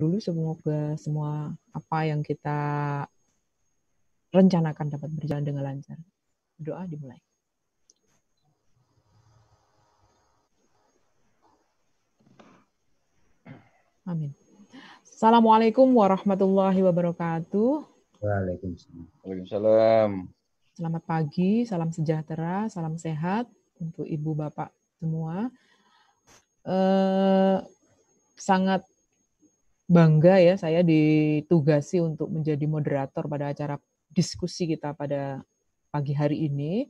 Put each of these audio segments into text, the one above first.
dulu semoga semua apa yang kita rencanakan dapat berjalan dengan lancar. Doa dimulai. Amin. Assalamualaikum warahmatullahi wabarakatuh. Waalaikumsalam. Selamat pagi, salam sejahtera, salam sehat untuk ibu bapak semua. Eh, sangat bangga ya saya ditugasi untuk menjadi moderator pada acara diskusi kita pada pagi hari ini.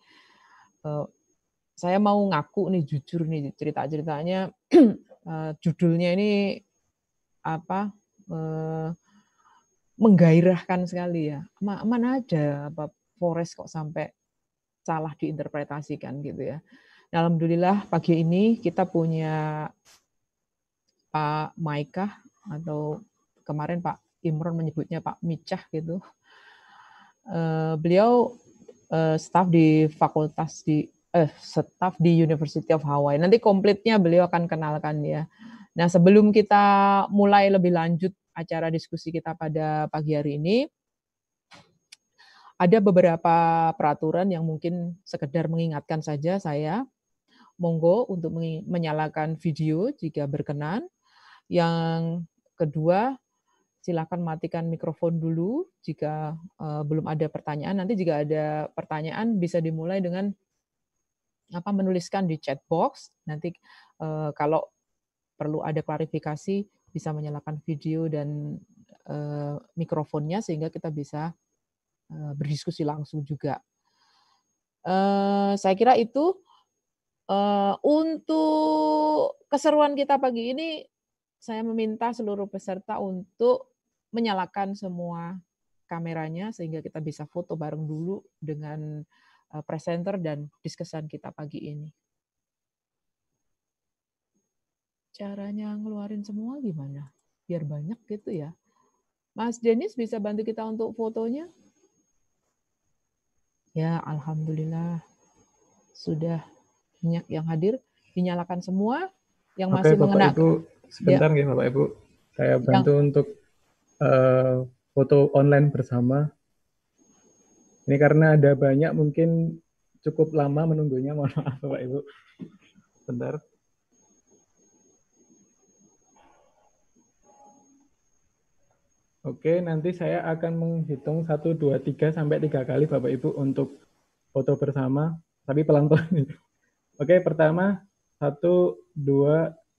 Eh, saya mau ngaku nih jujur nih cerita-ceritanya eh, judulnya ini apa eh, menggairahkan sekali ya. Ma mana aja apa Forest kok sampai salah diinterpretasikan gitu ya. Nah, alhamdulillah pagi ini kita punya Pak Maika atau kemarin Pak Imron menyebutnya Pak Micah gitu. Uh, beliau uh, eh, staf di fakultas di eh staf di University of Hawaii. Nanti komplitnya beliau akan kenalkan ya. Nah, sebelum kita mulai lebih lanjut acara diskusi kita pada pagi hari ini, ada beberapa peraturan yang mungkin sekedar mengingatkan saja saya. Monggo untuk menyalakan video jika berkenan. Yang Kedua, silakan matikan mikrofon dulu jika eh, belum ada pertanyaan. Nanti jika ada pertanyaan bisa dimulai dengan apa menuliskan di chat box. Nanti eh, kalau perlu ada klarifikasi bisa menyalakan video dan eh, mikrofonnya sehingga kita bisa berdiskusi langsung juga. saya kira itu untuk keseruan kita pagi ini saya meminta seluruh peserta untuk menyalakan semua kameranya sehingga kita bisa foto bareng dulu dengan eh, presenter dan diskusan kita pagi ini. Caranya ngeluarin semua gimana? Biar banyak gitu ya. Mas Dennis bisa bantu kita untuk fotonya? Ya, Alhamdulillah. Sudah banyak yang hadir. Dinyalakan semua. Yang masih Bapak mengenakan. Ibu Sebentar ya. Bapak Ibu, saya bantu ya. untuk uh, foto online bersama. Ini karena ada banyak mungkin cukup lama menunggunya, mohon maaf Bapak Ibu. Sebentar. Oke, nanti saya akan menghitung 1, 2, 3 sampai 3 kali Bapak Ibu untuk foto bersama, tapi pelan-pelan. Oke, pertama 1, 2,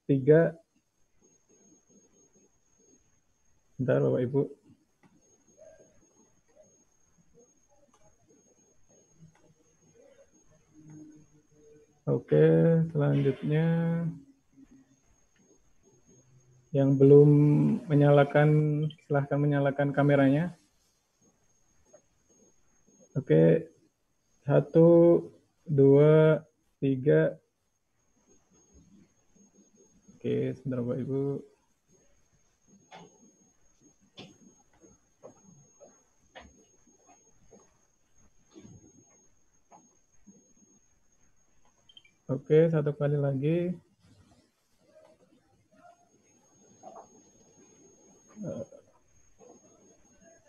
3, Bentar Bapak Ibu. Oke, selanjutnya yang belum menyalakan silahkan menyalakan kameranya. Oke, satu, dua, tiga. Oke, sebentar Bapak Ibu. Oke, satu kali lagi.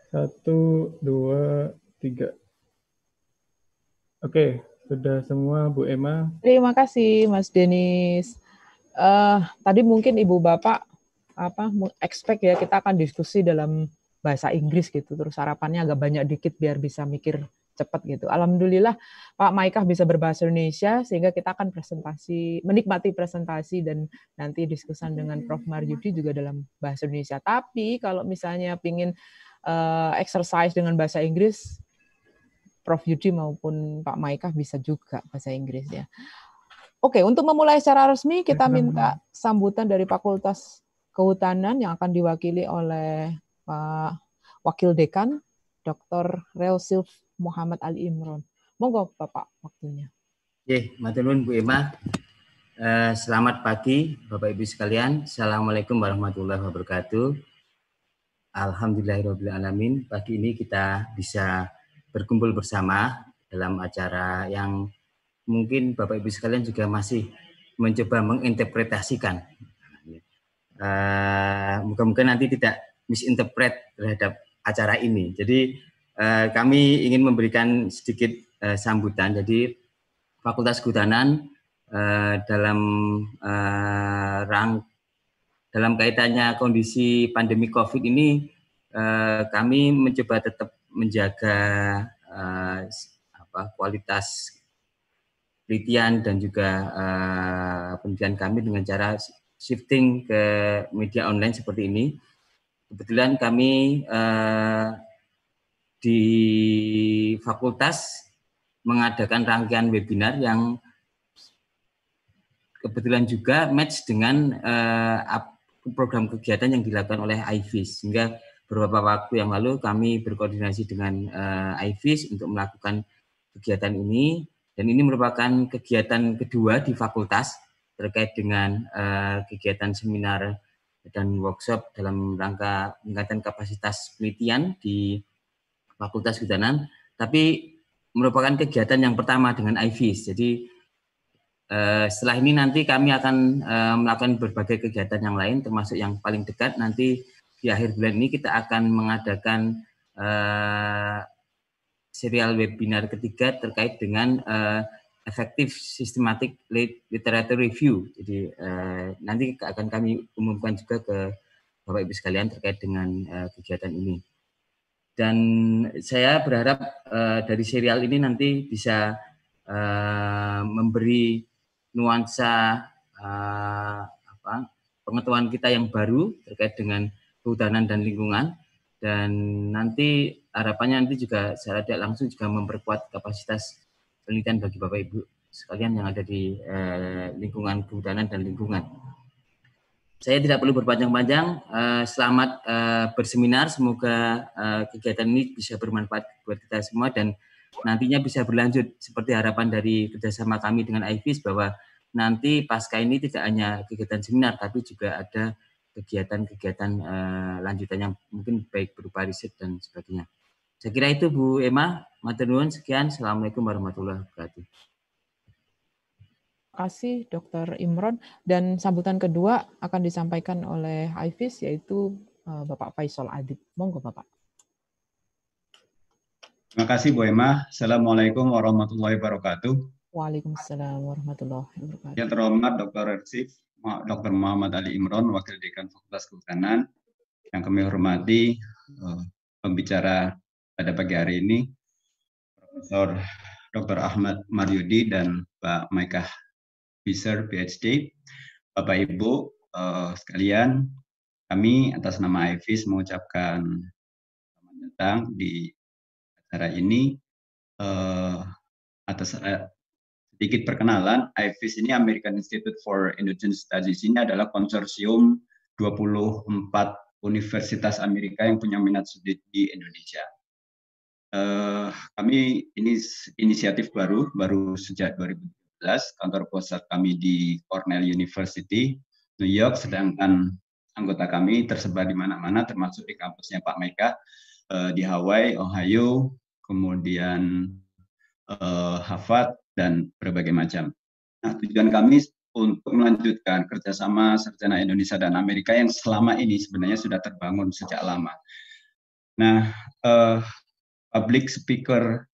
Satu, dua, tiga. Oke, sudah semua Bu Emma. Terima kasih Mas Denis. Uh, tadi mungkin Ibu Bapak apa expect ya kita akan diskusi dalam bahasa Inggris gitu. Terus harapannya agak banyak dikit biar bisa mikir cepat gitu. Alhamdulillah Pak Maikah bisa berbahasa Indonesia sehingga kita akan presentasi menikmati presentasi dan nanti diskusan dengan Prof Maryudi juga dalam bahasa Indonesia. Tapi kalau misalnya ingin uh, eh, exercise dengan bahasa Inggris Prof Yudi maupun Pak Maikah bisa juga bahasa Inggris ya. Oke, untuk memulai secara resmi kita minta sambutan dari Fakultas Kehutanan yang akan diwakili oleh Pak Wakil Dekan Dr. Reo Silv Muhammad Ali Imron. Monggo Bapak waktunya. Oke, Matulun Bu Ima. Eh, selamat pagi Bapak Ibu sekalian. Assalamualaikum warahmatullahi wabarakatuh. Alhamdulillahirrahmanirrahim. Pagi ini kita bisa berkumpul bersama dalam acara yang mungkin Bapak Ibu sekalian juga masih mencoba menginterpretasikan. Uh, Muka-muka nanti tidak misinterpret terhadap acara ini. Jadi Eh, kami ingin memberikan sedikit uh, sambutan. Jadi Fakultas Kehutanan uh, dalam uh, rang dalam kaitannya kondisi pandemi COVID ini uh, kami mencoba tetap menjaga uh, apa, kualitas penelitian dan juga uh, penelitian kami dengan cara shifting ke media online seperti ini. Kebetulan kami uh, di fakultas mengadakan rangkaian webinar yang kebetulan juga match dengan uh, program kegiatan yang dilakukan oleh IVis sehingga beberapa waktu yang lalu kami berkoordinasi dengan uh, eh, IFIS untuk melakukan kegiatan ini dan ini merupakan kegiatan kedua di fakultas terkait dengan uh, kegiatan seminar dan workshop dalam rangka meningkatkan kapasitas penelitian di Fakultas Kehutanan, tapi merupakan kegiatan yang pertama dengan IVIS. Jadi eh, setelah ini nanti kami akan eh, melakukan berbagai kegiatan yang lain, termasuk yang paling dekat nanti di akhir bulan ini kita akan mengadakan eh, serial webinar ketiga terkait dengan efektif sistematik literatur review. Jadi nanti akan kami umumkan juga ke Bapak Ibu sekalian terkait dengan kegiatan ini dan saya berharap uh, dari serial ini nanti bisa uh, memberi nuansa uh, apa, pengetahuan kita yang baru terkait dengan kehutanan dan lingkungan dan nanti harapannya nanti juga secara tidak langsung juga memperkuat kapasitas penelitian bagi Bapak Ibu sekalian yang ada di eh, lingkungan kehutanan dan lingkungan saya tidak perlu berpanjang-panjang. Eh, selamat eh, berseminar. Semoga eh, kegiatan ini bisa bermanfaat buat kita semua dan nantinya bisa berlanjut seperti harapan dari kerjasama kami dengan IFIS bahwa nanti pasca ini tidak hanya kegiatan seminar tapi juga ada kegiatan-kegiatan lanjutan yang mungkin baik berupa riset dan sebagainya. Saya kira itu Bu Emma, matur sekian. Assalamualaikum warahmatullahi wabarakatuh kasih Dr. Imron dan sambutan kedua akan disampaikan oleh IFIS yaitu eh, Bapak Faisal Adib. Monggo Bapak. Terima kasih Bu Emma. Assalamualaikum warahmatullahi wabarakatuh. Waalaikumsalam warahmatullahi wabarakatuh. Yang terhormat Dr. Ersif, Dr. Muhammad Ali Imron, Wakil Dekan Fakultas Kehutanan, yang kami hormati eh, pembicara pada pagi hari ini, Dr Dr. Ahmad Maryudi dan Pak Maikah Visor PhD. Bapak Ibu uh, sekalian, kami atas nama IFIS mengucapkan selamat datang di acara ini. Uh, atas uh, sedikit perkenalan, IFIS ini American Institute for Indonesian Studies ini adalah konsorsium 24 universitas Amerika yang punya minat studi di Indonesia. Uh, kami ini inisiatif baru, baru sejak 2000 kantor pusat kami di Cornell University, New York, sedangkan anggota kami tersebar di mana-mana, termasuk di kampusnya Pak Meka, eh, di Hawaii, Ohio, kemudian eh, Harvard, dan berbagai macam. Nah, tujuan kami untuk melanjutkan kerjasama Sarjana Indonesia dan Amerika yang selama ini sebenarnya sudah terbangun sejak lama. Nah, uh, public speaker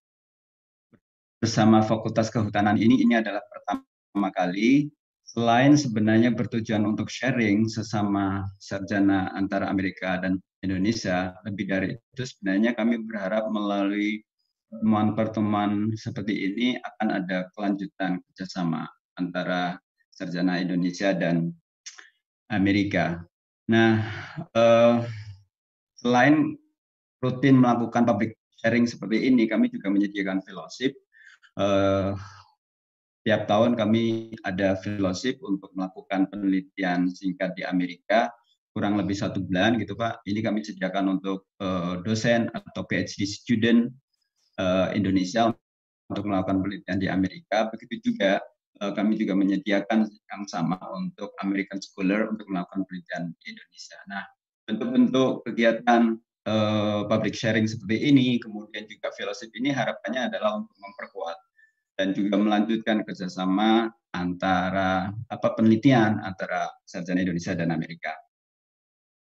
bersama Fakultas Kehutanan ini, ini adalah pertama kali selain sebenarnya bertujuan untuk sharing sesama sarjana antara Amerika dan Indonesia, lebih dari itu sebenarnya kami berharap melalui pertemuan-pertemuan seperti ini akan ada kelanjutan kerjasama antara sarjana Indonesia dan Amerika. Nah, eh, selain rutin melakukan public sharing seperti ini, kami juga menyediakan fellowship eh, tiap tahun kami ada fellowship untuk melakukan penelitian singkat di Amerika kurang lebih satu bulan gitu Pak. Ini kami sediakan untuk uh, dosen atau PhD student uh, Indonesia untuk melakukan penelitian di Amerika. Begitu juga uh, kami juga menyediakan yang sama untuk American Scholar untuk melakukan penelitian di Indonesia. Nah, bentuk-bentuk kegiatan public sharing seperti ini, kemudian juga fellowship ini harapannya adalah untuk memperkuat dan juga melanjutkan kerjasama antara apa penelitian antara sarjana Indonesia dan Amerika.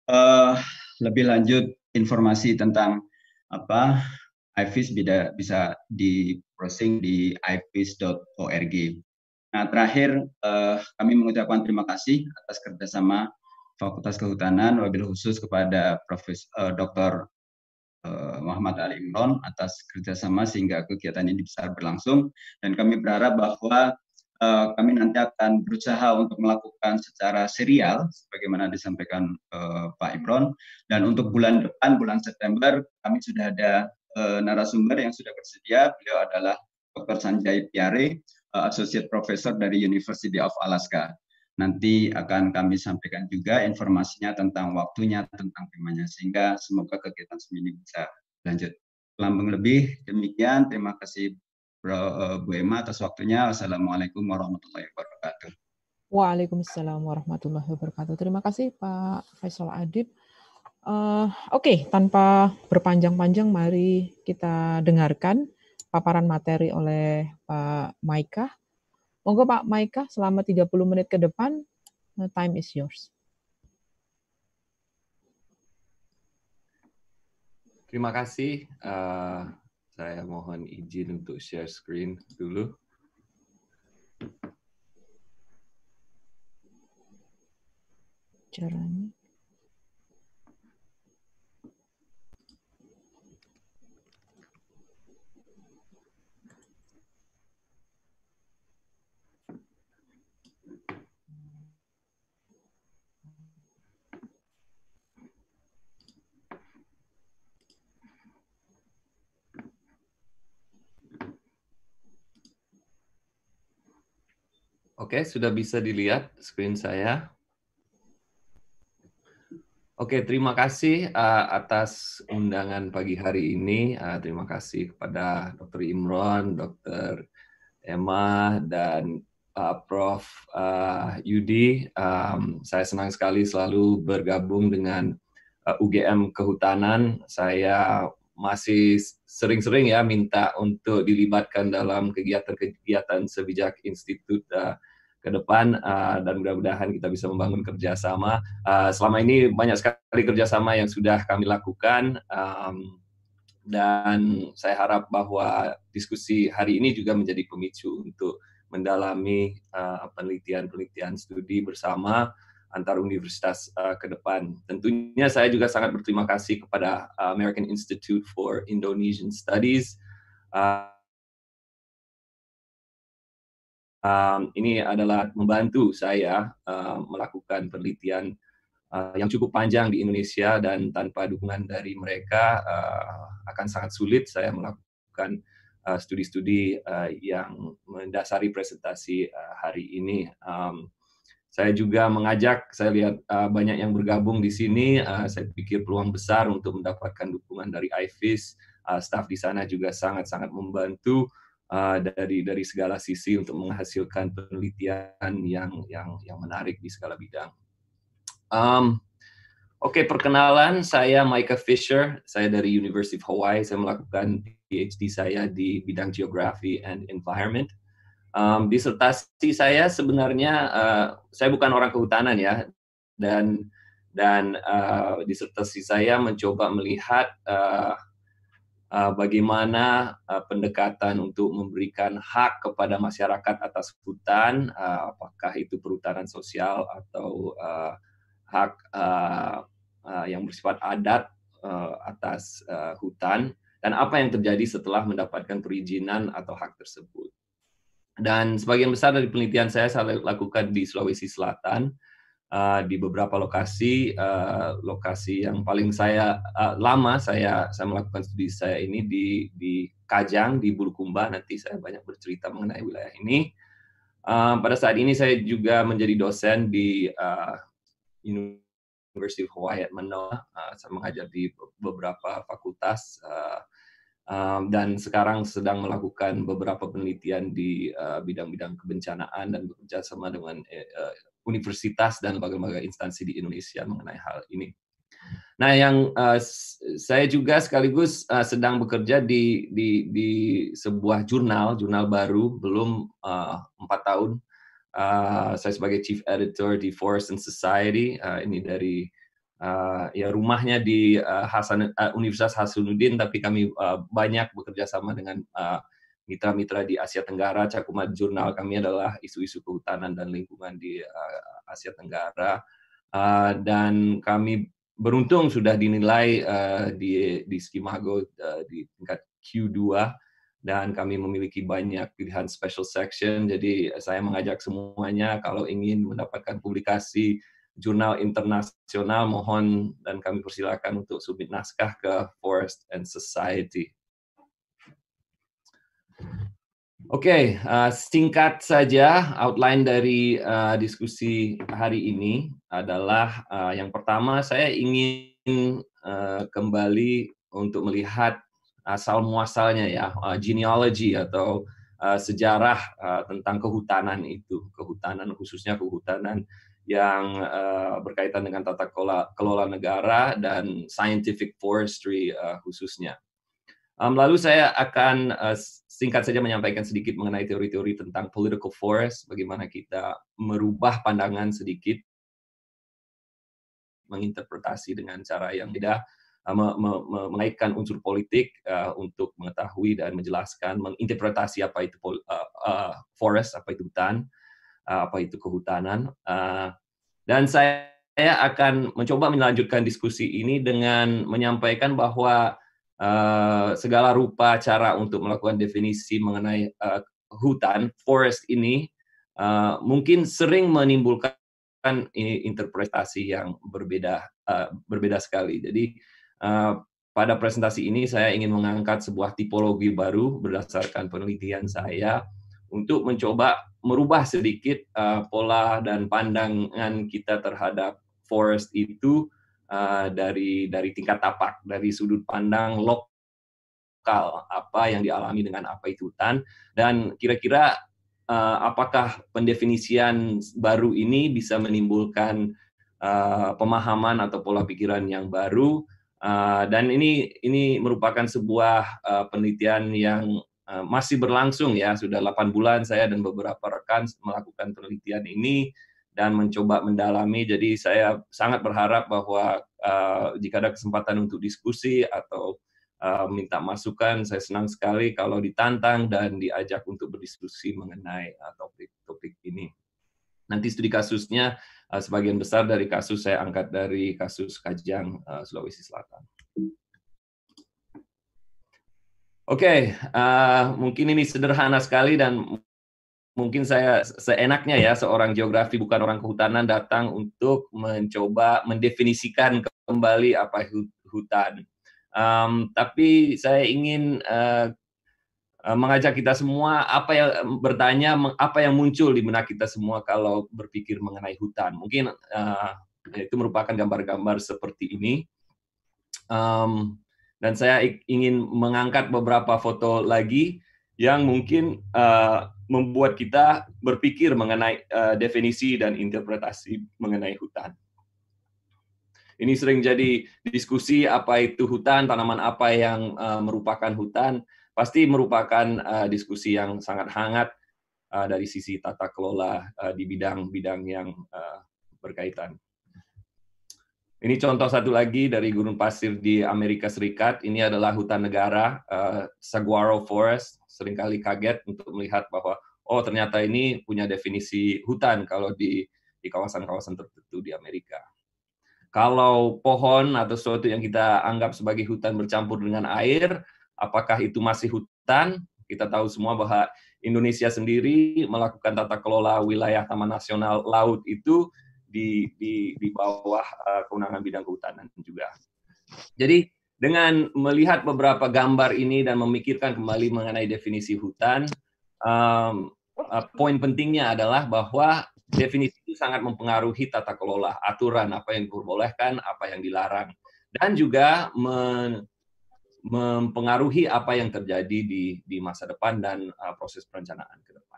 Uh, lebih lanjut informasi tentang apa IFIS bisa, bisa di browsing di ifis.org. Nah terakhir uh, kami mengucapkan terima kasih atas kerjasama Fakultas Kehutanan, wabil khusus kepada Profesor eh, uh, Dr. Eh, Muhammad Ali Imron atas kerjasama sehingga kegiatan ini bisa berlangsung dan kami berharap bahwa Uh, kami nanti akan berusaha untuk melakukan secara serial sebagaimana disampaikan uh, Pak Imron dan untuk bulan depan bulan September kami sudah ada uh, narasumber yang sudah bersedia beliau adalah Dr. Sanjay Piare uh, Associate Professor dari University of Alaska Nanti akan kami sampaikan juga informasinya tentang waktunya, tentang temanya, sehingga semoga kegiatan seminggu bisa lanjut. Lambang lebih demikian. Terima kasih Bro, eh, Bu Emma atas waktunya. assalamualaikum warahmatullahi wabarakatuh. Waalaikumsalam warahmatullahi wabarakatuh. Terima kasih Pak Faisal Adib. Uh, Oke, okay, tanpa berpanjang-panjang, mari kita dengarkan paparan materi oleh Pak Maika Monggo Pak Maika selama 30 menit ke depan, eh, time is yours. Terima kasih. Uh, saya mohon izin untuk share screen dulu. Caranya. Oke, sudah bisa dilihat screen saya. Oke, terima kasih uh, atas undangan pagi hari ini. Uh, terima kasih kepada Dr. Imron, Dr. Emma, dan uh, Prof. Uh, Yudi. Um, saya senang sekali selalu bergabung dengan uh, UGM Kehutanan. Saya masih sering-sering ya minta untuk dilibatkan dalam kegiatan-kegiatan sebijak Institut uh, ke depan uh, dan mudah-mudahan kita bisa membangun kerjasama. Uh, selama ini banyak sekali kerjasama yang sudah kami lakukan um, dan saya harap bahwa diskusi hari ini juga menjadi pemicu untuk mendalami eh, penelitian-penelitian uh, studi bersama antar universitas uh, ke depan. Tentunya saya juga sangat berterima kasih kepada American Institute for Indonesian Studies um, ini adalah membantu saya uh, melakukan penelitian uh, yang cukup panjang di Indonesia dan tanpa dukungan dari mereka uh, akan sangat sulit saya melakukan eh, studi-studi uh, uh, yang mendasari presentasi uh, hari ini. Um, saya juga mengajak, saya lihat uh, banyak yang bergabung di sini. Uh, saya pikir peluang besar untuk mendapatkan dukungan dari IFIS. Uh, staff di sana juga sangat-sangat membantu Eh, dari dari segala sisi untuk menghasilkan penelitian yang yang yang menarik di segala bidang. Um, Oke, okay, perkenalan saya Micah Fisher. Saya dari University of Hawaii. Saya melakukan PhD saya di bidang geografi and environment. Um, disertasi saya sebenarnya uh, saya bukan orang kehutanan ya, dan dan uh, disertasi saya mencoba melihat uh, Eh, bagaimana eh, pendekatan untuk memberikan hak kepada masyarakat atas hutan, eh, apakah itu perhutanan sosial atau hak yang bersifat adat atas hutan, dan apa yang terjadi setelah mendapatkan perizinan atau hak tersebut. Dan sebagian besar dari penelitian saya saya lakukan di Sulawesi Selatan, Eh, di beberapa lokasi uh, lokasi yang paling saya uh, lama saya saya melakukan studi saya ini di di Kajang di Bulukumba nanti saya banyak bercerita mengenai wilayah ini uh, pada saat ini saya juga menjadi dosen di uh, University of Hawaii at Manoa uh, saya mengajar di beberapa fakultas uh, Um, dan sekarang sedang melakukan beberapa penelitian di bidang-bidang uh, kebencanaan dan bekerja sama dengan uh, universitas dan lembaga-lembaga instansi di Indonesia mengenai hal ini. Nah, yang uh, saya juga sekaligus uh, sedang bekerja di, di di sebuah jurnal, jurnal baru, belum eh, empat uh, tahun. Uh, saya sebagai chief editor di Forest and Society. Uh, ini dari uh, ya rumahnya di uh, Hasan uh, Universitas Hasanuddin, tapi kami uh, banyak bekerja sama dengan uh, mitra-mitra di Asia Tenggara. Cakupan jurnal kami adalah isu-isu kehutanan dan lingkungan di uh, Asia Tenggara. Uh, dan kami beruntung sudah dinilai uh, di di Skimago uh, di tingkat Q2 dan kami memiliki banyak pilihan special section. Jadi saya mengajak semuanya kalau ingin mendapatkan publikasi jurnal internasional mohon dan kami persilakan untuk submit naskah ke Forest and Society. Oke, okay, uh, eh, singkat saja outline dari uh, diskusi hari ini adalah uh, yang pertama saya ingin uh, kembali untuk melihat asal muasalnya ya uh, genealogy atau uh, sejarah uh, tentang kehutanan itu, kehutanan khususnya kehutanan yang uh, berkaitan dengan tata kelola, kelola negara dan scientific forestry uh, khususnya. Um, lalu saya akan uh, singkat saja menyampaikan sedikit mengenai teori-teori tentang political force, bagaimana kita merubah pandangan sedikit, menginterpretasi dengan cara yang tidak uh, mengaitkan unsur politik uh, untuk mengetahui dan menjelaskan, menginterpretasi apa itu uh, uh, forest, apa itu hutan, uh, apa itu kehutanan. Uh, dan saya akan mencoba melanjutkan diskusi ini dengan menyampaikan bahwa Eh, segala rupa cara untuk melakukan definisi mengenai uh, hutan forest ini uh, mungkin sering menimbulkan interpretasi yang berbeda uh, berbeda sekali. Jadi uh, pada presentasi ini saya ingin mengangkat sebuah tipologi baru berdasarkan penelitian saya untuk mencoba merubah sedikit uh, pola dan pandangan kita terhadap forest itu Eh, dari dari tingkat tapak, dari sudut pandang lokal apa yang dialami dengan apa itu hutan dan kira-kira uh, apakah pendefinisian baru ini bisa menimbulkan uh, pemahaman atau pola pikiran yang baru uh, dan ini ini merupakan sebuah uh, penelitian yang masih berlangsung ya sudah 8 bulan saya dan beberapa rekan melakukan penelitian ini dan mencoba mendalami. Jadi saya sangat berharap bahwa uh, jika ada kesempatan untuk diskusi atau uh, minta masukan, saya senang sekali kalau ditantang dan diajak untuk berdiskusi mengenai topik-topik eh, uh, ini. Nanti studi kasusnya uh, sebagian besar dari kasus saya angkat dari kasus Kajang uh, Sulawesi Selatan. Oke, okay, uh, mungkin ini sederhana sekali dan mungkin saya seenaknya ya seorang geografi bukan orang kehutanan datang untuk mencoba mendefinisikan kembali apa hutan. Um, tapi saya ingin uh, mengajak kita semua apa yang bertanya apa yang muncul di benak kita semua kalau berpikir mengenai hutan. Mungkin uh, itu merupakan gambar-gambar seperti ini. Um, dan saya ingin mengangkat beberapa foto lagi yang mungkin uh, membuat kita berpikir mengenai uh, definisi dan interpretasi mengenai hutan. Ini sering jadi diskusi apa itu hutan, tanaman apa yang uh, merupakan hutan, pasti merupakan uh, diskusi yang sangat hangat uh, dari sisi tata kelola uh, di bidang-bidang yang uh, berkaitan. Ini contoh satu lagi dari gurun pasir di Amerika Serikat. Ini adalah hutan negara, uh, Saguaro Forest seringkali kaget untuk melihat bahwa oh ternyata ini punya definisi hutan kalau di di kawasan-kawasan tertentu di Amerika. Kalau pohon atau sesuatu yang kita anggap sebagai hutan bercampur dengan air, apakah itu masih hutan? Kita tahu semua bahwa Indonesia sendiri melakukan tata kelola wilayah Taman Nasional Laut itu di di, di bawah uh, kewenangan bidang kehutanan juga. Jadi dengan melihat beberapa gambar ini dan memikirkan kembali mengenai definisi hutan, um, uh, poin pentingnya adalah bahwa definisi itu sangat mempengaruhi tata kelola, aturan apa yang diperbolehkan, apa yang dilarang, dan juga men mempengaruhi apa yang terjadi di di masa depan dan uh, proses perencanaan ke depan.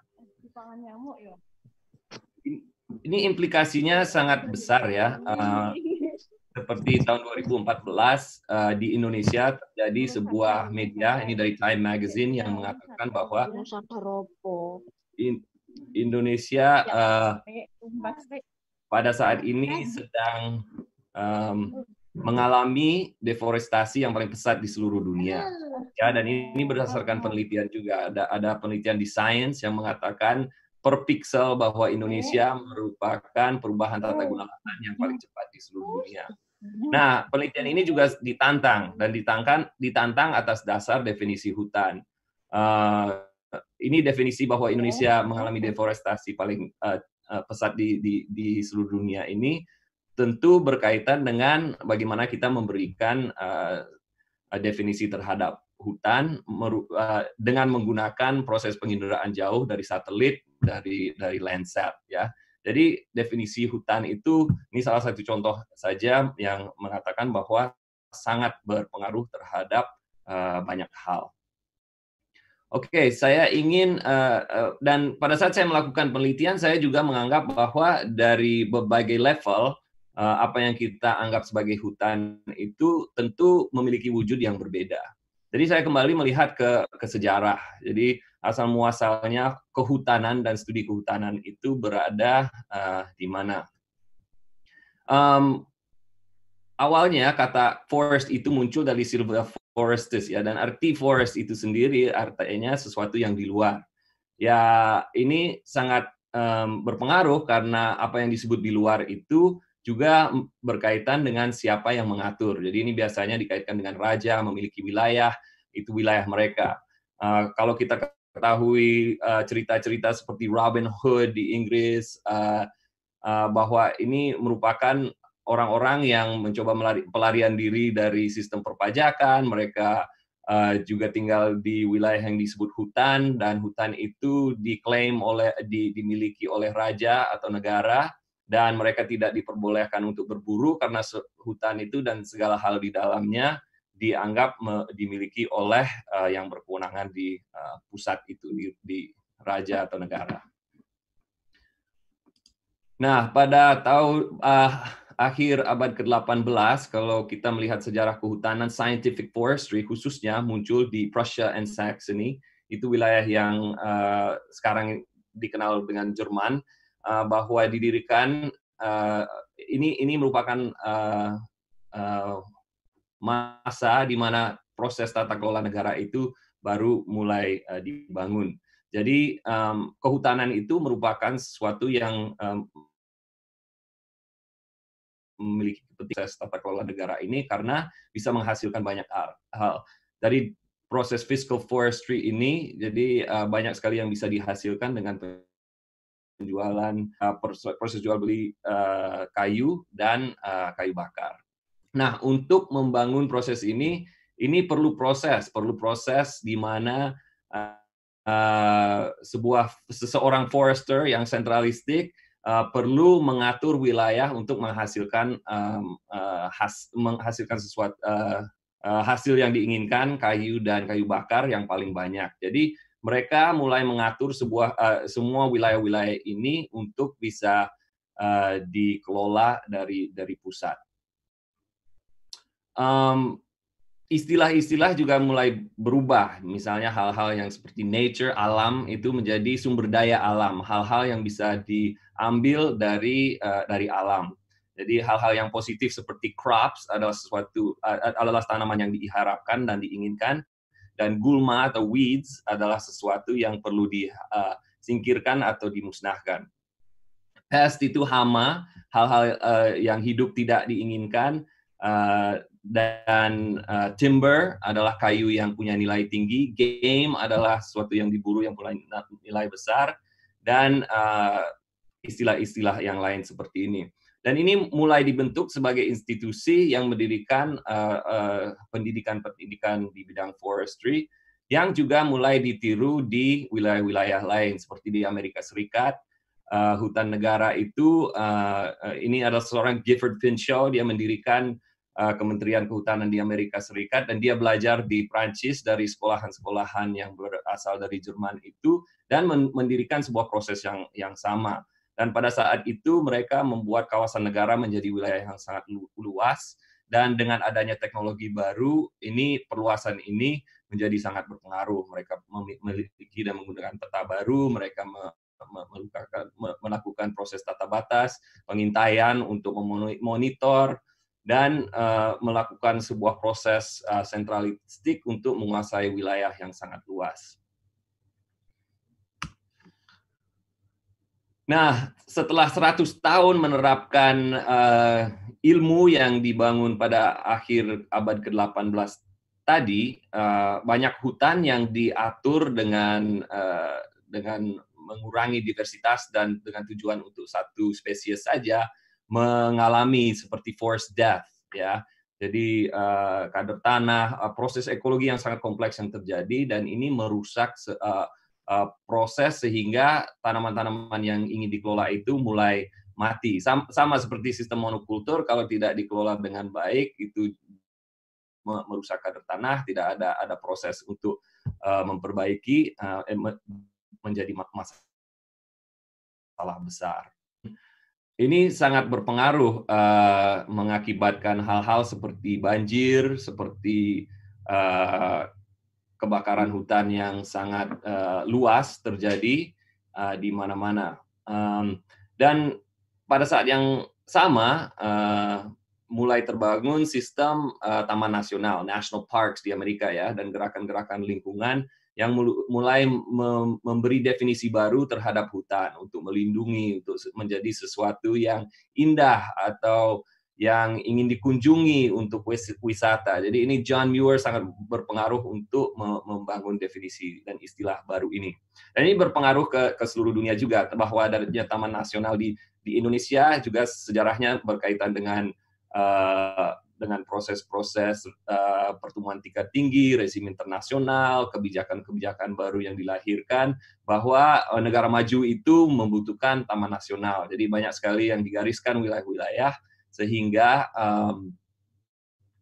Ya? Ini implikasinya sangat besar ya. Uh, seperti tahun 2014 uh, eh, di Indonesia terjadi hmm, sebuah hmm. media ini dari Time Magazine yang iya, mengatakan bahwa Indonesia uh, pada saat ini kan? sedang um, mengalami deforestasi yang paling pesat di seluruh dunia. Ah. Ya, dan ini berdasarkan oh. penelitian juga ada ada penelitian di Science yang mengatakan per pixel bahwa Indonesia oh. merupakan perubahan tata oh. guna lahan yang paling cepat di seluruh oh. dunia. Nah, penelitian ini juga ditantang dan ditangkan, ditantang atas dasar definisi hutan. Uh, ini definisi bahwa Indonesia mengalami deforestasi paling uh, uh, pesat di, di, di seluruh dunia ini tentu berkaitan dengan bagaimana kita memberikan uh, definisi terhadap hutan eh, dengan menggunakan proses penginderaan jauh dari satelit dari dari Landsat ya. Jadi definisi hutan itu ini salah satu contoh saja yang mengatakan bahwa sangat berpengaruh terhadap uh, banyak hal. Oke, okay, saya ingin uh, uh, dan pada saat saya melakukan penelitian saya juga menganggap bahwa dari berbagai level apa yang kita anggap sebagai hutan itu tentu memiliki wujud yang berbeda. Jadi saya kembali melihat ke, ke sejarah. Jadi asal muasalnya kehutanan dan studi kehutanan itu berada uh, di mana. Um, awalnya kata forest itu muncul dari silva forestis ya dan arti forest itu sendiri artinya sesuatu yang di luar. Ya ini sangat um, berpengaruh karena apa yang disebut di luar itu juga berkaitan dengan siapa yang mengatur. Jadi ini biasanya dikaitkan dengan raja, memiliki wilayah, itu wilayah mereka. Uh, kalau kita ketahui eh, cerita-cerita uh, seperti Robin Hood di Inggris, uh, uh, bahwa ini merupakan orang-orang yang mencoba melari, pelarian diri dari sistem perpajakan, mereka uh, juga tinggal di wilayah yang disebut hutan, dan hutan itu diklaim oleh, di, dimiliki oleh raja atau negara, dan mereka tidak diperbolehkan untuk berburu karena hutan itu dan segala hal di dalamnya dianggap dimiliki oleh uh, yang berkewenangan di uh, pusat itu di, di raja atau negara. Nah, pada tahun uh, akhir abad ke-18 kalau kita melihat sejarah kehutanan scientific forestry khususnya muncul di Prussia and Saxony, itu wilayah yang uh, sekarang dikenal dengan Jerman uh, bahwa didirikan uh, ini ini merupakan uh, uh, masa di mana proses tata kelola negara itu baru mulai uh, dibangun. Jadi um, kehutanan itu merupakan sesuatu yang um, memiliki proses tata kelola negara ini karena bisa menghasilkan banyak hal. Dari proses fiscal forestry ini, jadi uh, banyak sekali yang bisa dihasilkan dengan penjualan uh, proses jual beli uh, kayu dan uh, kayu bakar. Nah, untuk membangun proses ini, ini perlu proses, perlu proses di mana uh, uh, sebuah seseorang forester yang sentralistik uh, perlu mengatur wilayah untuk menghasilkan um, uh, has, menghasilkan sesuatu uh, uh, hasil yang diinginkan kayu dan kayu bakar yang paling banyak. Jadi mereka mulai mengatur sebuah uh, semua wilayah-wilayah ini untuk bisa uh, dikelola dari dari pusat. Um, istilah-istilah juga mulai berubah, misalnya hal-hal yang seperti nature alam itu menjadi sumber daya alam, hal-hal yang bisa diambil dari uh, dari alam. Jadi hal-hal yang positif seperti crops adalah sesuatu adalah tanaman yang diharapkan dan diinginkan dan gulma atau weeds adalah sesuatu yang perlu disingkirkan eh, atau dimusnahkan. Pest itu hama, hal-hal eh, yang hidup tidak diinginkan, eh, dan timber adalah kayu yang punya nilai tinggi, game adalah sesuatu yang diburu yang punya nilai besar, dan istilah -istilah yang lain seperti ini. Dan ini mulai dibentuk sebagai institusi yang mendirikan eh, eh, pendidikan-pendidikan uh, uh, di bidang forestry yang juga mulai ditiru di wilayah-wilayah lain seperti di Amerika Serikat. Uh, hutan negara itu uh, uh, ini adalah seorang Gifford Finshaw dia mendirikan uh, Kementerian Kehutanan di Amerika Serikat dan dia belajar di Prancis dari sekolahan-sekolahan yang berasal dari Jerman itu dan mendirikan sebuah proses yang yang sama dan pada saat itu mereka membuat kawasan negara menjadi wilayah yang sangat luas dan dengan adanya teknologi baru ini perluasan ini menjadi sangat berpengaruh. Mereka memiliki dan menggunakan peta baru, mereka melakukan, proses tata batas, pengintaian untuk memonitor dan uh, melakukan sebuah proses uh, sentralistik untuk menguasai wilayah yang sangat luas. Nah, setelah 100 tahun menerapkan uh, ilmu yang dibangun pada akhir abad ke-18 tadi, uh, banyak hutan yang diatur dengan uh, dengan mengurangi diversitas dan dengan tujuan untuk satu spesies saja mengalami seperti forced death ya. Jadi uh, kadar tanah, uh, proses ekologi yang sangat kompleks yang terjadi dan ini merusak uh, Eh, proses sehingga tanaman-tanaman yang ingin dikelola itu mulai mati. Sama, sama seperti sistem monokultur, kalau tidak dikelola dengan baik itu merusak kadar tanah, tidak ada ada proses untuk uh, memperbaiki uh, menjadi masalah besar. Ini sangat berpengaruh uh, mengakibatkan hal-hal seperti banjir, seperti uh, kebakaran hutan yang sangat uh, luas terjadi uh, di mana-mana. Um, dan pada saat yang sama, uh, mulai terbangun sistem uh, taman nasional, national parks di Amerika ya, dan gerakan-gerakan lingkungan yang mulai memberi definisi baru terhadap hutan untuk melindungi, untuk menjadi sesuatu yang indah atau yang ingin dikunjungi untuk wisata. Jadi ini John Muir sangat berpengaruh untuk membangun definisi dan istilah baru ini. Dan ini berpengaruh ke, ke seluruh dunia juga bahwa dari taman nasional di di Indonesia juga sejarahnya berkaitan dengan uh, dengan proses-proses uh, eh, pertemuan tingkat tinggi, rezim internasional, kebijakan-kebijakan baru yang dilahirkan bahwa eh, negara maju itu membutuhkan taman nasional. Jadi banyak sekali yang digariskan wilayah-wilayah sehingga um,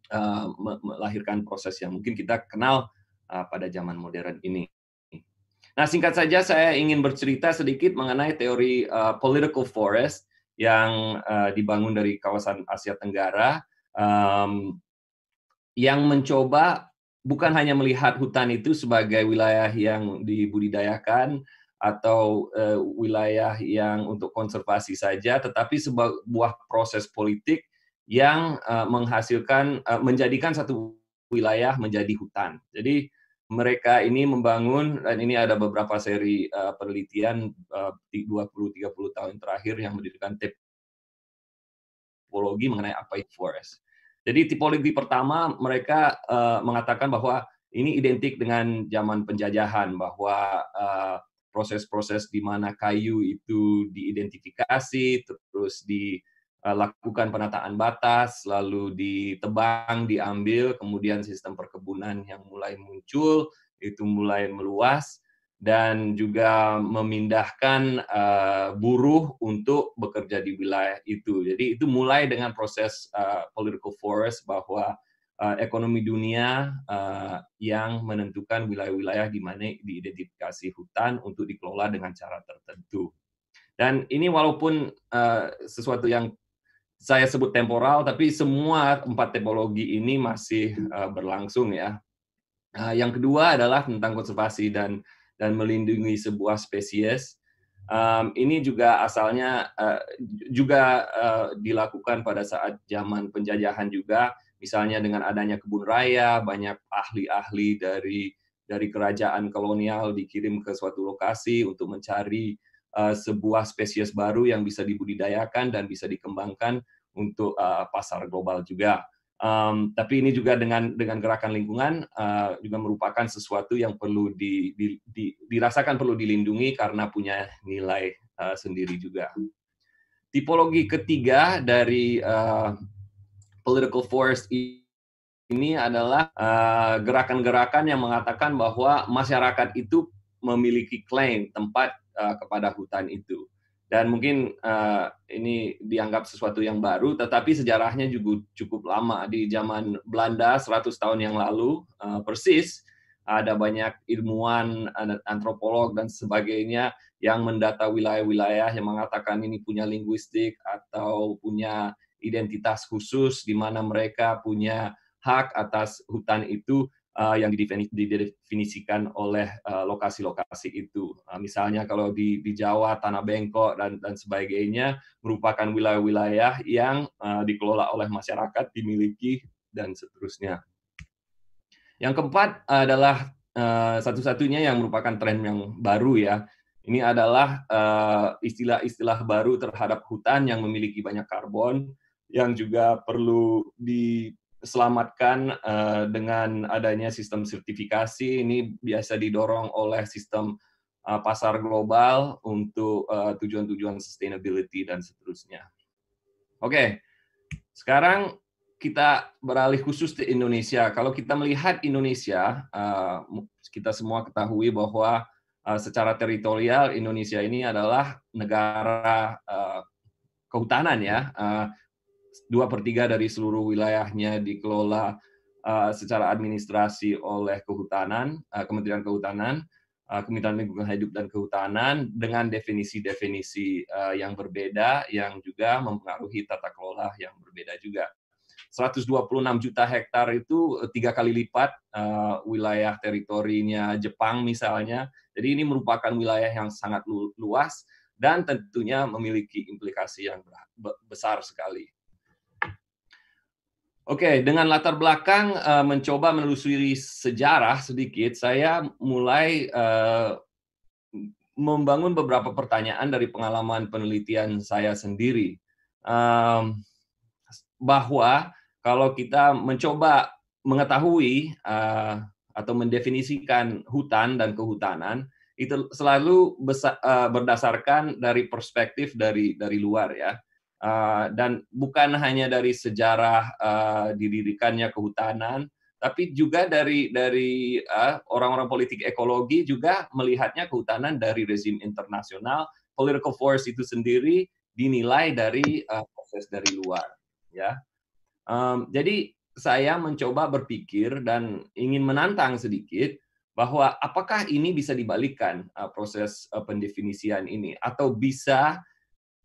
uh, melahirkan proses yang mungkin kita kenal uh, pada zaman modern ini. Nah, singkat saja saya ingin bercerita sedikit mengenai teori uh, political forest yang uh, dibangun dari kawasan Asia Tenggara um, yang mencoba bukan hanya melihat hutan itu sebagai wilayah yang dibudidayakan atau uh, wilayah yang untuk konservasi saja, tetapi sebuah proses politik yang uh, menghasilkan uh, menjadikan satu wilayah menjadi hutan. Jadi mereka ini membangun dan ini ada beberapa seri uh, penelitian uh, 20-30 tahun terakhir yang mendirikan tipologi mengenai apa itu forest. Jadi tipologi pertama mereka uh, mengatakan bahwa ini identik dengan zaman penjajahan bahwa uh, proses-proses di mana kayu itu diidentifikasi, terus dilakukan penataan batas, lalu ditebang, diambil, kemudian sistem perkebunan yang mulai muncul, itu mulai meluas, dan juga memindahkan eh, buruh untuk bekerja di wilayah itu. Jadi itu mulai dengan proses eh, political forest bahwa Eh, ekonomi dunia eh, yang menentukan wilayah-wilayah di mana diidentifikasi hutan untuk dikelola dengan cara tertentu. Dan ini walaupun eh, sesuatu yang saya sebut temporal, tapi semua empat tipologi ini masih berlangsung ya. yang kedua adalah tentang konservasi dan dan melindungi sebuah spesies. Um, ini juga asalnya uh, juga uh, dilakukan pada saat zaman penjajahan juga Misalnya dengan adanya kebun raya, banyak ahli-ahli dari dari kerajaan kolonial dikirim ke suatu lokasi untuk mencari uh, sebuah spesies baru yang bisa dibudidayakan dan bisa dikembangkan untuk uh, pasar global juga. Um, tapi ini juga dengan dengan gerakan lingkungan uh, juga merupakan sesuatu yang perlu di, di, di, dirasakan perlu dilindungi karena punya nilai uh, sendiri juga. Tipologi ketiga dari uh, political force ini adalah eh, gerakan-gerakan uh, yang mengatakan bahwa masyarakat itu memiliki klaim tempat uh, kepada hutan itu. Dan mungkin uh, ini dianggap sesuatu yang baru, tetapi sejarahnya juga cukup lama. Di zaman Belanda 100 tahun yang lalu, uh, persis, ada banyak ilmuwan, antropolog, dan sebagainya yang mendata wilayah-wilayah yang mengatakan ini punya linguistik atau punya identitas khusus di mana mereka punya hak atas hutan itu uh, yang didefinisikan oleh eh, lokasi-lokasi uh, itu. Uh, misalnya kalau di, di Jawa, Tanah Bengkok, dan, dan sebagainya merupakan wilayah-wilayah yang uh, dikelola oleh masyarakat, dimiliki, dan seterusnya. Yang keempat adalah uh, satu-satunya yang merupakan tren yang baru ya, ini adalah istilah-istilah baru terhadap hutan yang memiliki banyak karbon yang juga perlu diselamatkan uh, dengan adanya sistem sertifikasi ini biasa didorong oleh sistem eh, pasar global untuk eh, tujuan-tujuan sustainability dan seterusnya. Oke, okay. sekarang kita beralih khusus ke Indonesia. Kalau kita melihat Indonesia, kita semua ketahui bahwa secara teritorial Indonesia ini adalah negara kehutanan ya dua per tiga dari seluruh wilayahnya dikelola uh, secara administrasi oleh kehutanan, uh, Kementerian Kehutanan, uh, Kementerian Lingkungan Hidup dan Kehutanan dengan definisi-definisi uh, yang berbeda yang juga mempengaruhi tata kelola yang berbeda juga. 126 juta hektar itu tiga kali lipat uh, wilayah teritorinya Jepang misalnya. Jadi ini merupakan wilayah yang sangat luas dan tentunya memiliki implikasi yang besar sekali. Oke, dengan latar belakang uh, mencoba menelusuri sejarah sedikit, saya mulai uh, membangun beberapa pertanyaan dari pengalaman penelitian saya sendiri, um, bahwa kalau kita mencoba mengetahui uh, atau mendefinisikan hutan dan kehutanan itu selalu besa, uh, berdasarkan dari perspektif dari dari luar ya Eh, dan bukan hanya dari sejarah eh, didirikannya kehutanan, tapi juga dari dari eh, orang-orang politik ekologi juga melihatnya kehutanan dari rezim internasional, political force itu sendiri dinilai dari proses dari luar, ya. jadi saya mencoba berpikir dan ingin menantang sedikit bahwa apakah ini bisa dibalikan proses pendefinisian ini atau bisa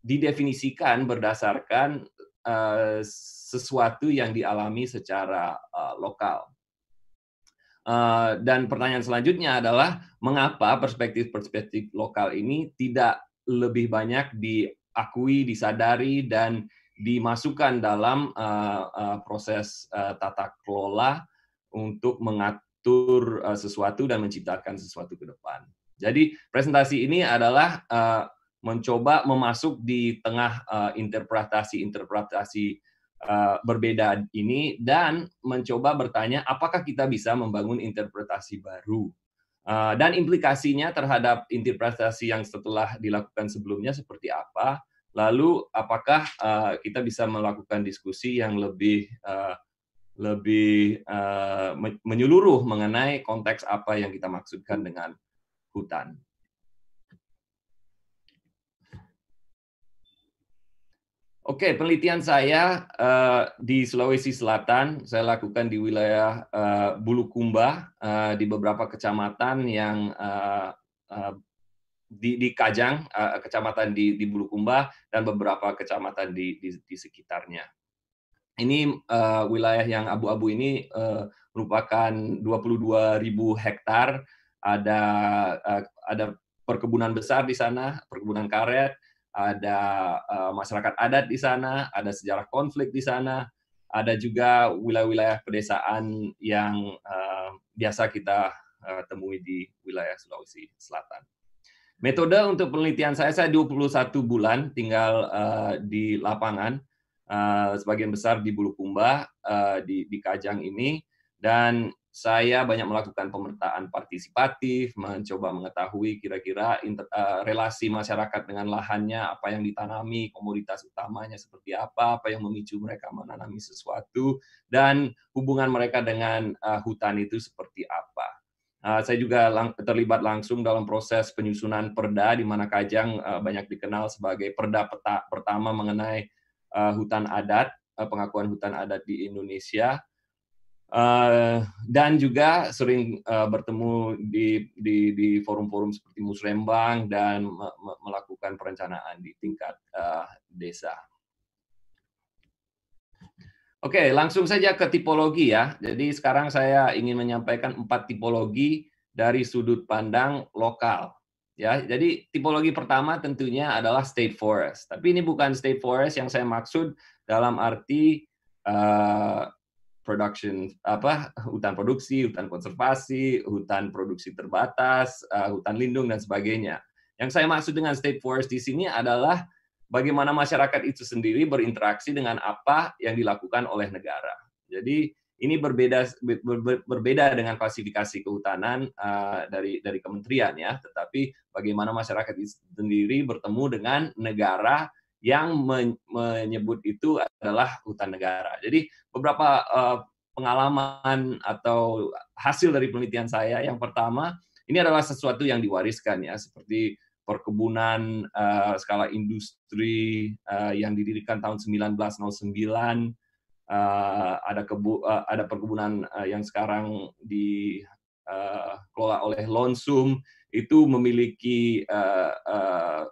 didefinisikan berdasarkan eh, sesuatu yang dialami secara eh, lokal. Eh, dan pertanyaan selanjutnya adalah mengapa perspektif-perspektif lokal ini tidak lebih banyak diakui, disadari, dan dimasukkan dalam proses tata kelola untuk mengatur sesuatu dan menciptakan sesuatu ke depan. Jadi presentasi ini adalah mencoba memasuk di tengah interpretasi-interpretasi eh, eh, berbeda ini dan mencoba bertanya apakah kita bisa membangun interpretasi baru eh, dan implikasinya terhadap interpretasi yang setelah dilakukan sebelumnya seperti apa lalu apakah kita bisa melakukan diskusi yang lebih lebih menyeluruh mengenai konteks apa yang kita maksudkan dengan hutan. Oke, penelitian saya uh, di Sulawesi Selatan saya lakukan di wilayah uh, eh, Bulukumba uh, eh, di beberapa kecamatan yang uh, uh, di, di Kajang, uh, kecamatan di, di Bulukumba dan beberapa kecamatan di, di, di sekitarnya. Ini uh, wilayah yang abu-abu ini uh, merupakan 22.000 hektar. Ada uh, ada perkebunan besar di sana, perkebunan karet ada uh, masyarakat adat di sana, ada sejarah konflik di sana, ada juga wilayah-wilayah pedesaan yang uh, biasa kita uh, temui di wilayah Sulawesi Selatan. Metode untuk penelitian saya, saya 21 bulan tinggal uh, di lapangan, uh, sebagian besar di Bulukumba, uh, di, di Kajang ini, dan saya banyak melakukan pemetaan partisipatif, mencoba mengetahui kira-kira eh, relasi masyarakat dengan lahannya, apa yang ditanami, komoditas utamanya seperti apa, apa yang memicu mereka menanami sesuatu, dan hubungan mereka dengan eh, hutan itu seperti apa. Eh, saya juga terlibat langsung dalam proses penyusunan perda, di mana Kajang banyak dikenal sebagai perda pertama mengenai hutan adat, pengakuan hutan adat di Indonesia Uh, dan juga sering uh, bertemu di forum-forum seperti Musrembang dan me me melakukan perencanaan di tingkat uh, desa. Oke, okay, langsung saja ke tipologi ya. Jadi sekarang saya ingin menyampaikan empat tipologi dari sudut pandang lokal. Ya, jadi tipologi pertama tentunya adalah state forest. Tapi ini bukan state forest yang saya maksud dalam arti uh, production apa hutan produksi, hutan konservasi, hutan produksi terbatas, uh, hutan lindung dan sebagainya. Yang saya maksud dengan state forest di sini adalah bagaimana masyarakat itu sendiri berinteraksi dengan apa yang dilakukan oleh negara. Jadi ini berbeda berbeda dengan klasifikasi kehutanan uh, dari dari kementerian ya, tetapi bagaimana masyarakat itu sendiri bertemu dengan negara yang menyebut itu adalah hutan negara. Jadi beberapa uh, pengalaman atau hasil dari penelitian saya. Yang pertama, ini adalah sesuatu yang diwariskan ya, seperti perkebunan uh, skala industri uh, yang didirikan tahun 1909, uh, ada kebu uh, ada perkebunan uh, yang sekarang dikelola uh, oleh Lonsum itu memiliki uh, uh,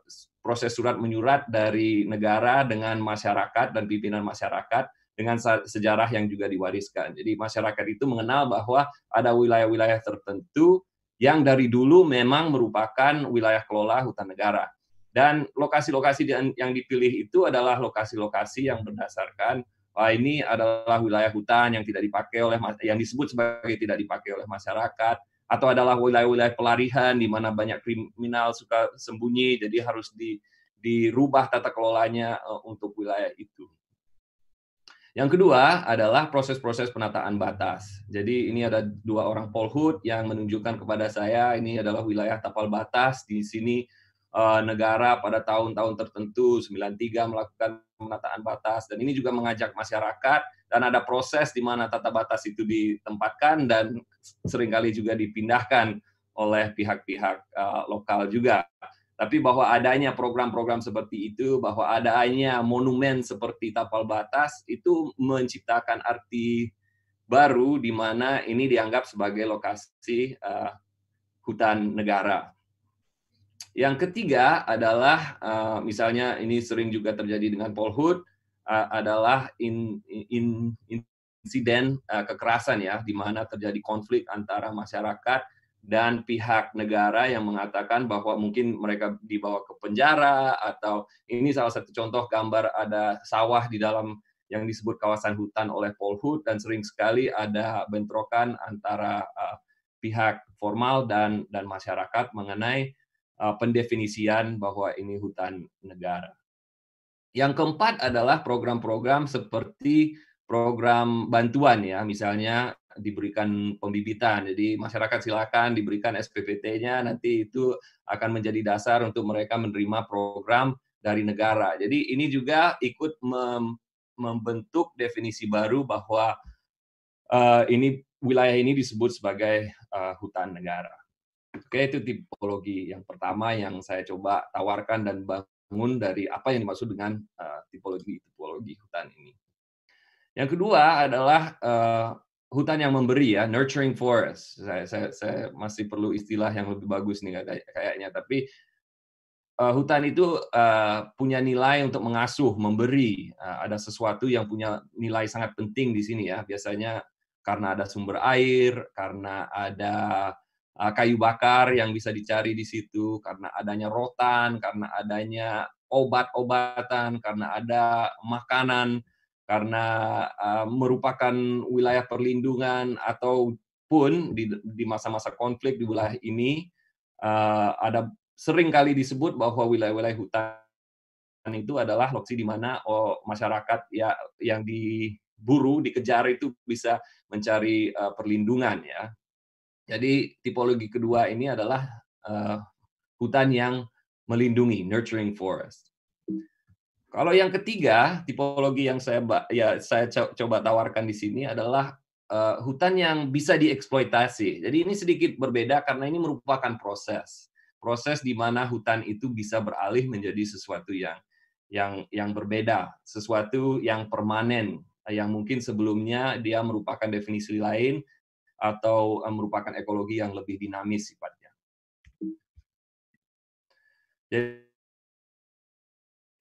proses surat menyurat dari negara dengan masyarakat dan pimpinan masyarakat dengan sejarah yang juga diwariskan. Jadi masyarakat itu mengenal bahwa ada wilayah-wilayah tertentu yang dari dulu memang merupakan wilayah kelola hutan negara. Dan lokasi-lokasi yang dipilih itu adalah lokasi-lokasi yang berdasarkan Wah, ini adalah wilayah hutan yang tidak dipakai oleh yang disebut sebagai tidak dipakai oleh masyarakat atau adalah wilayah-wilayah pelarihan di mana banyak kriminal suka sembunyi jadi harus di dirubah tata kelolanya e, untuk wilayah itu. Yang kedua adalah proses-proses penataan batas. Jadi ini ada dua orang Polhut yang menunjukkan kepada saya ini adalah wilayah tapal batas di sini eh, negara pada tahun-tahun tertentu 93 melakukan penataan batas dan ini juga mengajak masyarakat dan ada proses di mana tata batas itu ditempatkan dan seringkali juga dipindahkan oleh pihak-pihak eh, lokal juga. Tapi bahwa adanya program-program seperti itu, bahwa adanya monumen seperti tapal batas itu menciptakan arti baru di mana ini dianggap sebagai lokasi uh, hutan negara. Yang ketiga adalah uh, misalnya ini sering juga terjadi dengan Polhut uh, eh, adalah in, in, insiden uh, kekerasan ya di mana terjadi konflik antara masyarakat dan pihak negara yang mengatakan bahwa mungkin mereka dibawa ke penjara atau ini salah satu contoh gambar ada sawah di dalam yang disebut kawasan hutan oleh Polhut dan sering sekali ada bentrokan antara uh, pihak formal dan dan masyarakat mengenai uh, pendefinisian bahwa ini hutan negara. Yang keempat adalah program-program seperti program bantuan ya, misalnya diberikan pembibitan. Jadi masyarakat silakan diberikan SPPT-nya nanti itu akan menjadi dasar untuk mereka menerima program dari negara. Jadi ini juga ikut mem membentuk definisi baru bahwa uh, ini wilayah ini disebut sebagai uh, hutan negara. Oke, itu tipologi yang pertama yang saya coba tawarkan dan bangun dari apa yang dimaksud dengan uh, eh, tipologi tipologi hutan ini. Yang kedua adalah uh, hutan yang memberi ya, nurturing forest. Saya, saya, saya masih perlu istilah yang lebih bagus nih kayaknya. Tapi uh, hutan itu uh, punya nilai untuk mengasuh, memberi. Uh, ada sesuatu yang punya nilai sangat penting di sini ya. Biasanya karena ada sumber air, karena ada uh, kayu bakar yang bisa dicari di situ, karena adanya rotan, karena adanya obat-obatan, karena ada makanan karena uh, merupakan wilayah perlindungan ataupun di, di masa-masa konflik di wilayah ini uh, ada sering kali disebut bahwa wilayah-wilayah hutan itu adalah lokasi di mana oh, masyarakat ya yang diburu dikejar itu bisa mencari uh, perlindungan ya. Jadi tipologi kedua ini adalah uh, hutan yang melindungi nurturing forest. Kalau yang ketiga, tipologi yang saya ya saya coba tawarkan di sini adalah uh, hutan yang bisa dieksploitasi. Jadi ini sedikit berbeda karena ini merupakan proses. Proses di mana hutan itu bisa beralih menjadi sesuatu yang yang yang berbeda, sesuatu yang permanen, yang mungkin sebelumnya dia merupakan definisi lain atau eh, merupakan ekologi yang lebih dinamis sifatnya. Jadi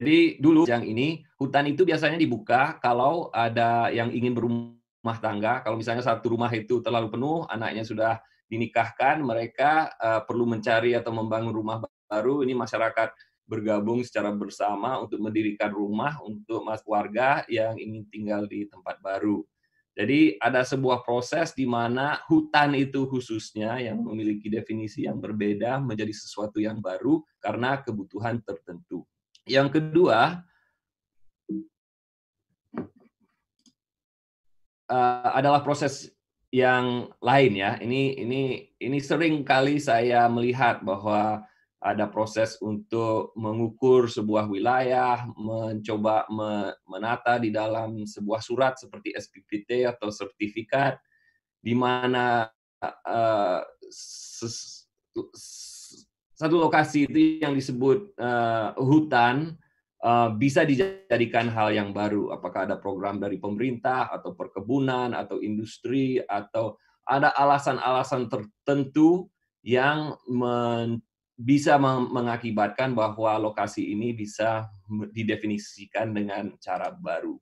jadi dulu yang ini hutan itu biasanya dibuka kalau ada yang ingin berumah tangga. Kalau misalnya satu rumah itu terlalu penuh, anaknya sudah dinikahkan, mereka uh, perlu mencari atau membangun rumah baru. Ini masyarakat bergabung secara bersama untuk mendirikan rumah untuk mas warga yang ingin tinggal di tempat baru. Jadi ada sebuah proses di mana hutan itu khususnya yang memiliki definisi yang berbeda menjadi sesuatu yang baru karena kebutuhan tertentu. Yang kedua, uh, adalah proses yang lain ya. Ini ini ini sering kali saya melihat bahwa ada proses untuk mengukur sebuah wilayah, mencoba menata di dalam sebuah surat seperti SPPT atau sertifikat di mana eh, satu lokasi itu yang disebut uh, hutan uh, bisa dijadikan hal yang baru. Apakah ada program dari pemerintah atau perkebunan atau industri atau ada alasan-alasan tertentu yang men bisa mengakibatkan bahwa lokasi ini bisa didefinisikan dengan cara baru.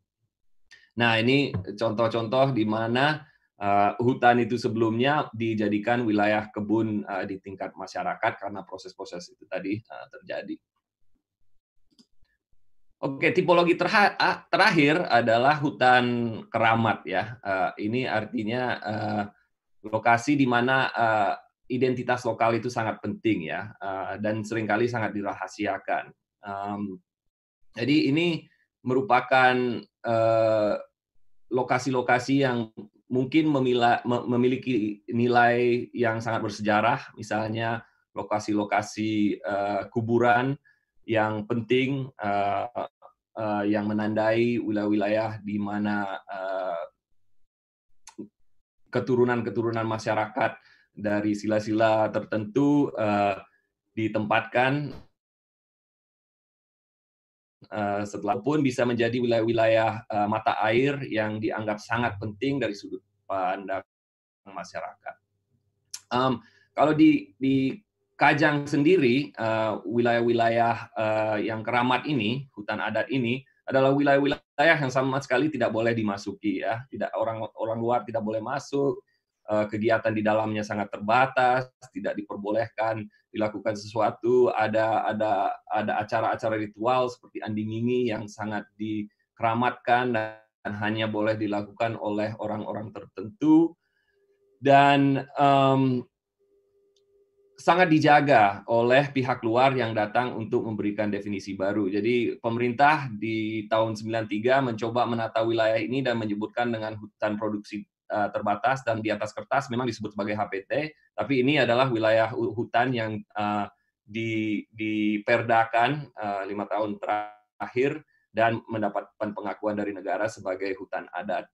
Nah, ini contoh-contoh di mana uh, hutan itu sebelumnya dijadikan wilayah kebun uh, di tingkat masyarakat karena proses-proses itu tadi uh, terjadi. Oke, tipologi terakhir adalah hutan keramat ya. Uh, ini artinya uh, lokasi di mana uh, identitas lokal itu sangat penting ya uh, dan seringkali sangat dirahasiakan. Um, jadi ini merupakan uh, lokasi -lokasi yang mungkin memila, memiliki nilai yang sangat bersejarah, misalnya lokasi-lokasi uh, kuburan yang penting, uh, uh, yang menandai wilayah-wilayah di mana keturunan keturunan-keturunan masyarakat dari sila-sila tertentu uh, ditempatkan Eh, setelah pun bisa menjadi wilayah-wilayah uh, eh, mata air yang dianggap sangat penting dari sudut pandang masyarakat. Um, kalau di, di Kajang sendiri, eh, wilayah-wilayah uh, uh, yang keramat ini, hutan adat ini adalah wilayah-wilayah yang sama sekali tidak boleh dimasuki ya, tidak orang orang luar tidak boleh masuk, uh, kegiatan di dalamnya sangat terbatas, tidak diperbolehkan dilakukan sesuatu, ada ada ada acara-acara ritual seperti andingingi yang sangat dikeramatkan dan hanya boleh dilakukan oleh orang-orang tertentu dan um, sangat dijaga oleh pihak luar yang datang untuk memberikan definisi baru. Jadi pemerintah di tahun 93 mencoba menata wilayah ini dan menyebutkan dengan hutan produksi Eh, terbatas dan di atas kertas memang disebut sebagai HPT, tapi ini adalah wilayah hutan yang uh, di, diperdakan eh, lima tahun terakhir dan mendapatkan pengakuan dari negara sebagai hutan adat.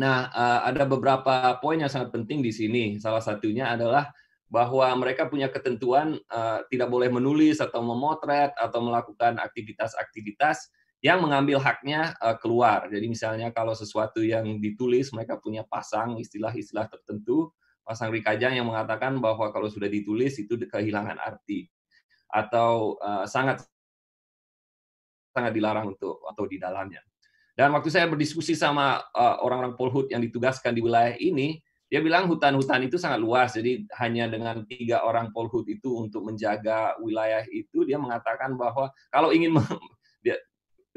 Nah, ada beberapa poin yang sangat penting di sini. Salah satunya adalah bahwa mereka punya ketentuan tidak boleh menulis atau memotret atau melakukan aktivitas-aktivitas yang mengambil haknya eh, keluar. Jadi misalnya kalau sesuatu yang ditulis mereka punya pasang istilah-istilah tertentu, pasang rikajang yang mengatakan bahwa kalau sudah ditulis itu kehilangan arti atau eh, sangat sangat dilarang untuk atau di dalamnya. Dan waktu saya berdiskusi sama eh, orang-orang Polhut yang ditugaskan di wilayah ini, dia bilang hutan-hutan itu sangat luas, jadi hanya dengan tiga orang Polhut itu untuk menjaga wilayah itu, dia mengatakan bahwa kalau ingin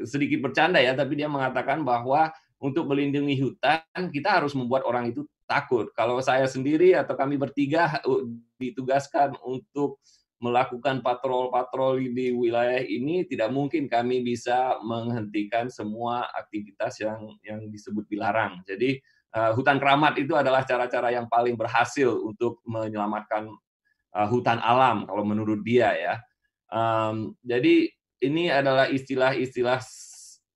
sedikit bercanda ya, tapi dia mengatakan bahwa untuk melindungi hutan kita harus membuat orang itu takut. Kalau saya sendiri atau kami bertiga ditugaskan untuk melakukan patroli-patroli di wilayah ini tidak mungkin kami bisa menghentikan semua aktivitas yang yang disebut dilarang. Jadi uh, hutan keramat itu adalah cara-cara yang paling berhasil untuk menyelamatkan uh, hutan alam kalau menurut dia ya. Um, jadi ini adalah istilah-istilah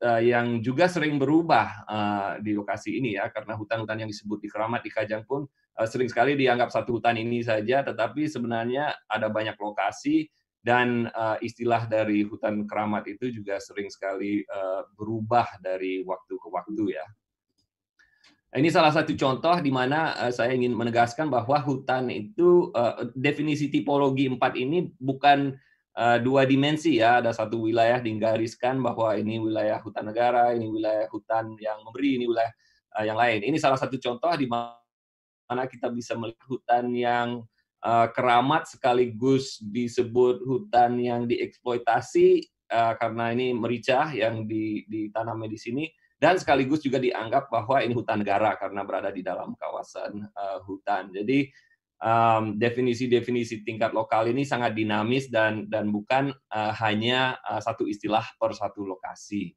eh, yang juga sering berubah eh, di lokasi ini ya, karena hutan-hutan yang disebut di Keramat, di Kajang pun eh, sering sekali dianggap satu hutan ini saja, tetapi sebenarnya ada banyak lokasi dan istilah dari hutan Keramat itu juga sering sekali berubah dari waktu ke waktu ya. Ini salah satu contoh di mana saya ingin menegaskan bahwa hutan itu definisi tipologi empat ini bukan Eh, dua dimensi ya. Ada satu wilayah digariskan bahwa ini wilayah hutan negara, ini wilayah hutan yang memberi, ini wilayah eh, yang lain. Ini salah satu contoh di mana kita bisa melihat hutan yang eh, keramat sekaligus disebut hutan yang dieksploitasi karena ini merica yang di, di sini dan sekaligus juga dianggap bahwa ini hutan negara karena berada di dalam kawasan hutan. Jadi um, definisi-definisi tingkat lokal ini sangat dinamis dan dan bukan uh, hanya uh, satu istilah per satu lokasi.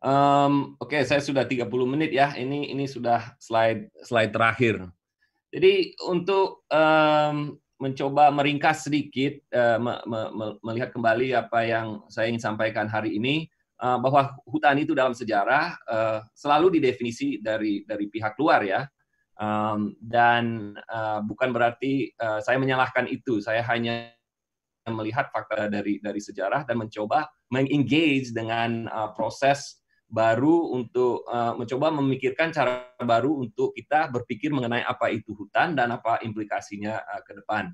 Um, Oke, okay, saya sudah 30 menit ya. Ini ini sudah slide slide terakhir. Jadi untuk um, mencoba meringkas sedikit uh, me, me, me, melihat kembali apa yang saya ingin sampaikan hari ini uh, bahwa hutan itu dalam sejarah uh, selalu didefinisi dari dari pihak luar ya Um, dan uh, bukan berarti uh, saya menyalahkan itu. Saya hanya melihat fakta dari dari sejarah dan mencoba mengengage dengan uh, proses baru untuk uh, mencoba memikirkan cara baru untuk kita berpikir mengenai apa itu hutan dan apa implikasinya uh, ke depan.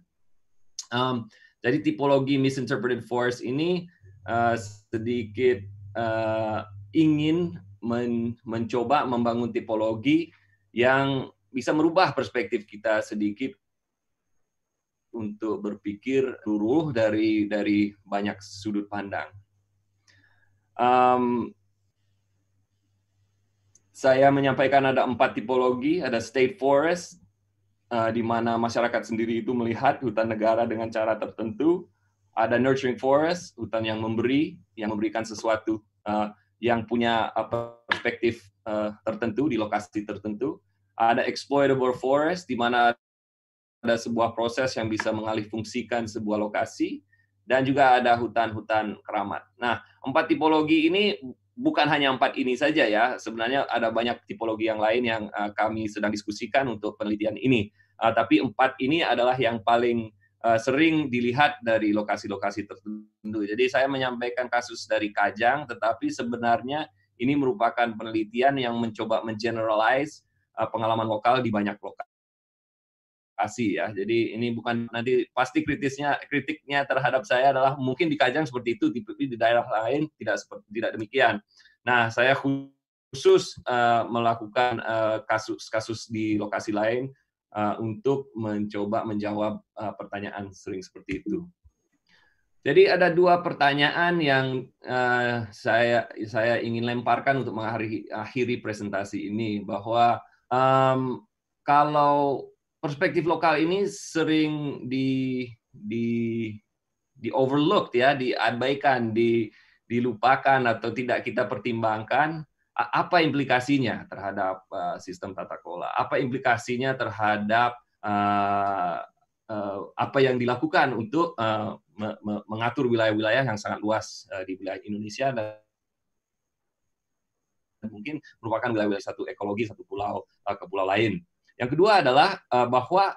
Um, jadi tipologi misinterpreted forest ini uh, sedikit uh, ingin men mencoba membangun tipologi yang bisa merubah perspektif kita sedikit untuk berpikir luruh dari dari banyak sudut pandang. Um, saya menyampaikan ada empat tipologi, ada state forest, uh, di mana masyarakat sendiri itu melihat hutan negara dengan cara tertentu, ada nurturing forest, hutan yang memberi, yang memberikan sesuatu, uh, yang punya perspektif uh, tertentu di lokasi tertentu, ada exploitable forest di mana ada sebuah proses yang bisa mengalihfungsikan sebuah lokasi dan juga ada hutan-hutan keramat. Nah, empat tipologi ini bukan hanya empat ini saja ya. Sebenarnya ada banyak tipologi yang lain yang eh, kami sedang diskusikan untuk penelitian ini. Eh, tapi empat ini adalah yang paling eh, sering dilihat dari lokasi-lokasi tertentu. Jadi saya menyampaikan kasus dari Kajang, tetapi sebenarnya ini merupakan penelitian yang mencoba mengeneralize Eh, pengalaman lokal di banyak lokasi ya. Jadi ini bukan nanti pasti kritisnya kritiknya terhadap saya adalah mungkin di Kajang seperti itu, tapi di daerah lain tidak seperti tidak demikian. Nah, saya khusus uh, melakukan eh, kasus-kasus uh, di lokasi lain uh, untuk mencoba menjawab uh, pertanyaan sering seperti itu. Jadi ada dua pertanyaan yang uh, saya saya ingin lemparkan untuk mengakhiri presentasi ini bahwa um, kalau perspektif lokal ini sering di di di overlooked ya, diabaikan, di dilupakan atau tidak kita pertimbangkan apa implikasinya terhadap eh, sistem tata kelola, apa implikasinya terhadap eh, eh, apa yang dilakukan untuk mengatur wilayah-wilayah yang sangat luas di wilayah Indonesia dan mungkin merupakan wilayah satu ekologi satu pulau eh, ke pulau lain. Yang kedua adalah eh, bahwa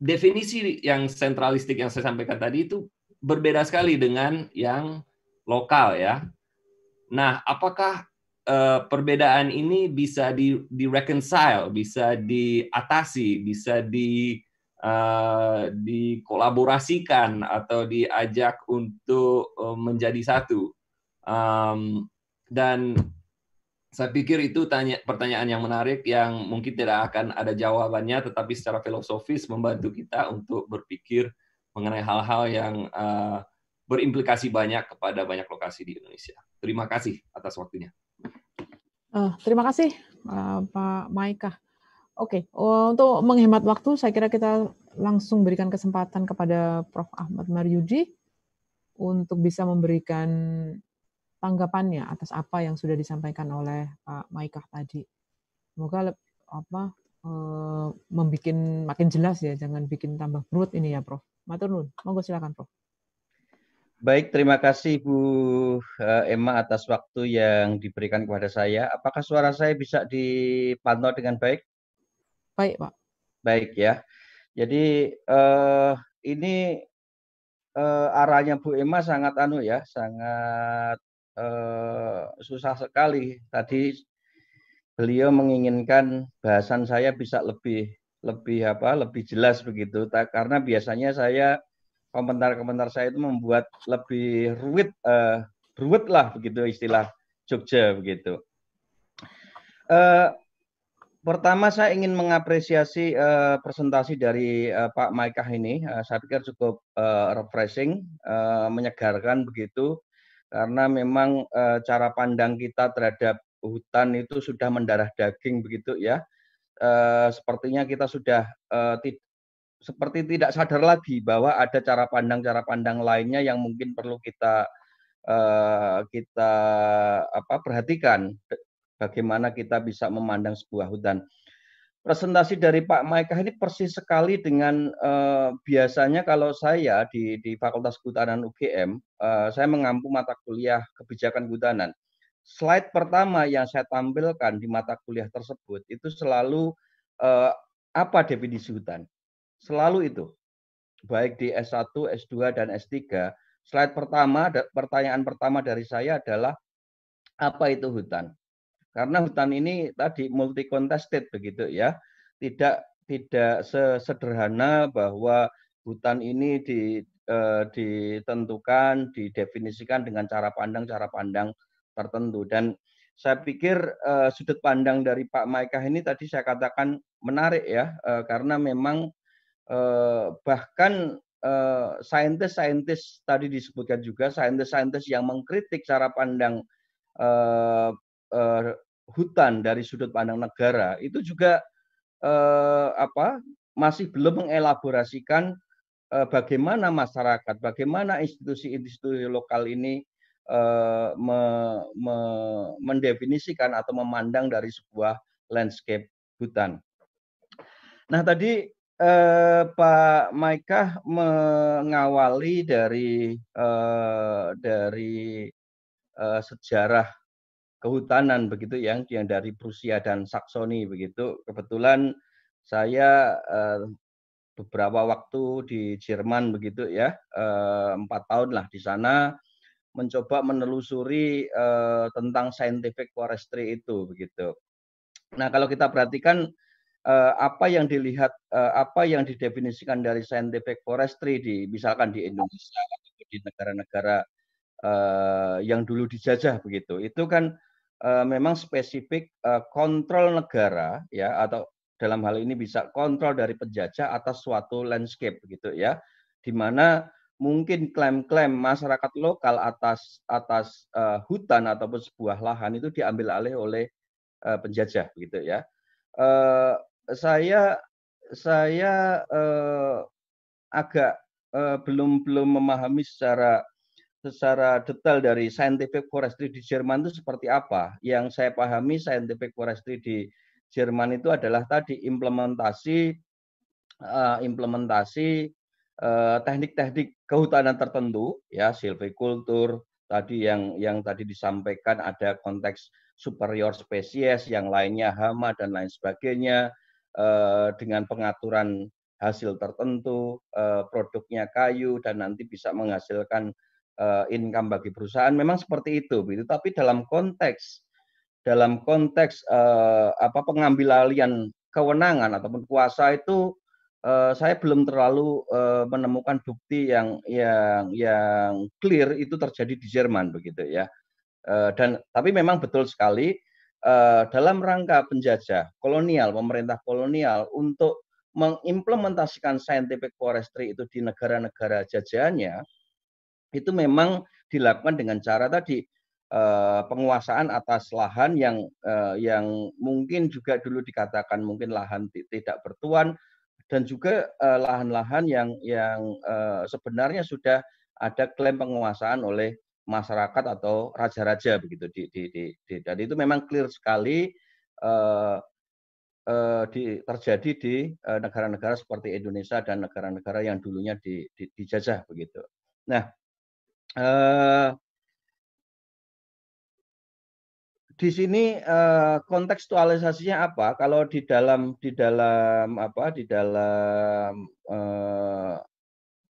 definisi yang sentralistik yang saya sampaikan tadi itu berbeda sekali dengan yang lokal ya. Nah, apakah eh, perbedaan ini bisa di, di reconcile, bisa diatasi, bisa di uh, dikolaborasikan atau diajak untuk menjadi satu? Um, dan saya pikir itu tanya, pertanyaan yang menarik yang mungkin tidak akan ada jawabannya, tetapi secara filosofis membantu kita untuk berpikir mengenai hal-hal yang uh, berimplikasi banyak kepada banyak lokasi di Indonesia. Terima kasih atas waktunya. Uh, terima kasih uh, Pak Maika. Oke, okay. uh, untuk menghemat waktu, saya kira kita langsung berikan kesempatan kepada Prof. Ahmad Maryudi untuk bisa memberikan tanggapannya atas apa yang sudah disampaikan oleh Pak Maikah tadi. Semoga apa eh, membuat makin jelas ya, jangan bikin tambah perut ini ya, Prof. Matur nuwun. Monggo silakan, Prof. Baik, terima kasih Bu eh, Emma atas waktu yang diberikan kepada saya. Apakah suara saya bisa dipantau dengan baik? Baik, Pak. Baik ya. Jadi eh, ini eh, arahnya Bu Emma sangat anu ya, sangat Eh, susah sekali. Tadi beliau menginginkan bahasan saya bisa lebih lebih apa lebih jelas begitu karena biasanya saya komentar-komentar saya itu membuat lebih ruwet uh, ruwet lah begitu istilah Jogja begitu uh, pertama saya ingin mengapresiasi uh, presentasi dari uh, Pak Maikah ini uh, saya pikir cukup uh, refreshing uh, menyegarkan begitu karena memang e, cara pandang kita terhadap hutan itu sudah mendarah daging begitu ya. E, sepertinya kita sudah e, ti, seperti tidak sadar lagi bahwa ada cara pandang-cara pandang lainnya yang mungkin perlu kita e, kita apa perhatikan bagaimana kita bisa memandang sebuah hutan presentasi dari Pak Maika ini persis sekali dengan uh, biasanya kalau saya di, di Fakultas Kehutanan UGM, uh, eh, saya mengampu mata kuliah kebijakan kehutanan. Slide pertama yang saya tampilkan di mata kuliah tersebut itu selalu uh, apa definisi hutan. Selalu itu. Baik di S1, S2, dan S3. Slide pertama, pertanyaan pertama dari saya adalah apa itu hutan? Karena hutan ini tadi multi contested begitu ya. Tidak tidak sesederhana bahwa hutan ini di, eh, ditentukan, didefinisikan dengan cara pandang cara pandang tertentu dan saya pikir eh, sudut pandang dari Pak Maika ini tadi saya katakan menarik ya eh, karena memang eh, bahkan eh, saintis saintis tadi disebutkan juga saintis-saintis yang mengkritik cara pandang uh, uh, hutan dari sudut pandang negara itu juga eh, apa masih belum mengelaborasikan eh, bagaimana masyarakat, bagaimana institusi-institusi lokal ini eh, me, me, mendefinisikan atau memandang dari sebuah landscape hutan. Nah tadi eh, Pak Maika mengawali dari eh, dari eh, sejarah kehutanan begitu yang yang dari Prusia dan Saksoni begitu. Kebetulan saya eh, beberapa waktu di Jerman begitu ya eh, empat tahun lah di sana mencoba menelusuri eh, tentang scientific forestry itu begitu. Nah kalau kita perhatikan eh, apa yang dilihat eh, apa yang didefinisikan dari scientific forestry di misalkan di Indonesia atau di negara-negara yang dulu dijajah begitu itu kan Eh, memang spesifik eh, kontrol negara ya atau dalam hal ini bisa kontrol dari penjajah atas suatu landscape gitu ya di mana mungkin klaim-klaim masyarakat lokal atas atas uh, hutan ataupun sebuah lahan itu diambil alih oleh uh, penjajah gitu ya. Uh, saya saya uh, agak uh, belum belum memahami secara secara detail dari scientific forestry di Jerman itu seperti apa. Yang saya pahami scientific forestry di Jerman itu adalah tadi implementasi uh, implementasi eh, teknik-teknik uh, kehutanan tertentu ya silvicultur tadi yang yang tadi disampaikan ada konteks superior spesies yang lainnya hama dan lain sebagainya uh, dengan pengaturan hasil tertentu uh, produknya kayu dan nanti bisa menghasilkan uh, income bagi perusahaan memang seperti itu begitu tapi dalam konteks dalam konteks uh, apa pengambil alian kewenangan ataupun kuasa itu uh, saya belum terlalu uh, menemukan bukti yang yang yang clear itu terjadi di Jerman begitu ya uh, dan tapi memang betul sekali uh, dalam rangka penjajah kolonial pemerintah kolonial untuk mengimplementasikan scientific forestry itu di negara-negara jajahannya itu memang dilakukan dengan cara tadi eh, penguasaan atas lahan yang eh, yang mungkin juga dulu dikatakan mungkin lahan tidak bertuan dan juga eh, lahan-lahan yang yang sebenarnya sudah ada klaim penguasaan oleh masyarakat atau raja-raja begitu di, di, di, di dan itu memang clear sekali uh, uh, di, terjadi di negara-negara seperti Indonesia dan negara-negara yang dulunya di, di, dijajah begitu. Nah, Eh, di sini uh, kontekstualisasinya apa? Kalau di dalam di dalam apa? Di dalam uh,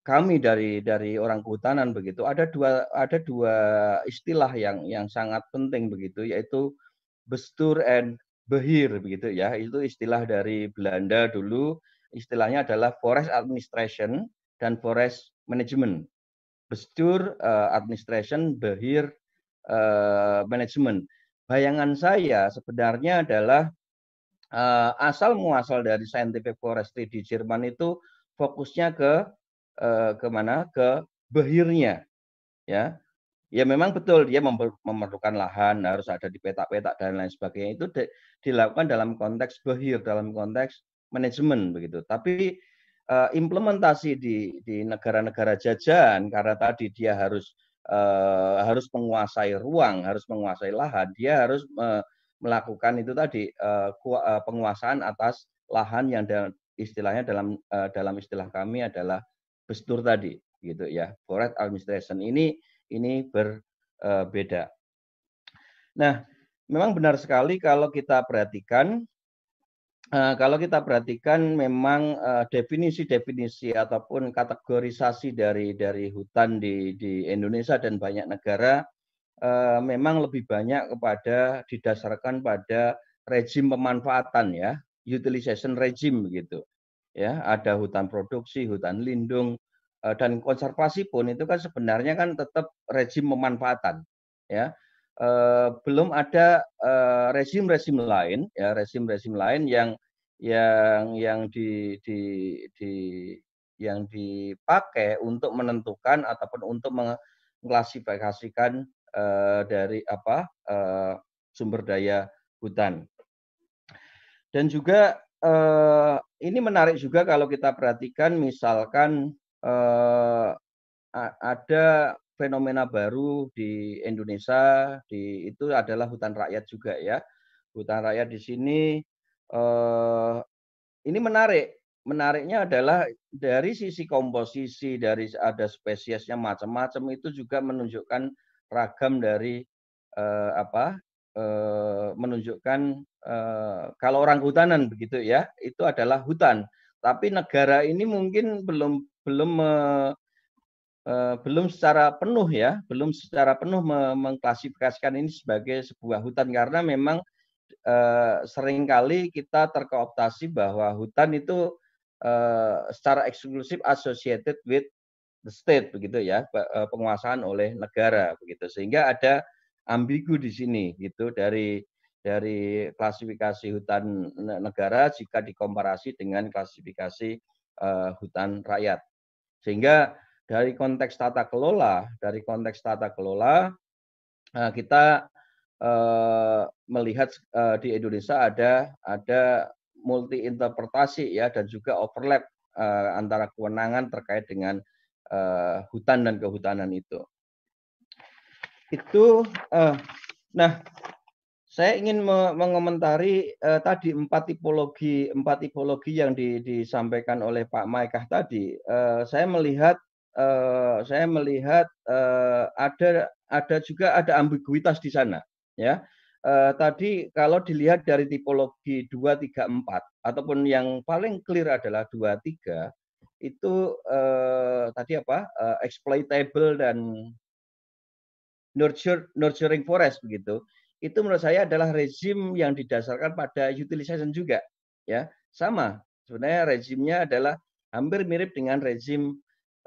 kami dari dari orang kehutanan begitu ada dua ada dua istilah yang yang sangat penting begitu yaitu bestur and behir begitu ya itu istilah dari Belanda dulu istilahnya adalah forest administration dan forest management bestur uh, administration behir uh, management. Bayangan saya sebenarnya adalah uh, asal muasal dari scientific forestry di Jerman itu fokusnya ke uh, ke mana? Ke behirnya. Ya. Ya memang betul dia memerlukan lahan harus ada di petak-petak dan lain sebagainya itu dilakukan dalam konteks behir, dalam konteks manajemen begitu. Tapi uh, implementasi di di negara-negara jajan karena tadi dia harus uh, harus menguasai ruang, harus menguasai lahan, dia harus uh, melakukan itu tadi uh, penguasaan atas lahan yang dalam istilahnya dalam uh, dalam istilah kami adalah bestur tadi gitu ya. Forest administration ini ini berbeda. Uh, nah, memang benar sekali kalau kita perhatikan Eh, kalau kita perhatikan memang eh, definisi-definisi uh, ataupun kategorisasi dari dari hutan di di Indonesia dan banyak negara uh, memang lebih banyak kepada didasarkan pada rejim pemanfaatan ya, utilization regime gitu. Ya, ada hutan produksi, hutan lindung dan konservasi pun itu kan sebenarnya kan tetap rejim pemanfaatan ya eh, belum ada eh, rezim-rezim eh, lain ya rezim-rezim lain yang yang yang di, di, di yang dipakai untuk menentukan ataupun untuk mengklasifikasikan eh, dari apa eh, sumber daya hutan dan juga eh, ini menarik juga kalau kita perhatikan misalkan eh, ada fenomena baru di Indonesia di itu adalah hutan rakyat juga ya. Hutan rakyat di sini eh, ini menarik. Menariknya adalah dari sisi komposisi dari ada spesiesnya macam-macam itu juga menunjukkan ragam dari eh, apa eh, menunjukkan eh, kalau orang hutanan begitu ya itu adalah hutan. Tapi negara ini mungkin belum belum eh, Eh, belum secara penuh ya, belum secara penuh mengklasifikasikan ini sebagai sebuah hutan karena memang eh, seringkali kita terkooptasi bahwa hutan itu eh, secara eksklusif associated with the state begitu ya, penguasaan oleh negara begitu. Sehingga ada ambigu di sini gitu dari dari klasifikasi hutan negara jika dikomparasi dengan klasifikasi uh, hutan rakyat. Sehingga dari konteks tata kelola, dari konteks tata kelola eh, kita eh, melihat eh, di Indonesia ada ada multi interpretasi ya dan juga overlap antara kewenangan terkait dengan hutan dan kehutanan itu. Itu nah saya ingin mengomentari eh, tadi empat tipologi empat tipologi yang di, disampaikan oleh Pak Maikah tadi. Eh, saya melihat uh, saya melihat uh, ada ada juga ada ambiguitas di sana ya uh, tadi kalau dilihat dari tipologi 234 ataupun yang paling clear adalah 23 itu uh, tadi apa uh, exploitable dan nurture nurturing forest begitu itu menurut saya adalah rezim yang didasarkan pada utilization juga ya sama sebenarnya rezimnya adalah hampir mirip dengan rezim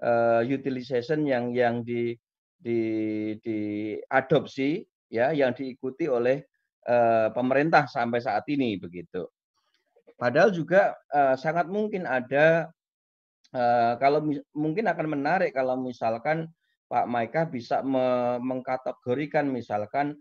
uh, utilization yang yang di di diadopsi ya yang diikuti oleh uh, pemerintah sampai saat ini begitu. Padahal juga uh, sangat mungkin ada uh, kalau mungkin akan menarik kalau misalkan Pak Maika bisa me mengkategorikan misalkan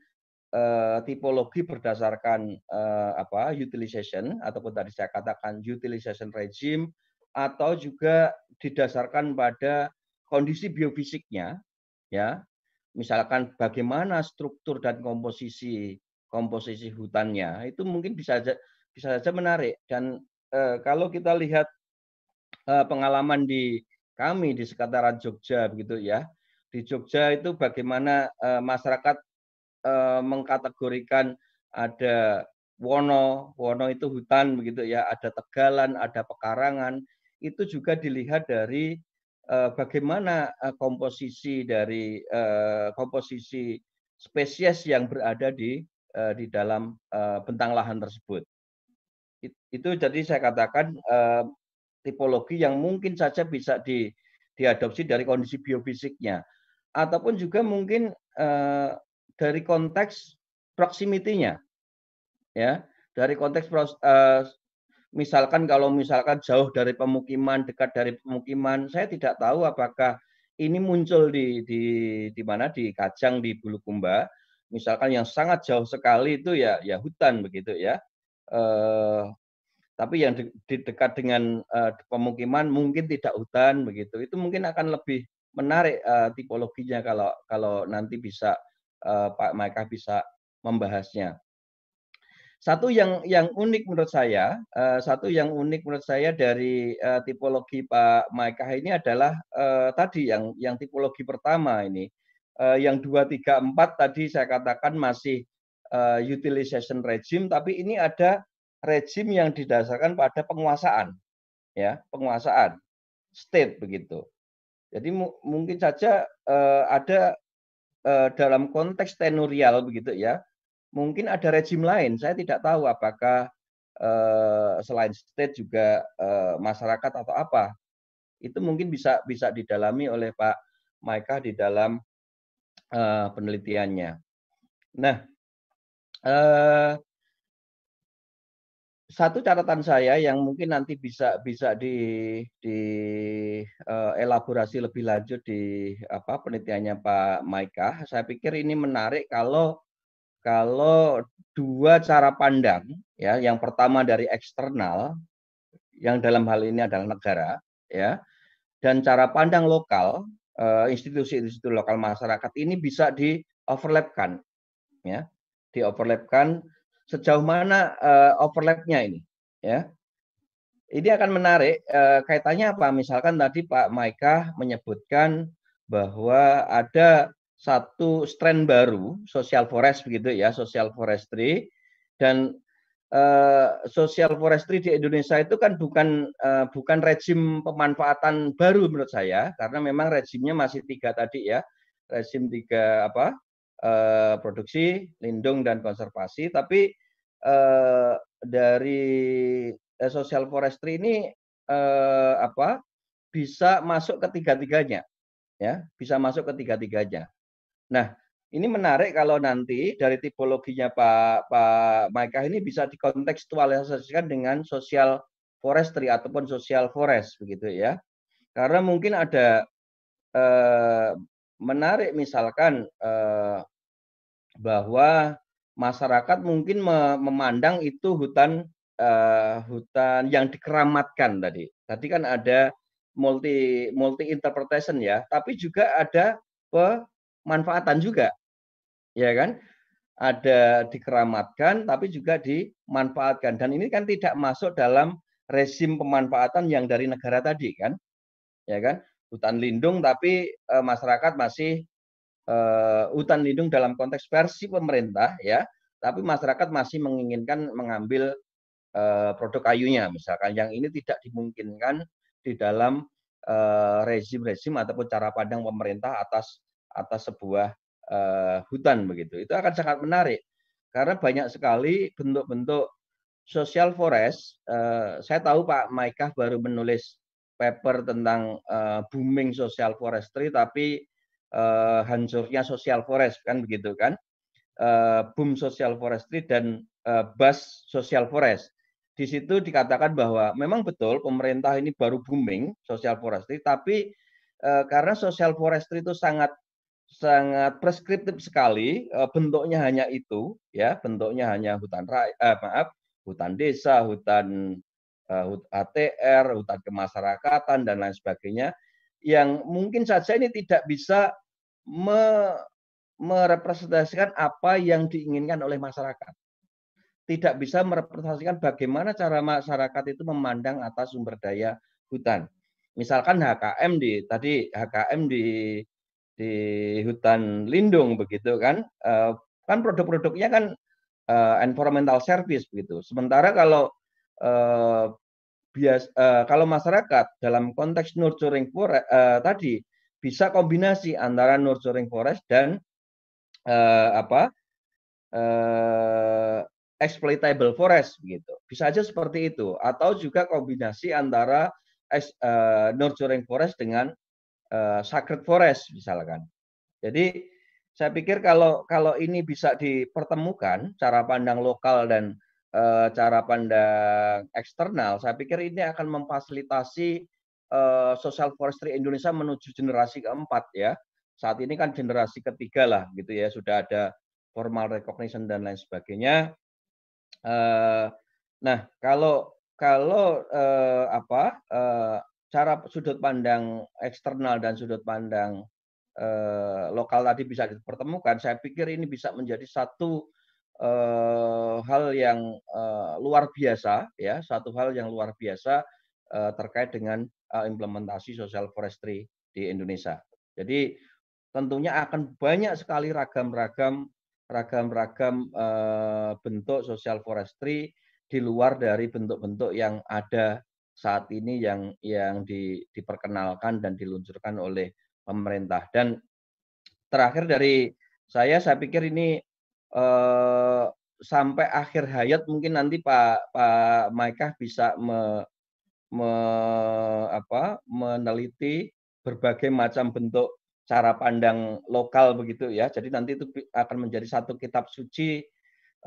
uh, tipologi berdasarkan uh, apa utilization ataupun tadi saya katakan utilization regime atau juga didasarkan pada kondisi biofisiknya ya misalkan bagaimana struktur dan komposisi komposisi hutannya itu mungkin bisa saja bisa saja menarik dan e, kalau kita lihat e, pengalaman di kami di sekitaran Jogja begitu ya di Jogja itu bagaimana e, masyarakat e, mengkategorikan ada Wono Wono itu hutan begitu ya ada Tegalan ada Pekarangan itu juga dilihat dari eh, bagaimana eh, komposisi dari eh, komposisi spesies yang berada di di dalam bentang lahan tersebut. Itu jadi saya katakan tipologi yang mungkin saja bisa di diadopsi dari kondisi biofisiknya ataupun juga mungkin uh, dari konteks proximity-nya. Ya, dari konteks pros, misalkan kalau misalkan jauh dari pemukiman, dekat dari pemukiman, saya tidak tahu apakah ini muncul di di di mana di Kajang di Bulukumba, misalkan yang sangat jauh sekali itu ya ya hutan begitu ya. Eh, tapi yang di, dekat dengan uh, pemukiman mungkin tidak hutan begitu. Itu mungkin akan lebih menarik uh, tipologinya kalau kalau nanti bisa uh, Pak Maika bisa membahasnya. Satu yang yang unik menurut saya, uh, satu yang unik menurut saya dari uh, tipologi Pak Maika ini adalah uh, tadi yang yang tipologi pertama ini, uh, yang dua tiga empat tadi saya katakan masih uh, utilization regime, tapi ini ada regime yang didasarkan pada penguasaan, ya penguasaan state begitu. Jadi mu mungkin saja uh, ada uh, dalam konteks tenurial begitu ya Mungkin ada rejim lain, saya tidak tahu apakah eh, selain state juga eh, masyarakat atau apa. Itu mungkin bisa bisa didalami oleh Pak Maika di dalam eh, penelitiannya. Nah, satu catatan saya yang mungkin nanti bisa bisa di, di uh, elaborasi lebih lanjut di apa penelitiannya Pak Maika. Saya pikir ini menarik kalau kalau dua cara pandang ya yang pertama dari eksternal yang dalam hal ini adalah negara ya dan cara pandang lokal eh, institusi-institusi lokal masyarakat ini bisa di overlapkan ya di overlapkan sejauh mana uh, overlapnya ini ya ini akan menarik uh, kaitannya apa misalkan tadi Pak Maika menyebutkan bahwa ada satu tren baru social forest begitu ya social forestry dan uh, social forestry di Indonesia itu kan bukan uh, bukan rezim pemanfaatan baru menurut saya karena memang rezimnya masih tiga tadi ya rezim tiga apa uh, produksi lindung dan konservasi tapi uh, dari uh, social forestry ini uh, apa bisa masuk ketiga tiganya ya bisa masuk ketiga tiganya Nah, ini menarik kalau nanti dari tipologinya Pak Pak Maika ini bisa dikontekstualisasikan dengan sosial forestry ataupun sosial forest begitu ya. Karena mungkin ada eh, menarik misalkan eh, bahwa masyarakat mungkin memandang itu hutan eh, hutan yang dikeramatkan tadi. Tadi kan ada multi multi interpretation ya, tapi juga ada pe, manfaatan juga. Ya kan? Ada dikeramatkan tapi juga dimanfaatkan dan ini kan tidak masuk dalam rezim pemanfaatan yang dari negara tadi kan. Ya kan? Hutan lindung tapi e, masyarakat masih e, hutan lindung dalam konteks versi pemerintah ya, tapi masyarakat masih menginginkan mengambil eh, produk kayunya misalkan yang ini tidak dimungkinkan di dalam rezim-rezim ataupun cara pandang pemerintah atas atas sebuah uh, hutan begitu. Itu akan sangat menarik karena banyak sekali bentuk-bentuk social forest. Uh, saya tahu Pak Maikah baru menulis paper tentang uh, booming social forestry tapi uh, hancurnya social forest kan begitu kan. Uh, boom social forestry dan uh, sosial social forest. Di situ dikatakan bahwa memang betul pemerintah ini baru booming social forestry tapi karena social forestry itu sangat sangat preskriptif sekali eh, bentuknya hanya itu ya bentuknya hanya hutan raya eh, maaf hutan desa hutan uh, eh, ATR hutan kemasyarakatan dan lain sebagainya yang mungkin saja ini tidak bisa me merepresentasikan apa yang diinginkan oleh masyarakat tidak bisa merepresentasikan bagaimana cara masyarakat itu memandang atas sumber daya hutan misalkan HKM di tadi HKM di di hutan lindung begitu kan uh, kan produk-produknya kan uh, environmental service begitu sementara kalau uh, bias uh, kalau masyarakat dalam konteks nurturing forest uh, tadi bisa kombinasi antara nurturing forest dan uh, apa uh, exploitable forest begitu bisa aja seperti itu atau juga kombinasi antara uh, nurturing forest dengan Eh, sacred Forest misalkan. Jadi saya pikir kalau kalau ini bisa dipertemukan cara pandang lokal dan uh, cara pandang eksternal, saya pikir ini akan memfasilitasi uh, social forestry Indonesia menuju generasi keempat ya. Saat ini kan generasi ketiga lah gitu ya sudah ada formal recognition dan lain sebagainya. Uh, nah kalau kalau uh, apa uh, cara sudut pandang eksternal dan sudut pandang eh, lokal tadi bisa dipertemukan, saya pikir ini bisa menjadi satu eh, hal yang eh, luar biasa, ya, satu hal yang luar biasa eh, terkait dengan eh, implementasi social forestry di Indonesia. Jadi tentunya akan banyak sekali ragam-ragam ragam-ragam eh, bentuk social forestry di luar dari bentuk-bentuk yang ada saat ini yang yang di, diperkenalkan dan diluncurkan oleh pemerintah. Dan terakhir dari saya, saya pikir ini eh, sampai akhir hayat mungkin nanti Pak Pak Maikah bisa me, me, apa, meneliti berbagai macam bentuk cara pandang lokal begitu ya. Jadi nanti itu akan menjadi satu kitab suci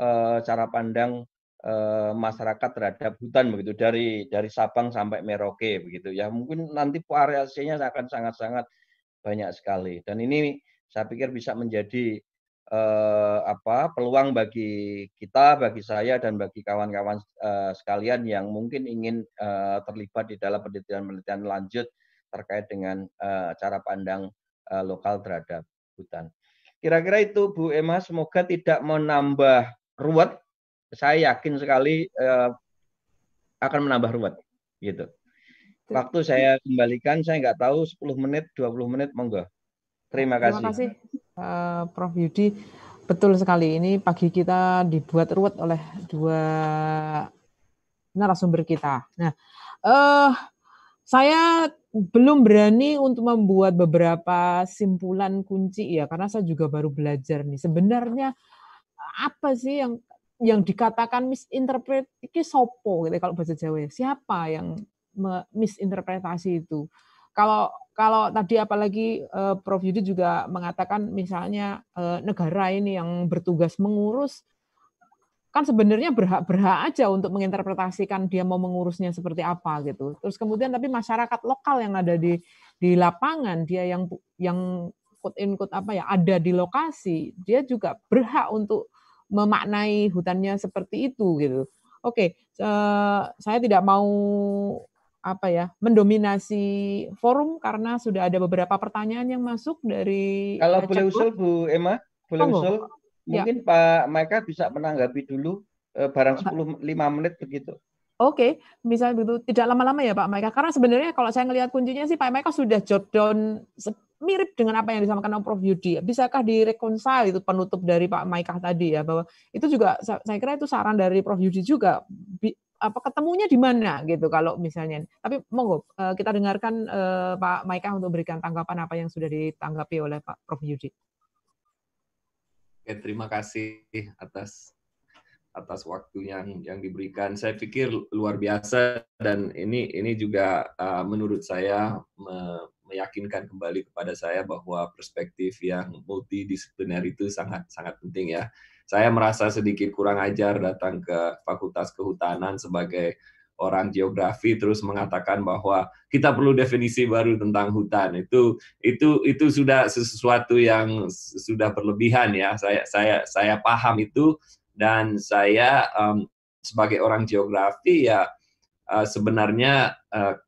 eh, cara pandang Eh, masyarakat terhadap hutan begitu dari dari Sabang sampai Merauke begitu ya mungkin nanti variasinya akan sangat-sangat banyak sekali dan ini saya pikir bisa menjadi eh, apa peluang bagi kita bagi saya dan bagi kawan-kawan eh, sekalian yang mungkin ingin eh, terlibat di dalam penelitian-penelitian lanjut terkait dengan eh, cara pandang eh, lokal terhadap hutan. Kira-kira itu Bu Emma semoga tidak menambah ruwet saya yakin sekali uh, akan menambah ruwet gitu. Waktu saya kembalikan saya nggak tahu 10 menit 20 menit monggo. Terima kasih. Terima kasih uh, Prof Yudi. Betul sekali ini pagi kita dibuat ruwet oleh dua narasumber kita. Nah, uh, saya belum berani untuk membuat beberapa simpulan kunci ya karena saya juga baru belajar nih. Sebenarnya apa sih yang yang dikatakan misinterpret iki sopo gitu kalau bahasa Jawa Siapa yang misinterpretasi itu? Kalau kalau tadi apalagi uh, Prof Yudi juga mengatakan misalnya uh, negara ini yang bertugas mengurus kan sebenarnya berhak berhak aja untuk menginterpretasikan dia mau mengurusnya seperti apa gitu. Terus kemudian tapi masyarakat lokal yang ada di di lapangan, dia yang yang quote in apa ya ada di lokasi, dia juga berhak untuk memaknai hutannya seperti itu gitu. Oke, eh, saya tidak mau apa ya mendominasi forum karena sudah ada beberapa pertanyaan yang masuk dari kalau boleh usul Bu Emma boleh oh, usul ya. mungkin Pak Maika bisa menanggapi dulu eh, barang 10 5 menit begitu Oke, okay. misalnya begitu tidak lama-lama ya Pak Maika. Karena sebenarnya kalau saya melihat kuncinya sih Pak Maika sudah jot down mirip dengan apa yang disampaikan oleh Prof Yudi. Ya. Bisakah direkonsal itu penutup dari Pak Maika tadi ya bahwa itu juga saya kira itu saran dari Prof Yudi juga apa ketemunya di mana gitu kalau misalnya. Tapi monggo eh, kita dengarkan eh, Pak Maika untuk berikan tanggapan apa yang sudah ditanggapi oleh Pak Prof Yudi. Oke, terima kasih atas atas waktunya yang yang diberikan. Saya pikir luar biasa dan ini ini juga uh, menurut saya me meyakinkan kembali kepada saya bahwa perspektif yang multidisipliner itu sangat sangat penting ya. Saya merasa sedikit kurang ajar datang ke Fakultas Kehutanan sebagai orang geografi terus mengatakan bahwa kita perlu definisi baru tentang hutan itu itu itu sudah sesuatu yang sudah berlebihan ya saya saya saya paham itu dan saya um, sebagai orang geografi ya uh, sebenarnya uh,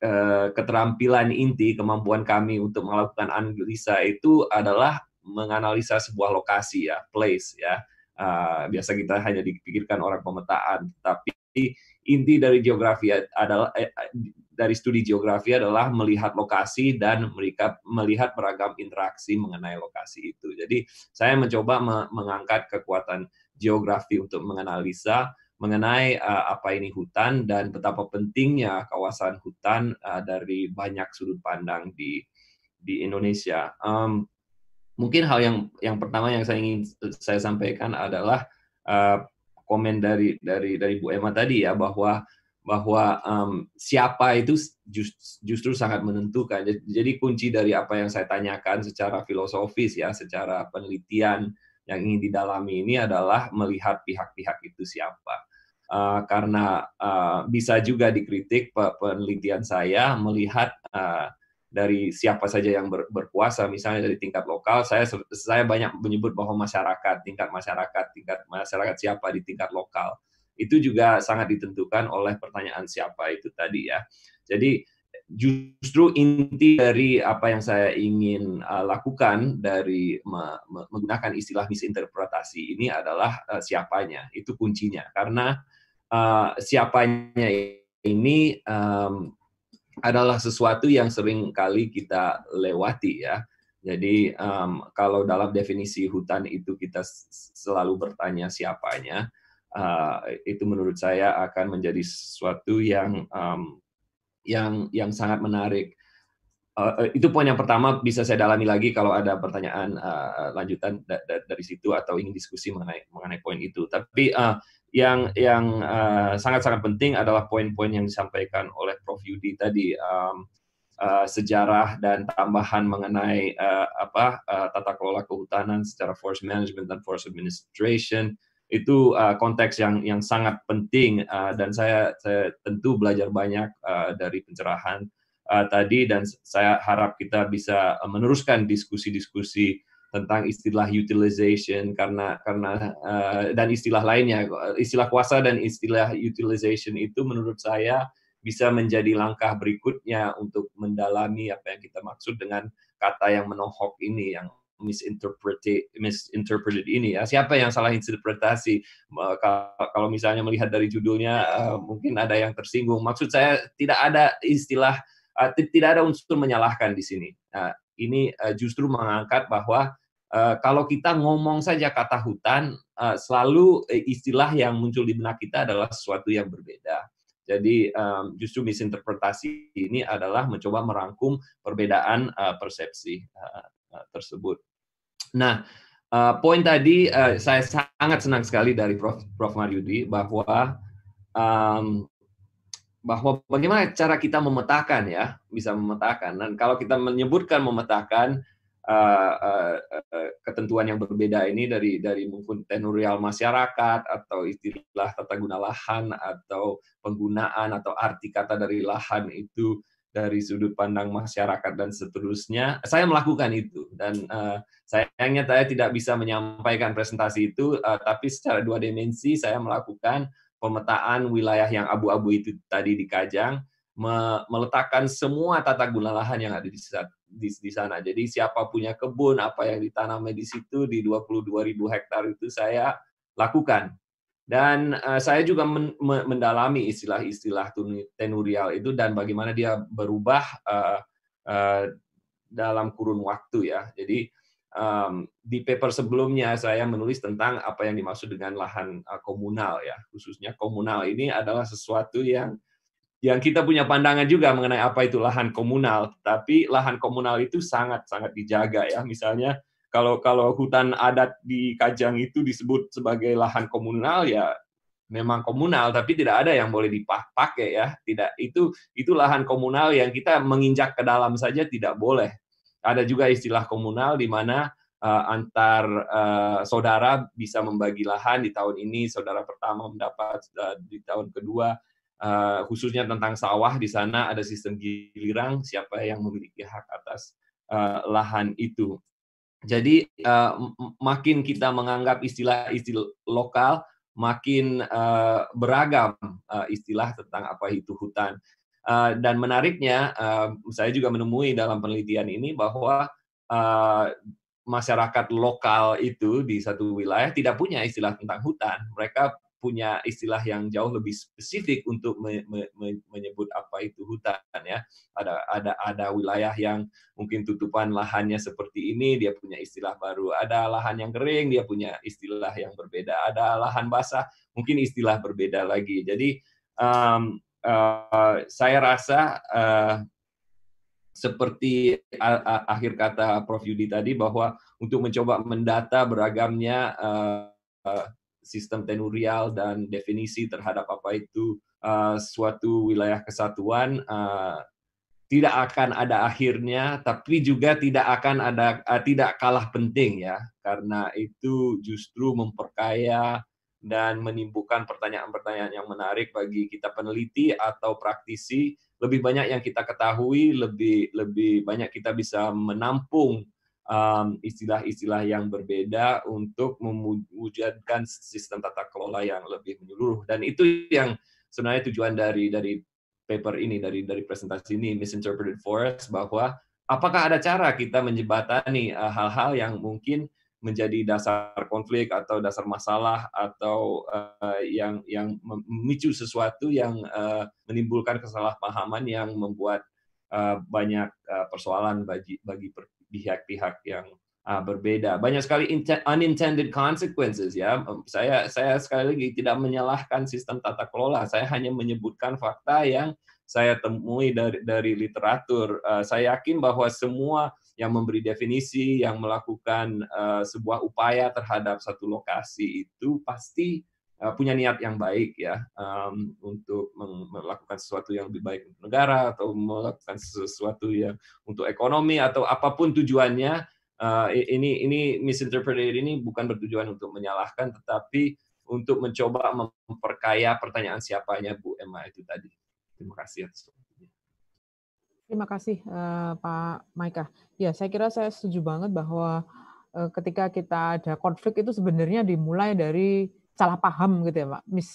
uh, keterampilan inti kemampuan kami untuk melakukan analisa itu adalah menganalisa sebuah lokasi ya place ya uh, biasa kita hanya dipikirkan orang pemetaan tapi inti dari geografi adalah dari studi geografi adalah melihat lokasi dan mereka melihat beragam interaksi mengenai lokasi itu. Jadi saya mencoba mengangkat kekuatan geografi untuk menganalisa mengenai uh, apa ini hutan dan betapa pentingnya kawasan hutan uh, dari banyak sudut pandang di di Indonesia. Um, mungkin hal yang yang pertama yang saya ingin eh, saya sampaikan adalah uh, komen dari dari dari Bu Emma tadi ya bahwa bahwa um, siapa itu just, justru sangat menentukan. Jadi kunci dari apa yang saya tanyakan secara filosofis ya, secara penelitian yang ingin didalami ini adalah melihat pihak-pihak itu siapa. Uh, karena uh, bisa juga dikritik penelitian saya melihat uh, dari siapa saja yang ber, berkuasa, misalnya dari tingkat lokal, saya saya banyak menyebut bahwa masyarakat, tingkat masyarakat, tingkat masyarakat siapa di tingkat lokal, itu juga sangat ditentukan oleh pertanyaan siapa itu tadi ya. Jadi justru inti dari apa yang saya ingin uh, lakukan dari me me menggunakan istilah misinterpretasi ini adalah uh, siapanya itu kuncinya karena uh, siapanya ini um, adalah sesuatu yang sering kali kita lewati ya jadi um, kalau dalam definisi hutan itu kita selalu bertanya siapanya uh, itu menurut saya akan menjadi sesuatu yang um, yang yang sangat menarik. Uh, itu poin yang pertama bisa saya dalami lagi kalau ada pertanyaan uh, lanjutan da da dari situ atau ingin diskusi mengenai mengenai poin itu. Tapi uh, yang yang sangat-sangat uh, penting adalah poin-poin yang disampaikan oleh Prof Yudi tadi um, uh, sejarah dan tambahan mengenai uh, apa uh, tata kelola kehutanan secara forest management dan forest administration itu uh, konteks yang yang sangat penting uh, dan saya, saya tentu belajar banyak uh, dari pencerahan uh, tadi dan saya harap kita bisa meneruskan diskusi-diskusi tentang istilah utilization karena karena uh, dan istilah lainnya istilah kuasa dan istilah utilization itu menurut saya bisa menjadi langkah berikutnya untuk mendalami apa yang kita maksud dengan kata yang menohok ini yang misinterpreted, misinterpreted ini ya siapa yang salah interpretasi kalau misalnya melihat dari judulnya eh, mungkin ada yang tersinggung maksud saya tidak ada istilah eh, tidak ada unsur menyalahkan di sini nah, ini eh, justru mengangkat bahwa kalau kita ngomong saja kata hutan selalu istilah yang muncul di benak kita adalah sesuatu yang berbeda jadi justru misinterpretasi ini adalah mencoba merangkum perbedaan persepsi tersebut. Nah, uh, poin tadi uh, saya sangat senang sekali dari Prof. Prof. Mariudi bahwa um, bahwa bagaimana cara kita memetakan ya bisa memetakan dan kalau kita menyebutkan memetakan uh, uh, uh, ketentuan yang berbeda ini dari dari mungkin tenurial masyarakat atau istilah tata guna lahan atau penggunaan atau arti kata dari lahan itu dari sudut pandang masyarakat dan seterusnya. Saya melakukan itu dan uh, sayangnya saya tidak bisa menyampaikan presentasi itu, uh, tapi secara dua dimensi saya melakukan pemetaan wilayah yang abu-abu itu tadi di Kajang, me meletakkan semua tata guna lahan yang ada di, di, di sana. Jadi siapa punya kebun, apa yang ditanam di situ di 22.000 hektar itu saya lakukan dan uh, saya juga men men mendalami istilah-istilah tenurial itu dan bagaimana dia berubah uh, uh, dalam kurun waktu ya. Jadi um, di paper sebelumnya saya menulis tentang apa yang dimaksud dengan lahan uh, komunal ya. Khususnya komunal ini adalah sesuatu yang yang kita punya pandangan juga mengenai apa itu lahan komunal, tapi lahan komunal itu sangat-sangat dijaga ya. Misalnya kalau kalau hutan adat di Kajang itu disebut sebagai lahan komunal ya memang komunal tapi tidak ada yang boleh dipakai ya tidak itu itu lahan komunal yang kita menginjak ke dalam saja tidak boleh ada juga istilah komunal di mana uh, antar uh, saudara bisa membagi lahan di tahun ini saudara pertama mendapat uh, di tahun kedua uh, khususnya tentang sawah di sana ada sistem giliran siapa yang memiliki hak atas uh, lahan itu jadi uh, makin kita menganggap istilah-istilah lokal, makin uh, beragam uh, istilah tentang apa itu hutan. Uh, dan menariknya, uh, saya juga menemui dalam penelitian ini bahwa uh, masyarakat lokal itu di satu wilayah tidak punya istilah tentang hutan. Mereka punya istilah yang jauh lebih spesifik untuk me, me, me, menyebut apa itu hutan ya. Ada ada ada wilayah yang mungkin tutupan lahannya seperti ini, dia punya istilah baru. Ada lahan yang kering, dia punya istilah yang berbeda. Ada lahan basah, mungkin istilah berbeda lagi. Jadi um, uh, saya rasa uh, seperti akhir kata Prof Yudi tadi bahwa untuk mencoba mendata beragamnya eh, sistem tenurial dan definisi terhadap apa itu uh, suatu wilayah kesatuan uh, tidak akan ada akhirnya, tapi juga tidak akan ada uh, tidak kalah penting ya, karena itu justru memperkaya dan menimbulkan pertanyaan-pertanyaan yang menarik bagi kita peneliti atau praktisi. Lebih banyak yang kita ketahui, lebih lebih banyak kita bisa menampung istilah-istilah um, yang berbeda untuk mewujudkan sistem tata kelola yang lebih menyeluruh dan itu yang sebenarnya tujuan dari dari paper ini dari dari presentasi ini misinterpreted forest bahwa apakah ada cara kita menjembatani hal-hal uh, yang mungkin menjadi dasar konflik atau dasar masalah atau uh, yang yang memicu sesuatu yang uh, menimbulkan kesalahpahaman yang membuat uh, banyak uh, persoalan bagi bagi per, pihak-pihak yang uh, berbeda. Banyak sekali unintended consequences ya. Saya saya sekali lagi tidak menyalahkan sistem tata kelola. Saya hanya menyebutkan fakta yang saya temui dari dari literatur. Uh, saya yakin bahwa semua yang memberi definisi, yang melakukan uh, sebuah upaya terhadap satu lokasi itu pasti Eh, punya niat yang baik ya um, untuk melakukan sesuatu yang lebih baik untuk negara atau melakukan sesuatu yang untuk ekonomi atau apapun tujuannya uh, ini ini misinterpreted ini bukan bertujuan untuk menyalahkan tetapi untuk mencoba memperkaya pertanyaan siapanya Bu Emma itu tadi. Terima kasih atas Terima kasih uh, Pak Maika. Ya, saya kira saya setuju banget bahwa uh, ketika kita ada konflik itu sebenarnya dimulai dari salah paham gitu ya Pak, mis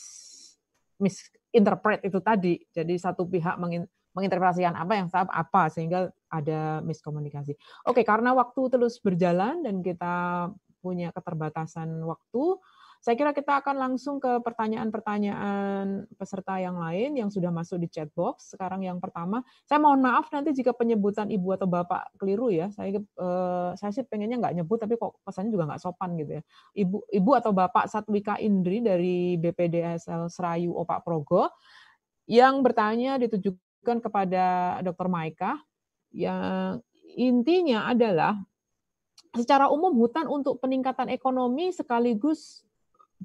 misinterpret itu tadi. Jadi satu pihak mengin, menginterpretasikan apa yang salah apa sehingga ada miskomunikasi. Oke, karena waktu terus berjalan dan kita punya keterbatasan waktu, saya kira kita akan langsung ke pertanyaan-pertanyaan peserta yang lain yang sudah masuk di chat box. Sekarang yang pertama, saya mohon maaf nanti jika penyebutan ibu atau bapak keliru ya. Saya eh, saya sih pengennya nggak nyebut tapi kok pesannya juga nggak sopan gitu ya. Ibu ibu atau bapak Satwika Indri dari BPDSL Serayu Opak Progo yang bertanya ditujukan kepada Dr. Maika yang intinya adalah secara umum hutan untuk peningkatan ekonomi sekaligus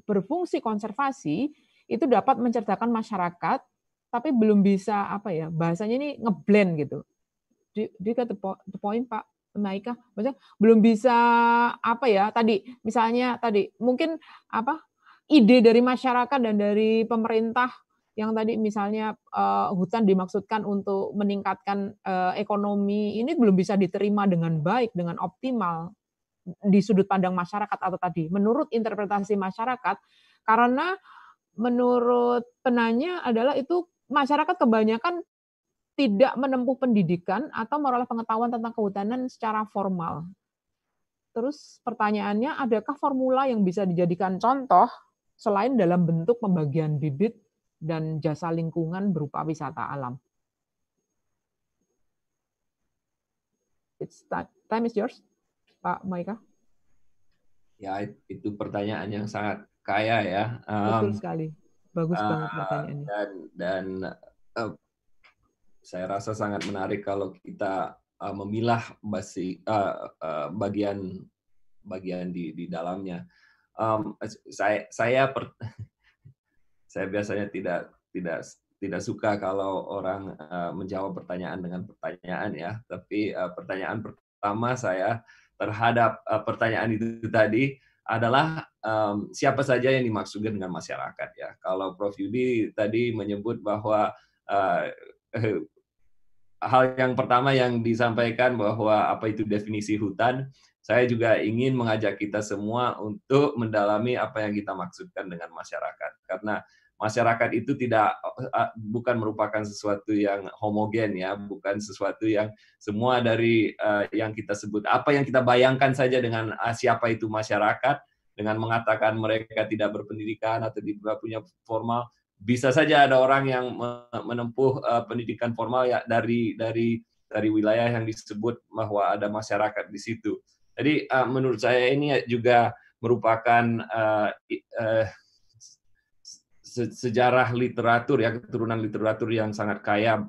berfungsi konservasi itu dapat menceritakan masyarakat tapi belum bisa apa ya bahasanya ini ngeblend gitu. Di, ke the, point Pak Maika, maksudnya belum bisa apa ya tadi misalnya tadi mungkin apa ide dari masyarakat dan dari pemerintah yang tadi misalnya uh, hutan dimaksudkan untuk meningkatkan uh, ekonomi ini belum bisa diterima dengan baik dengan optimal di sudut pandang masyarakat atau tadi menurut interpretasi masyarakat karena menurut penanya adalah itu masyarakat kebanyakan tidak menempuh pendidikan atau meroleh pengetahuan tentang kehutanan secara formal. Terus pertanyaannya, adakah formula yang bisa dijadikan contoh selain dalam bentuk pembagian bibit dan jasa lingkungan berupa wisata alam? It's time Time is yours. Pak Maika? Ya, itu pertanyaan yang sangat kaya ya. Um, Betul sekali. Bagus uh, banget eh, pertanyaannya. Dan, dan uh, saya rasa sangat menarik kalau kita uh, memilah basi, uh, uh, bagian bagian di di dalamnya. Um, saya saya per, saya biasanya tidak tidak tidak suka kalau orang uh, menjawab pertanyaan dengan pertanyaan ya. Tapi uh, pertanyaan pertama saya terhadap uh, pertanyaan itu tadi adalah um, siapa saja yang dimaksudkan dengan masyarakat ya. Kalau Prof Yudi tadi menyebut bahwa uh, hal yang pertama yang disampaikan bahwa apa itu definisi hutan, saya juga ingin mengajak kita semua untuk mendalami apa yang kita maksudkan dengan masyarakat karena masyarakat itu tidak eh, bukan merupakan sesuatu yang homogen ya, bukan sesuatu yang semua dari uh, yang kita sebut apa yang kita bayangkan saja dengan uh, siapa itu masyarakat dengan mengatakan mereka tidak berpendidikan atau tidak punya formal bisa saja ada orang yang menempuh uh, pendidikan formal ya dari dari dari wilayah yang disebut bahwa ada masyarakat di situ. Jadi uh, menurut saya ini juga merupakan uh, uh, sejarah literatur ya keturunan literatur yang sangat kaya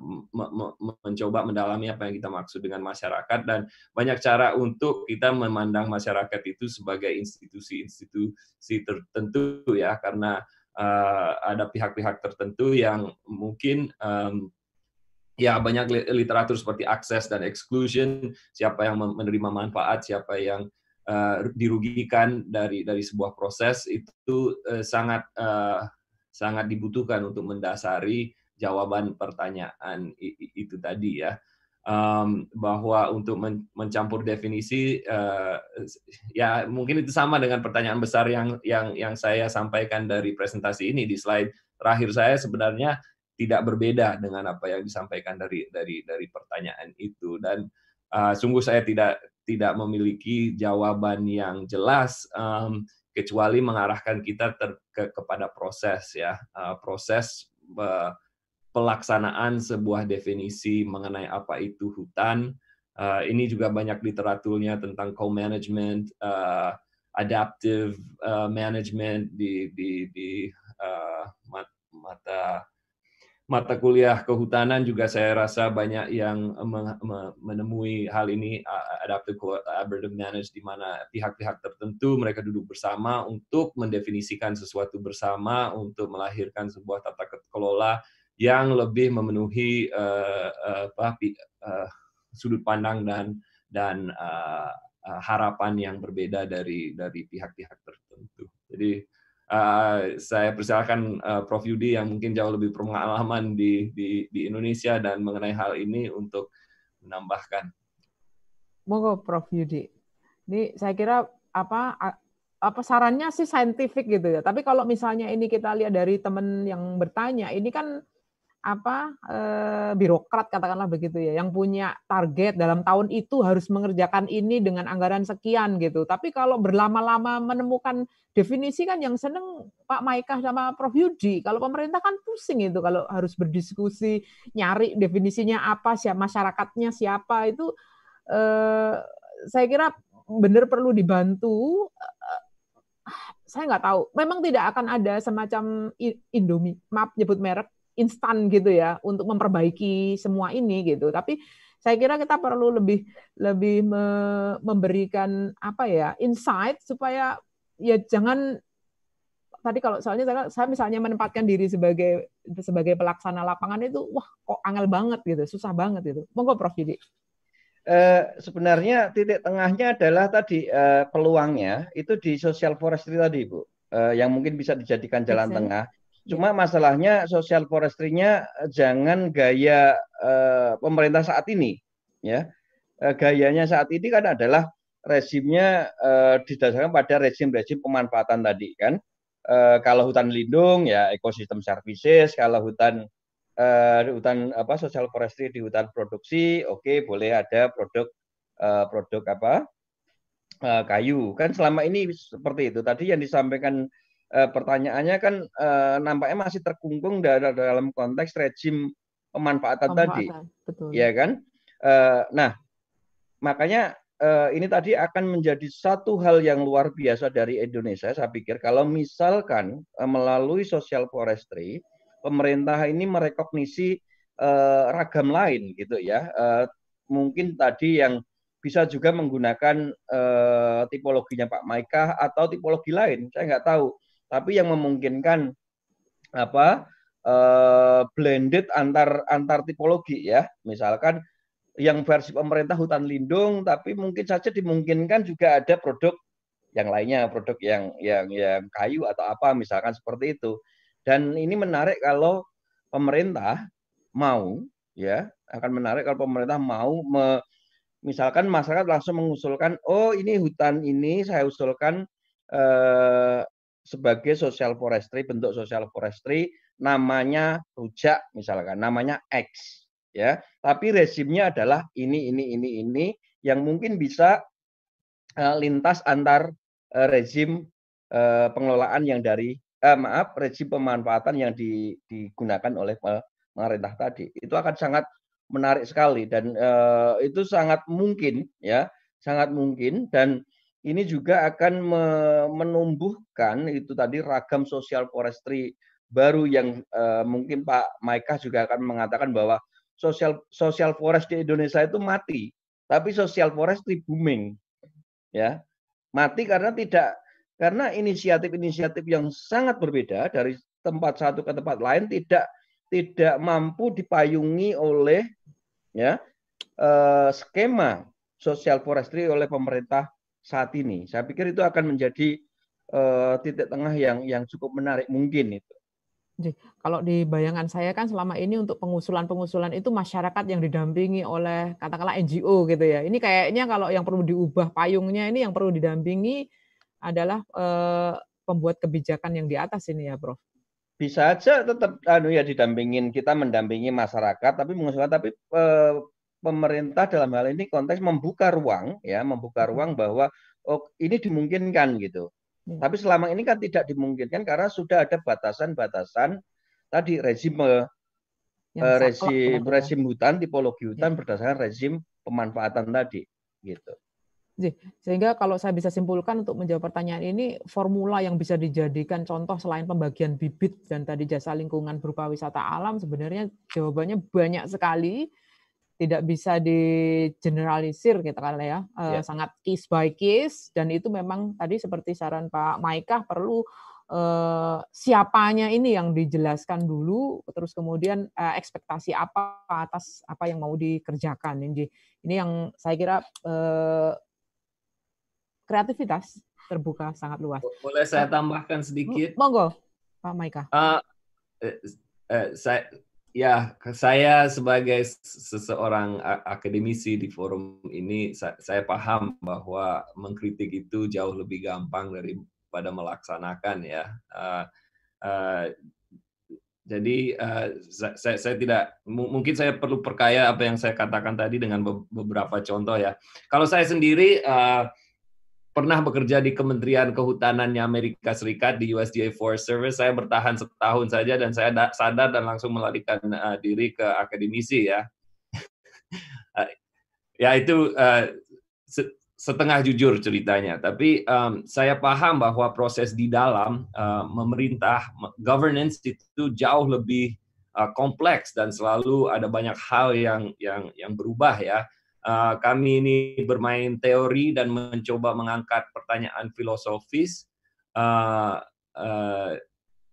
mencoba mendalami apa yang kita maksud dengan masyarakat dan banyak cara untuk kita memandang masyarakat itu sebagai institusi-institusi tertentu ya karena uh, ada pihak-pihak tertentu yang mungkin um, ya banyak literatur seperti akses dan exclusion siapa yang menerima manfaat siapa yang uh, dirugikan dari dari sebuah proses itu uh, sangat uh, sangat dibutuhkan untuk mendasari jawaban pertanyaan itu tadi ya um, bahwa untuk men mencampur definisi uh, ya mungkin itu sama dengan pertanyaan besar yang yang yang saya sampaikan dari presentasi ini di slide terakhir saya sebenarnya tidak berbeda dengan apa yang disampaikan dari dari dari pertanyaan itu dan uh, sungguh saya tidak tidak memiliki jawaban yang jelas um, kecuali mengarahkan kita ter, ke, kepada proses ya uh, proses uh, pelaksanaan sebuah definisi mengenai apa itu hutan uh, ini juga banyak literaturnya tentang co-management uh, adaptive uh, management di di di uh, mata mata kuliah kehutanan juga saya rasa banyak yang menemui hal ini adaptive collaborative manage di mana pihak-pihak tertentu mereka duduk bersama untuk mendefinisikan sesuatu bersama untuk melahirkan sebuah tata kelola yang lebih memenuhi uh, uh, sudut pandang dan dan uh, harapan yang berbeda dari dari pihak-pihak tertentu. Jadi Eh, saya persilakan uh, eh, Prof Yudi yang mungkin jauh lebih berpengalaman di, di di Indonesia dan mengenai hal ini untuk menambahkan. Monggo Prof Yudi. Ini saya kira apa apa sarannya sih saintifik gitu ya. Tapi kalau misalnya ini kita lihat dari teman yang bertanya, ini kan apa e, birokrat katakanlah begitu ya yang punya target dalam tahun itu harus mengerjakan ini dengan anggaran sekian gitu. Tapi kalau berlama-lama menemukan definisi kan yang seneng Pak Maikah sama Prof Yudi. Kalau pemerintah kan pusing itu kalau harus berdiskusi nyari definisinya apa, siapa masyarakatnya siapa itu e, saya kira benar perlu dibantu eh, saya nggak tahu. Memang tidak akan ada semacam Indomie, maaf nyebut merek, instan gitu ya untuk memperbaiki semua ini gitu. Tapi saya kira kita perlu lebih lebih me, memberikan apa ya insight supaya ya jangan tadi kalau soalnya saya, misalnya menempatkan diri sebagai sebagai pelaksana lapangan itu wah kok angel banget gitu susah banget gitu monggo Prof Yudi Uh, eh, sebenarnya titik tengahnya adalah tadi uh, peluangnya itu di social forestry tadi Bu uh, yang mungkin bisa dijadikan jalan tengah Iya. Cuma masalahnya sosial forestry-nya eh, jangan gaya uh, pemerintah saat ini, ya. Uh, gayanya saat ini kan adalah rezimnya uh, didasarkan pada rezim-rezim pemanfaatan tadi kan. Uh, kalau hutan lindung ya ekosistem services, kalau hutan uh, hutan apa sosial forestry di hutan produksi, oke okay, boleh ada produk uh, produk apa Uh, kayu kan selama ini seperti itu. Tadi yang disampaikan eh, pertanyaannya kan eh, nampaknya masih terkungkung dalam konteks rejim pemanfaatan, pemanfaatan tadi, betul. ya kan? Eh, nah, makanya eh, ini tadi akan menjadi satu hal yang luar biasa dari Indonesia. Saya pikir kalau misalkan eh, melalui social forestry, pemerintah ini merekognisi eh, ragam lain, gitu ya. Eh, mungkin tadi yang bisa juga menggunakan uh, tipologinya Pak Maika atau tipologi lain. Saya nggak tahu tapi yang memungkinkan apa eh, blended antar antar tipologi ya. Misalkan yang versi pemerintah hutan lindung tapi mungkin saja dimungkinkan juga ada produk yang lainnya produk yang yang yang kayu atau apa misalkan seperti itu dan ini menarik kalau pemerintah mau ya akan menarik kalau pemerintah mau me, misalkan masyarakat langsung mengusulkan oh ini hutan ini saya usulkan eh, sebagai social forestry, bentuk social forestry namanya rujak misalkan, namanya X ya. Tapi rezimnya adalah ini ini ini ini yang mungkin bisa eh, lintas antar eh, rezim eh, pengelolaan yang dari eh, maaf rezim pemanfaatan yang di, digunakan oleh pemerintah tadi. Itu akan sangat menarik sekali dan eh, itu sangat mungkin ya, sangat mungkin dan ini juga akan menumbuhkan itu tadi ragam sosial forestry baru yang eh, mungkin Pak Maika juga akan mengatakan bahwa sosial sosial forest di Indonesia itu mati, tapi sosial forestry booming. Ya. Mati karena tidak karena inisiatif-inisiatif yang sangat berbeda dari tempat satu ke tempat lain tidak tidak mampu dipayungi oleh ya eh, skema sosial forestry oleh pemerintah saat ini. Saya pikir itu akan menjadi uh, titik tengah yang yang cukup menarik mungkin itu. Kalau di bayangan saya kan selama ini untuk pengusulan-pengusulan itu masyarakat yang didampingi oleh katakanlah NGO gitu ya. Ini kayaknya kalau yang perlu diubah payungnya ini yang perlu didampingi adalah eh, pembuat kebijakan yang di atas ini ya, Prof. Bisa aja tetap anu ya didampingin kita mendampingi masyarakat tapi mengusulkan tapi eh, pemerintah dalam hal ini konteks membuka ruang ya membuka hmm. ruang bahwa oh, ini dimungkinkan gitu hmm. tapi selama ini kan tidak dimungkinkan karena sudah ada batasan-batasan tadi rezime uh, rezim saklak, rezim hutan tipologi ya. hutan ya. berdasarkan rezim pemanfaatan tadi gitu sehingga kalau saya bisa simpulkan untuk menjawab pertanyaan ini formula yang bisa dijadikan contoh selain pembagian bibit dan tadi jasa lingkungan berupa wisata alam sebenarnya jawabannya banyak sekali tidak bisa di generalisir gitu kan eh, ya, yeah. sangat case by case dan itu memang tadi seperti saran Pak Maika perlu eh, siapanya ini yang dijelaskan dulu, terus kemudian eh, ekspektasi apa atas apa yang mau dikerjakan. Ini, ini yang saya kira eh, kreativitas terbuka sangat luas. Boleh saya tambahkan sedikit? Monggo, Pak Maika. Uh, uh, eh, eh, saya Ya, saya sebagai seseorang akademisi di forum ini, saya, paham bahwa mengkritik itu jauh lebih gampang daripada melaksanakan ya. Uh, uh, jadi uh, saya, saya tidak mungkin saya perlu perkaya apa yang saya katakan tadi dengan beberapa contoh ya. Kalau saya sendiri uh, pernah bekerja di Kementerian Kehutanannya Amerika Serikat di USDA Forest Service. Saya bertahan setahun saja dan saya sadar dan langsung melarikan uh, diri ke akademisi ya. Eh, ya itu uh, setengah jujur ceritanya. Tapi um, saya paham bahwa proses di dalam uh, memerintah governance itu jauh lebih kompleks dan selalu ada banyak hal yang yang yang berubah ya Eh, kami ini bermain teori dan mencoba mengangkat pertanyaan filosofis uh, uh,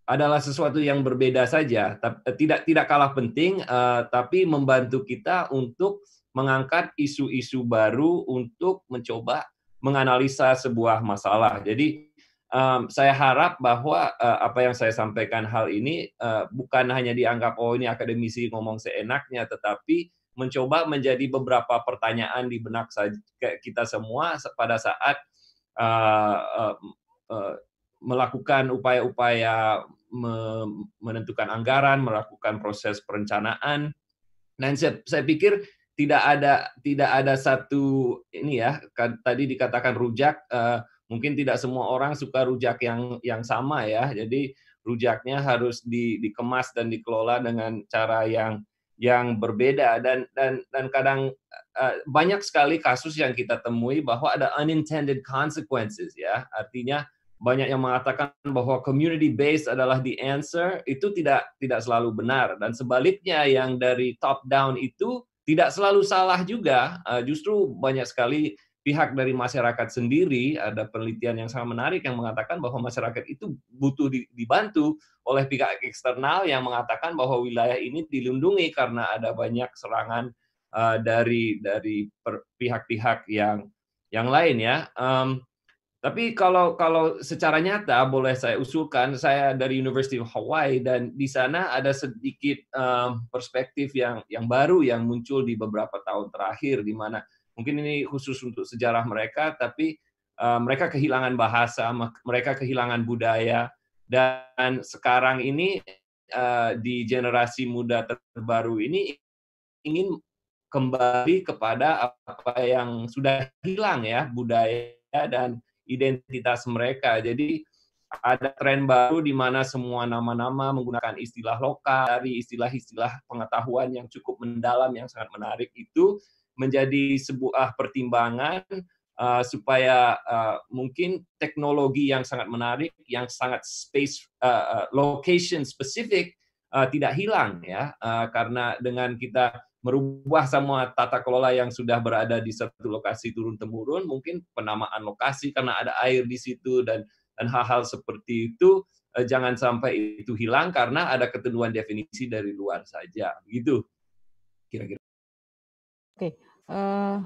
adalah sesuatu yang berbeda saja, tidak tidak kalah penting, uh, tapi membantu kita untuk mengangkat isu-isu baru untuk mencoba menganalisa sebuah masalah. Jadi um, saya harap bahwa uh, apa yang saya sampaikan hal ini uh, bukan hanya dianggap oh ini akademisi ngomong seenaknya, tetapi mencoba menjadi beberapa pertanyaan di benak kita semua pada saat uh, uh, uh, melakukan upaya-upaya menentukan anggaran, melakukan proses perencanaan. Dan saya, saya pikir tidak ada tidak ada satu ini ya kan, tadi dikatakan rujak uh, mungkin tidak semua orang suka rujak yang yang sama ya jadi rujaknya harus di, dikemas dan dikelola dengan cara yang yang berbeda dan dan dan kadang uh, banyak sekali kasus yang kita temui bahwa ada unintended consequences ya artinya banyak yang mengatakan bahwa community based adalah the answer itu tidak tidak selalu benar dan sebaliknya yang dari top down itu tidak selalu salah juga uh, justru banyak sekali pihak dari masyarakat sendiri ada penelitian yang sangat menarik yang mengatakan bahwa masyarakat itu butuh dibantu oleh pihak eksternal yang mengatakan bahwa wilayah ini dilindungi karena ada banyak serangan eh, dari dari pihak-pihak yang yang lain ya. Um, tapi kalau kalau secara nyata boleh saya usulkan saya dari University of Hawaii dan di sana ada sedikit um, perspektif yang yang baru yang muncul di beberapa tahun terakhir di mana Mungkin ini khusus untuk sejarah mereka, tapi uh, mereka kehilangan bahasa, mereka kehilangan budaya, dan sekarang ini uh, di generasi muda terbaru ini ingin kembali kepada apa yang sudah hilang ya budaya dan identitas mereka. Jadi ada tren baru di mana semua nama-nama menggunakan istilah lokal dari istilah-istilah pengetahuan yang cukup mendalam yang sangat menarik itu menjadi sebuah pertimbangan uh, supaya uh, mungkin teknologi yang sangat menarik, yang sangat space uh, location specific uh, tidak hilang ya, uh, karena dengan kita merubah semua tata kelola yang sudah berada di satu lokasi turun temurun, mungkin penamaan lokasi karena ada air di situ dan dan hal-hal seperti itu jangan sampai itu hilang karena ada ketentuan definisi dari luar saja, gitu kira-kira. Oke. Okay. Eh,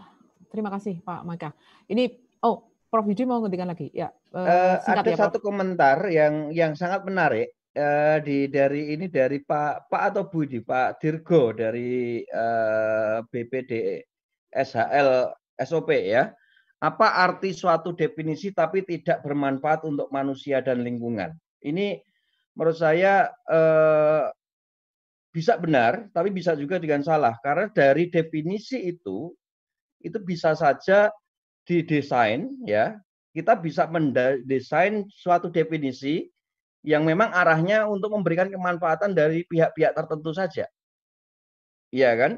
terima kasih Pak Maka. Ini oh Prof Yudi mau ngertikan lagi ya. Uh, ada ya, satu komentar yang yang sangat menarik uh, di dari ini dari Pak Pak atau Bu Pak Dirgo dari uh, BPD SHL SOP ya. Apa arti suatu definisi tapi tidak bermanfaat untuk manusia dan lingkungan? Ini menurut saya eh, bisa benar, tapi bisa juga dengan salah. Karena dari definisi itu, itu bisa saja didesain, ya. Kita bisa mendesain suatu definisi yang memang arahnya untuk memberikan kemanfaatan dari pihak-pihak tertentu saja. Iya kan?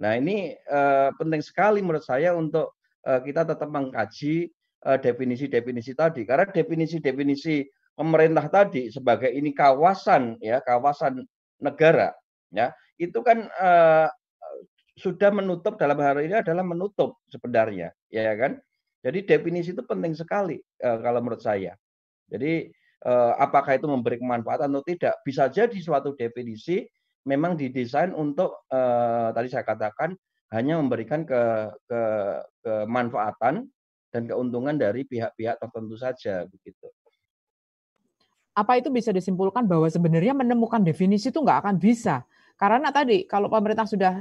Nah ini uh, penting sekali menurut saya untuk uh, kita tetap mengkaji eh, definisi-definisi uh, definisi -definisi tadi. Karena definisi-definisi pemerintah tadi sebagai ini kawasan ya kawasan negara ya itu kan uh, sudah menutup dalam hal ini adalah menutup sebenarnya ya kan jadi definisi itu penting sekali uh, kalau menurut saya jadi uh, apakah itu memberi kemanfaatan atau tidak bisa jadi suatu definisi memang didesain untuk uh, tadi saya katakan hanya memberikan ke, ke kemanfaatan dan keuntungan dari pihak-pihak tertentu saja begitu apa itu bisa disimpulkan bahwa sebenarnya menemukan definisi itu nggak akan bisa karena tadi kalau pemerintah sudah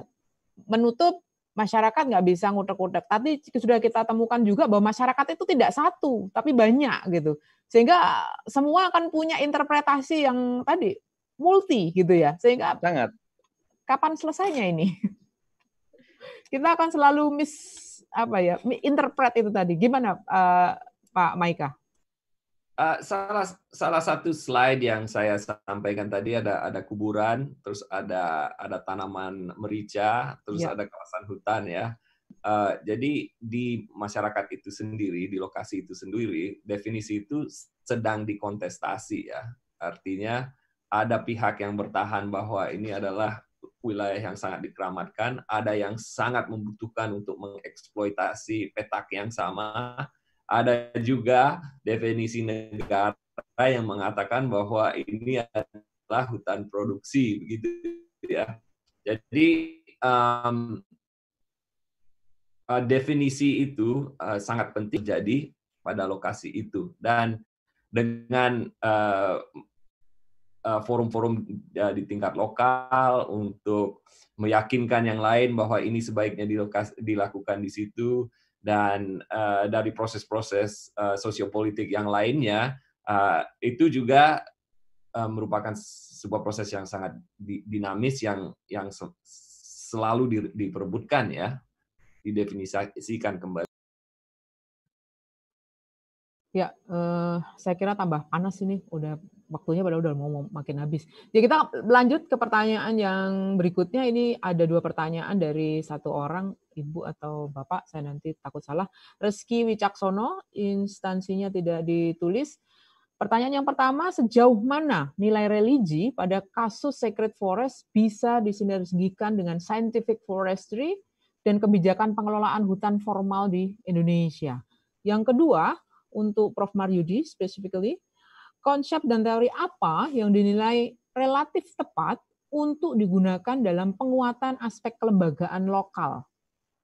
menutup masyarakat nggak bisa ngutek-ngutek. Tapi sudah kita temukan juga bahwa masyarakat itu tidak satu, tapi banyak gitu. Sehingga eh, semua akan punya interpretasi yang tadi multi gitu ya. Sehingga sangat kapan selesainya ini? kita akan selalu mis apa ya, interpret itu tadi. Gimana uh, Pak Maika? Uh, salah salah satu slide yang saya sampaikan tadi ada ada kuburan, terus ada ada tanaman merica, terus yeah. ada kawasan hutan ya. Uh, jadi di masyarakat itu sendiri, di lokasi itu sendiri, definisi itu sedang dikontestasi ya. Artinya ada pihak yang bertahan bahwa ini adalah wilayah yang sangat dikeramatkan, ada yang sangat membutuhkan untuk mengeksploitasi petak yang sama, ada juga definisi negara yang mengatakan bahwa ini adalah hutan produksi, begitu ya. Jadi um, uh, definisi itu uh, sangat penting jadi pada lokasi itu dan dengan eh, forum-forum ya, di tingkat lokal untuk meyakinkan yang lain bahwa ini sebaiknya dilakukan di situ dan uh, dari proses-proses uh, sosiopolitik yang lainnya uh, itu juga uh, merupakan sebuah proses yang sangat di, dinamis yang yang selalu di, diperebutkan ya didefinisikan kembali Ya, uh, saya kira tambah panas ini. Udah waktunya padahal udah mau, mau makin habis. Jadi ya, kita lanjut ke pertanyaan yang berikutnya. Ini ada dua pertanyaan dari satu orang, ibu atau bapak. Saya nanti takut salah. Reski Wicaksono, instansinya tidak ditulis. Pertanyaan yang pertama, sejauh mana nilai religi pada kasus Sacred Forest bisa disinergikan dengan scientific forestry dan kebijakan pengelolaan hutan formal di Indonesia? Yang kedua, untuk Prof. Maryudi specifically, konsep dan teori apa yang dinilai relatif tepat untuk digunakan dalam penguatan aspek kelembagaan lokal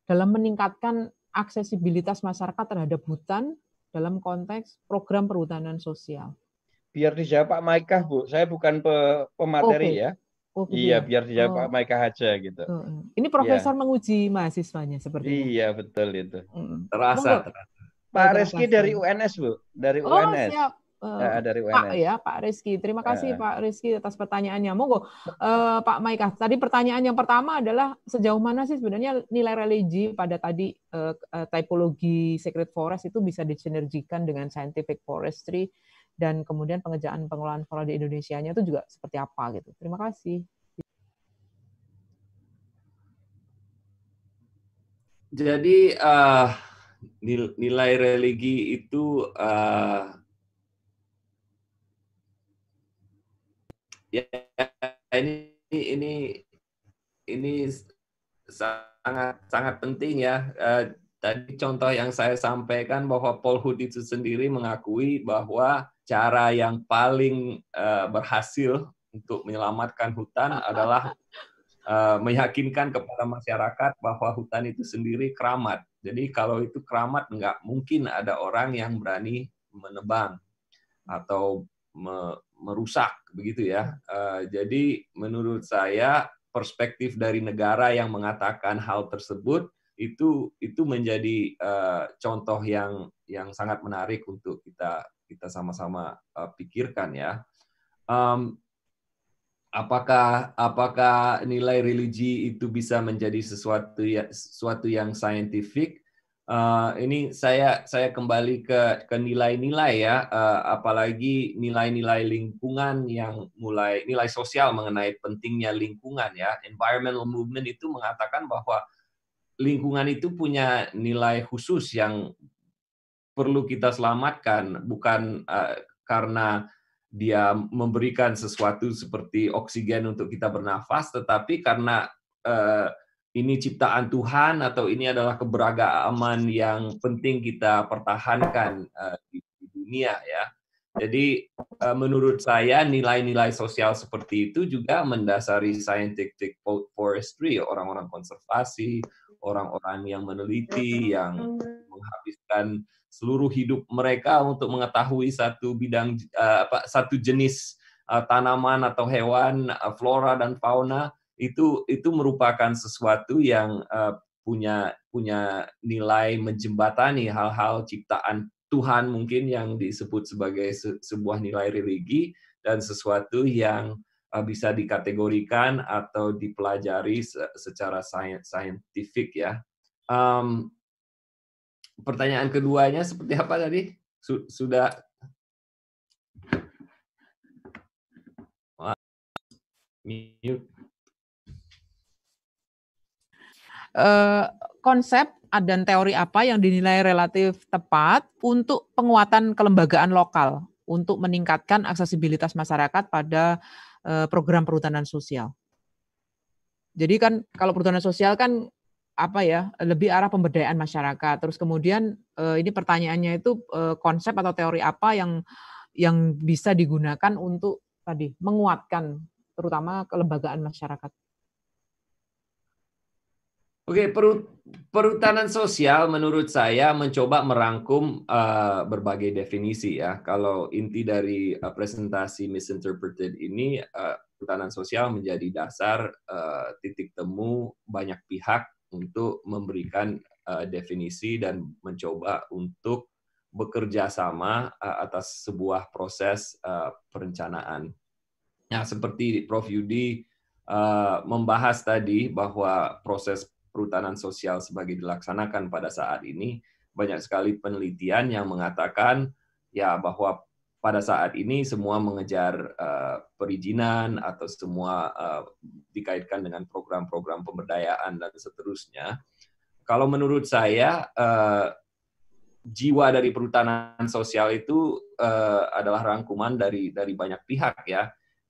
dalam meningkatkan aksesibilitas masyarakat terhadap hutan dalam konteks program perhutanan sosial. Biar dijawab Pak Maikah, Bu. Saya bukan pe pemateri oh, okay. ya. Oh, gitu iya, ya? biar dijawab oh. Pak Maikah aja gitu. Oh, oh. Ini profesor ya. menguji mahasiswanya seperti Iya, betul itu. Terasa, terasa. Pak Reski dari UNS Bu, dari oh, UNS. Siap. Uh, dari Pak ya Pak Rizky, terima kasih uh. Pak Rizky atas pertanyaannya. Monggo uh, Pak Maika, tadi pertanyaan yang pertama adalah sejauh mana sih sebenarnya nilai religi pada tadi uh, eh, uh, typologi secret forest itu bisa disinergikan dengan scientific forestry dan kemudian pengejaan pengelolaan forest di Indonesia-nya itu juga seperti apa gitu. Terima kasih. Jadi uh, nilai religi itu uh, ya ini ini ini sangat sangat penting ya. Uh, tadi contoh yang saya sampaikan bahwa Paul Hood itu sendiri mengakui bahwa cara yang paling uh, berhasil untuk menyelamatkan hutan adalah uh, meyakinkan kepada masyarakat bahwa hutan itu sendiri keramat jadi kalau itu keramat nggak mungkin ada orang yang berani menebang atau me merusak begitu ya. Uh, jadi menurut saya perspektif dari negara yang mengatakan hal tersebut itu itu menjadi uh, contoh yang yang sangat menarik untuk kita kita sama-sama uh, pikirkan ya. Um, apakah apakah nilai religi itu bisa menjadi sesuatu ya sesuatu yang saintifik uh, ini saya saya kembali ke ke nilai-nilai ya uh, apalagi nilai-nilai lingkungan yang mulai nilai sosial mengenai pentingnya lingkungan ya environmental movement itu mengatakan bahwa lingkungan itu punya nilai khusus yang perlu kita selamatkan bukan uh, karena dia memberikan sesuatu seperti oksigen untuk kita bernafas, tetapi karena eh, ini ciptaan Tuhan atau ini adalah keberagaman yang penting kita pertahankan eh, di, dunia ya. Jadi eh, menurut saya nilai-nilai sosial seperti itu juga mendasari scientific forestry, orang-orang konservasi, orang-orang yang meneliti, yang hmm. menghabiskan seluruh hidup mereka untuk mengetahui satu bidang eh, apa satu jenis eh, tanaman atau hewan eh, flora dan fauna itu itu merupakan sesuatu yang punya punya nilai menjembatani hal-hal ciptaan Tuhan mungkin yang disebut sebagai sebuah nilai religi dan sesuatu yang bisa dikategorikan atau dipelajari secara saintifik ya um, pertanyaan keduanya seperti apa tadi? Sudah eh, konsep dan teori apa yang dinilai relatif tepat untuk penguatan kelembagaan lokal untuk meningkatkan aksesibilitas masyarakat pada eh, program perhutanan sosial. Jadi kan kalau perhutanan sosial kan apa ya lebih arah pemberdayaan masyarakat. Terus kemudian eh, ini pertanyaannya itu eh, konsep atau teori apa yang yang bisa digunakan untuk tadi menguatkan terutama kelembagaan masyarakat. Oke, perhutanan sosial menurut saya mencoba merangkum uh, berbagai definisi ya. Kalau inti dari uh, presentasi misinterpreted ini uh, perhutanan sosial menjadi dasar uh, titik temu banyak pihak untuk memberikan uh, definisi dan mencoba untuk bekerja sama uh, atas sebuah proses uh, perencanaan. Nah, seperti Prof. Yudi uh, membahas tadi bahwa proses perhutanan sosial sebagai dilaksanakan pada saat ini banyak sekali penelitian yang mengatakan ya bahwa pada saat ini semua mengejar uh, perizinan atau semua uh, dikaitkan dengan program-program pemberdayaan dan seterusnya. Kalau menurut saya uh, jiwa dari perhutanan sosial itu uh, adalah rangkuman dari dari banyak pihak ya.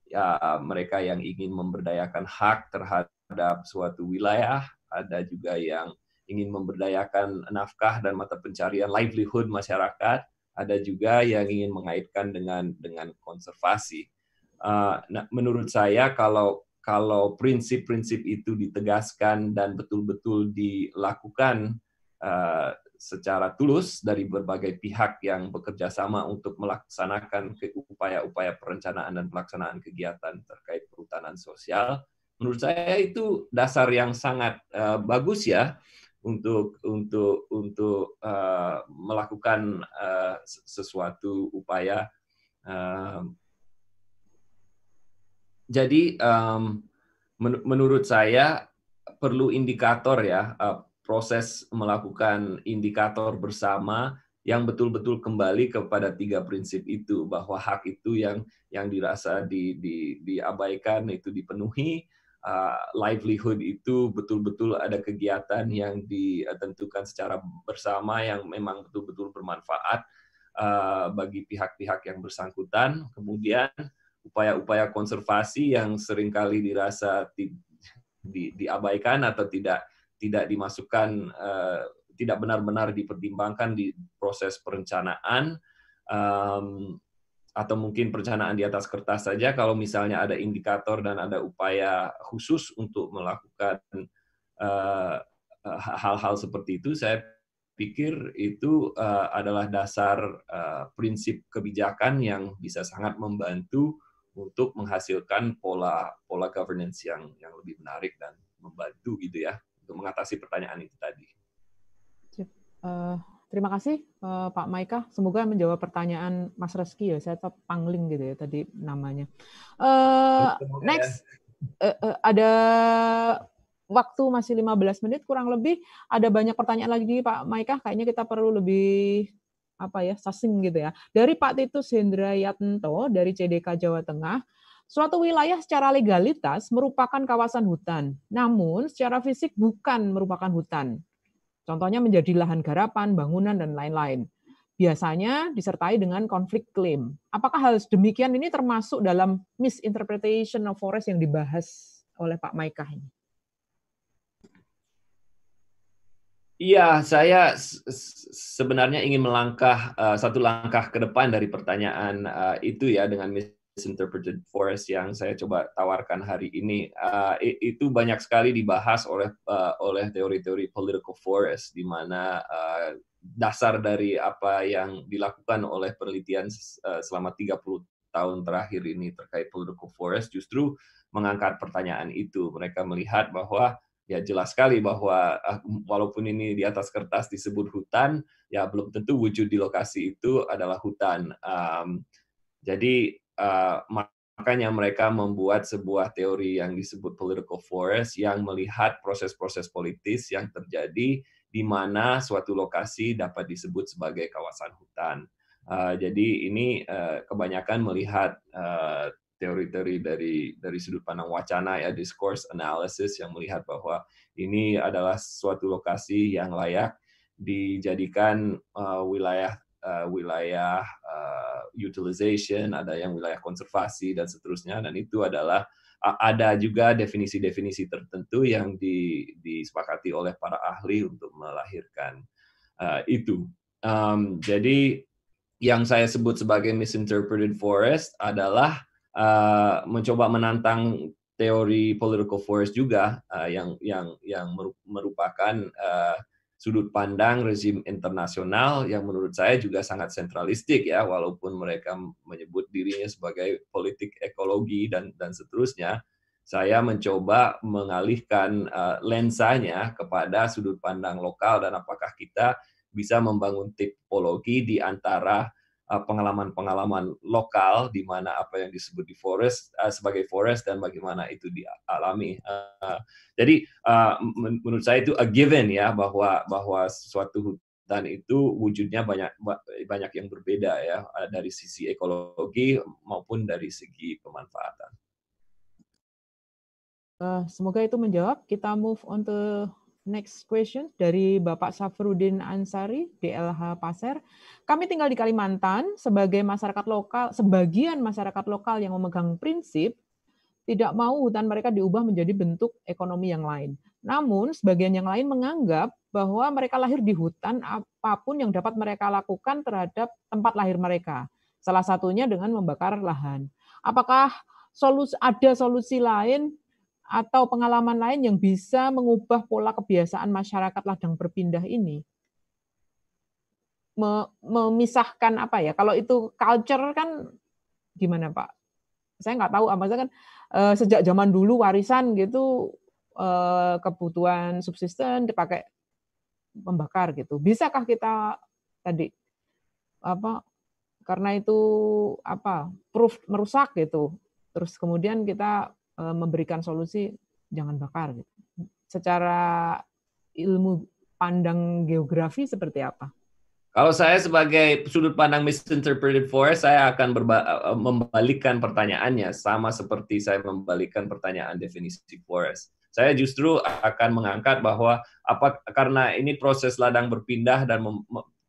Ya mereka yang ingin memberdayakan hak terhadap suatu wilayah, ada juga yang ingin memberdayakan nafkah dan mata pencarian livelihood masyarakat ada juga yang ingin mengaitkan dengan dengan konservasi. Eh, nah, menurut saya kalau kalau prinsip-prinsip itu ditegaskan dan betul-betul dilakukan eh, secara tulus dari berbagai pihak yang bekerja sama untuk melaksanakan upaya-upaya perencanaan dan pelaksanaan kegiatan terkait perhutanan sosial, menurut saya itu dasar yang sangat eh, bagus ya untuk untuk untuk uh, melakukan uh, sesuatu upaya. Uh, jadi um, men menurut saya perlu indikator ya uh, proses melakukan indikator bersama yang betul-betul kembali kepada tiga prinsip itu bahwa hak itu yang yang dirasa di, di, diabaikan itu dipenuhi Eh, livelihood itu betul-betul ada kegiatan yang ditentukan secara bersama yang memang betul-betul bermanfaat eh, bagi pihak-pihak yang bersangkutan. Kemudian upaya-upaya konservasi yang seringkali dirasa di, di, diabaikan atau tidak tidak dimasukkan eh, tidak benar-benar dipertimbangkan di proses perencanaan atau mungkin perencanaan di atas kertas saja kalau misalnya ada indikator dan ada upaya khusus untuk melakukan eh, eh, hal-hal uh, seperti itu saya pikir itu uh, adalah dasar uh, prinsip kebijakan yang bisa sangat membantu untuk menghasilkan pola pola governance yang yang lebih menarik dan membantu gitu ya untuk mengatasi pertanyaan itu tadi. Uh, Terima kasih eh, Pak Maika. Semoga menjawab pertanyaan Mas Reski ya. Saya tetap pangling gitu ya tadi namanya. Uh, next uh, ada waktu masih 15 menit kurang lebih. Ada banyak pertanyaan lagi Pak Maika. Kayaknya kita perlu lebih apa ya sasing gitu ya. Dari Pak Titus Yatento dari CDK Jawa Tengah. Suatu wilayah secara legalitas merupakan kawasan hutan, namun secara fisik bukan merupakan hutan. Contohnya menjadi lahan garapan, bangunan, dan lain-lain. Biasanya disertai dengan konflik klaim. Apakah hal demikian ini termasuk dalam misinterpretation of forest yang dibahas oleh Pak Maika ini? Iya, saya sebenarnya ingin melangkah eh, satu langkah ke depan dari pertanyaan eh, itu ya dengan mis misinterpreted forest yang saya coba tawarkan hari ini uh, itu banyak sekali dibahas oleh uh, oleh teori-teori political forest di mana uh, dasar dari apa yang dilakukan oleh penelitian uh, selama 30 tahun terakhir ini terkait political forest justru mengangkat pertanyaan itu mereka melihat bahwa ya jelas sekali bahwa walaupun ini di atas kertas disebut hutan, ya belum tentu wujud di lokasi itu adalah hutan. Um, jadi uh, makanya mereka membuat sebuah teori yang disebut political forest yang melihat proses-proses politis yang terjadi di mana suatu lokasi dapat disebut sebagai kawasan hutan. Uh, jadi ini uh, kebanyakan melihat teori teori-teori dari dari sudut pandang wacana ya discourse analysis yang melihat bahwa ini adalah suatu lokasi yang layak dijadikan uh, wilayah uh, wilayah uh, utilization, ada yang wilayah konservasi dan seterusnya. Dan itu adalah ada juga definisi-definisi tertentu yang di, disepakati oleh para ahli untuk melahirkan uh, itu. Um, jadi yang saya sebut sebagai misinterpreted forest adalah uh, mencoba menantang teori political forest juga uh, yang yang yang merupakan uh, sudut pandang rezim internasional yang menurut saya juga sangat sentralistik ya walaupun mereka menyebut dirinya sebagai politik ekologi dan dan seterusnya saya mencoba mengalihkan eh, lensanya kepada sudut pandang lokal dan apakah kita bisa membangun tipologi di antara Eh, pengalaman-pengalaman lokal di mana apa yang disebut di forest eh, sebagai forest dan bagaimana itu dialami. Eh, jadi menurut saya itu a given ya bahwa bahwa suatu hutan itu wujudnya banyak banyak yang berbeda ya dari sisi ekologi maupun dari segi pemanfaatan. semoga itu menjawab. Kita move on to Next question dari Bapak Safrudin Ansari, DLH Pasir. Kami tinggal di Kalimantan sebagai masyarakat lokal, sebagian masyarakat lokal yang memegang prinsip tidak mau hutan mereka diubah menjadi bentuk ekonomi yang lain. Namun, sebagian yang lain menganggap bahwa mereka lahir di hutan apapun yang dapat mereka lakukan terhadap tempat lahir mereka. Salah satunya dengan membakar lahan. Apakah solusi, ada solusi lain atau pengalaman lain yang bisa mengubah pola kebiasaan masyarakat ladang berpindah ini? memisahkan apa ya? Kalau itu culture kan gimana Pak? Saya nggak tahu, apa ah, kan eh, sejak zaman dulu warisan gitu eh, kebutuhan subsisten dipakai membakar gitu. Bisakah kita tadi apa karena itu apa proof merusak gitu. Terus kemudian kita Eh, memberikan solusi jangan bakar gitu. Secara ilmu pandang geografi seperti apa? Kalau saya sebagai sudut pandang misinterpreted forest, saya akan eh, membalikkan pertanyaannya sama seperti saya membalikkan pertanyaan definisi forest. Saya justru akan mengangkat bahwa apa karena ini proses ladang berpindah dan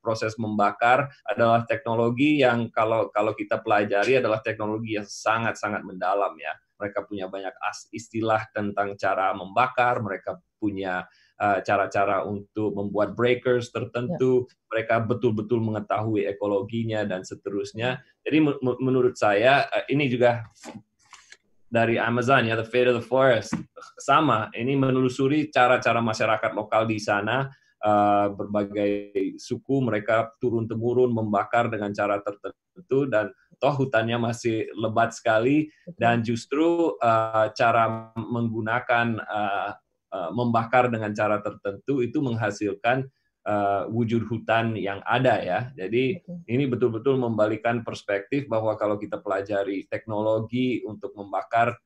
proses membakar adalah teknologi yang kalau kalau kita pelajari adalah teknologi yang sangat-sangat mendalam ya. Mereka punya banyak istilah tentang cara membakar, mereka punya eh, cara-cara uh, untuk membuat breakers tertentu, ya. mereka betul-betul mengetahui ekologinya dan seterusnya. Jadi menurut saya uh, ini juga dari Amazon ya The Fate of the Forest sama. Ini menelusuri cara-cara masyarakat lokal di sana Eh, berbagai suku mereka turun temurun membakar dengan cara tertentu dan toh hutannya masih lebat sekali dan justru uh, cara menggunakan uh, uh, membakar dengan cara tertentu itu menghasilkan uh, wujud hutan yang ada ya. Jadi ini betul-betul membalikan perspektif bahwa kalau kita pelajari teknologi untuk membakar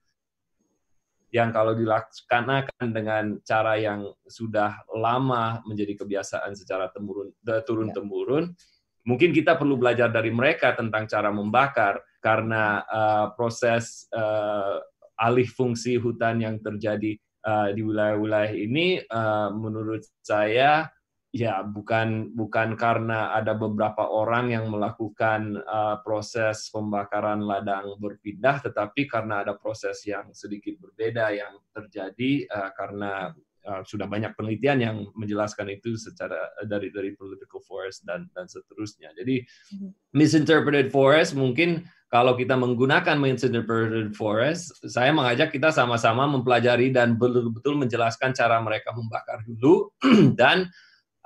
yang kalau dilaksanakan dengan cara yang sudah lama menjadi kebiasaan secara temurun eh, turun temurun mungkin kita perlu belajar dari mereka tentang cara membakar karena uh, proses uh, alih fungsi hutan yang terjadi uh, di wilayah-wilayah ini uh, menurut saya ya bukan bukan karena ada beberapa orang yang melakukan uh, proses pembakaran ladang berpindah tetapi karena ada proses yang sedikit berbeda yang terjadi uh, karena uh, sudah banyak penelitian yang menjelaskan itu secara dari dari political forest dan dan seterusnya jadi mhm. misinterpreted forest mungkin kalau kita menggunakan misinterpreted forest saya mengajak kita sama-sama mempelajari dan betul-betul menjelaskan cara mereka membakar dulu dan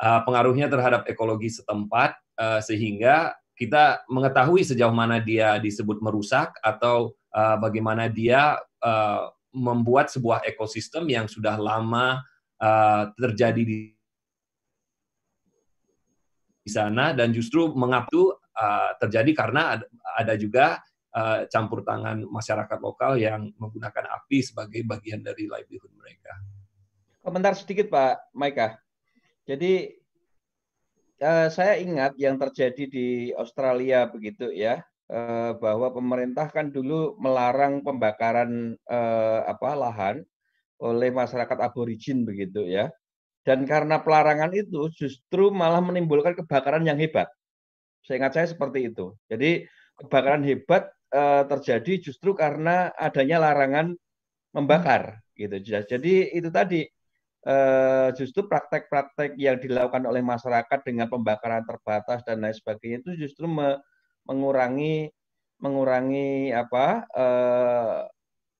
uh, pengaruhnya terhadap ekologi setempat uh, sehingga kita mengetahui sejauh mana dia disebut merusak atau uh, bagaimana dia uh, membuat sebuah ekosistem yang sudah lama uh, terjadi di di sana dan justru mengapa itu uh, terjadi karena ada, ada juga uh, campur tangan masyarakat lokal yang menggunakan api sebagai bagian dari livelihood mereka. Komentar sedikit Pak Maika. Jadi eh, saya ingat yang terjadi di Australia begitu ya eh, bahwa pemerintah kan dulu melarang pembakaran eh, apa lahan oleh masyarakat aborigin begitu ya. Dan karena pelarangan itu justru malah menimbulkan kebakaran yang hebat. Saya ingat saya seperti itu. Jadi kebakaran hebat e, terjadi justru karena adanya larangan membakar gitu. Jadi itu tadi Eh, justru praktek-praktek yang dilakukan oleh masyarakat dengan pembakaran terbatas dan lain sebagainya itu justru me mengurangi mengurangi apa eh,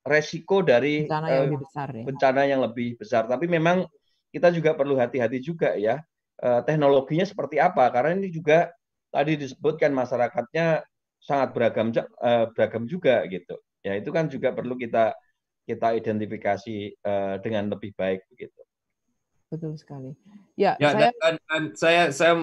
resiko dari bencana yang, eh, lebih besar, ya. bencana yang lebih besar. Tapi memang kita juga perlu hati-hati juga ya eh, teknologinya seperti apa karena ini juga tadi disebutkan masyarakatnya sangat beragam eh, beragam juga gitu. Ya itu kan juga perlu kita kita identifikasi eh, dengan lebih baik begitu betul sekali. Ya, ya saya... Dan, dan saya saya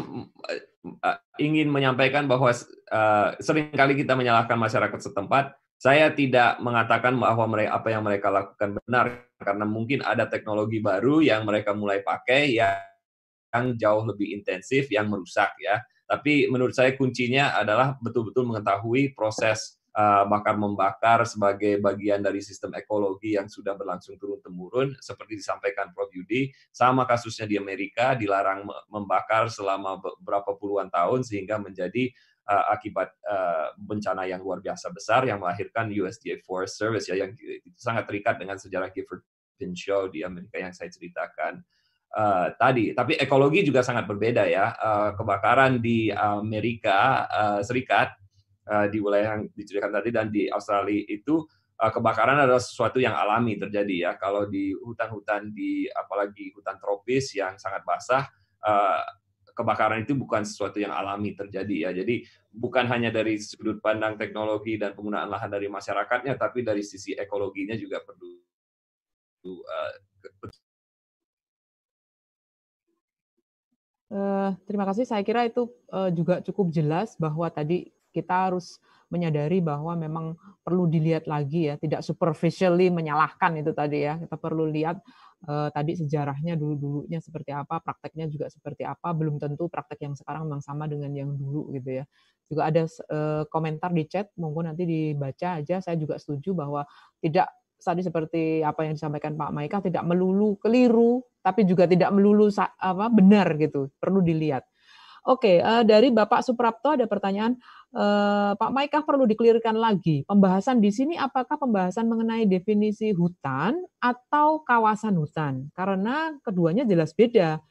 eh, ingin menyampaikan bahwa uh, seringkali kita menyalahkan masyarakat setempat. Saya tidak mengatakan bahwa mereka apa yang mereka lakukan benar karena mungkin ada teknologi baru yang mereka mulai pakai yang jauh lebih intensif yang merusak ya. Tapi menurut saya kuncinya adalah betul-betul mengetahui proses Eh, bakar membakar sebagai bagian dari sistem ekologi yang sudah berlangsung turun temurun seperti disampaikan Prof Yudi sama kasusnya di Amerika dilarang membakar selama beberapa puluhan tahun sehingga menjadi uh, akibat uh, bencana yang luar biasa besar yang melahirkan USDA Forest Service ya yang sangat terikat dengan sejarah Gifford Pinchot di Amerika yang saya ceritakan uh, tadi. Tapi ekologi juga sangat berbeda ya. Uh, kebakaran di Amerika uh, Serikat Eh, di wilayah yang diceritakan tadi dan di Australia itu eh, kebakaran adalah sesuatu yang alami terjadi ya. Kalau di hutan-hutan di apalagi hutan tropis yang sangat basah eh, kebakaran itu bukan sesuatu yang alami terjadi ya. Jadi bukan hanya dari sudut pandang teknologi dan penggunaan lahan dari masyarakatnya, tapi dari sisi ekologinya juga perlu Uh, terima kasih. Saya kira itu uh, juga cukup jelas bahwa tadi kita harus menyadari bahwa memang perlu dilihat lagi ya, tidak superficially menyalahkan itu tadi ya. Kita perlu lihat uh, tadi sejarahnya dulu-dulunya seperti apa, prakteknya juga seperti apa, belum tentu praktek yang sekarang memang sama dengan yang dulu gitu ya. Juga ada uh, komentar di chat, monggo nanti dibaca aja. Saya juga setuju bahwa tidak tadi seperti apa yang disampaikan Pak Maika tidak melulu keliru, tapi juga tidak melulu apa benar gitu. Perlu dilihat Oke, uh, dari Bapak Suprapto ada pertanyaan. Uh, Pak Maika perlu dikelirkan lagi. Pembahasan di sini apakah pembahasan mengenai definisi hutan atau kawasan hutan? Karena keduanya jelas beda.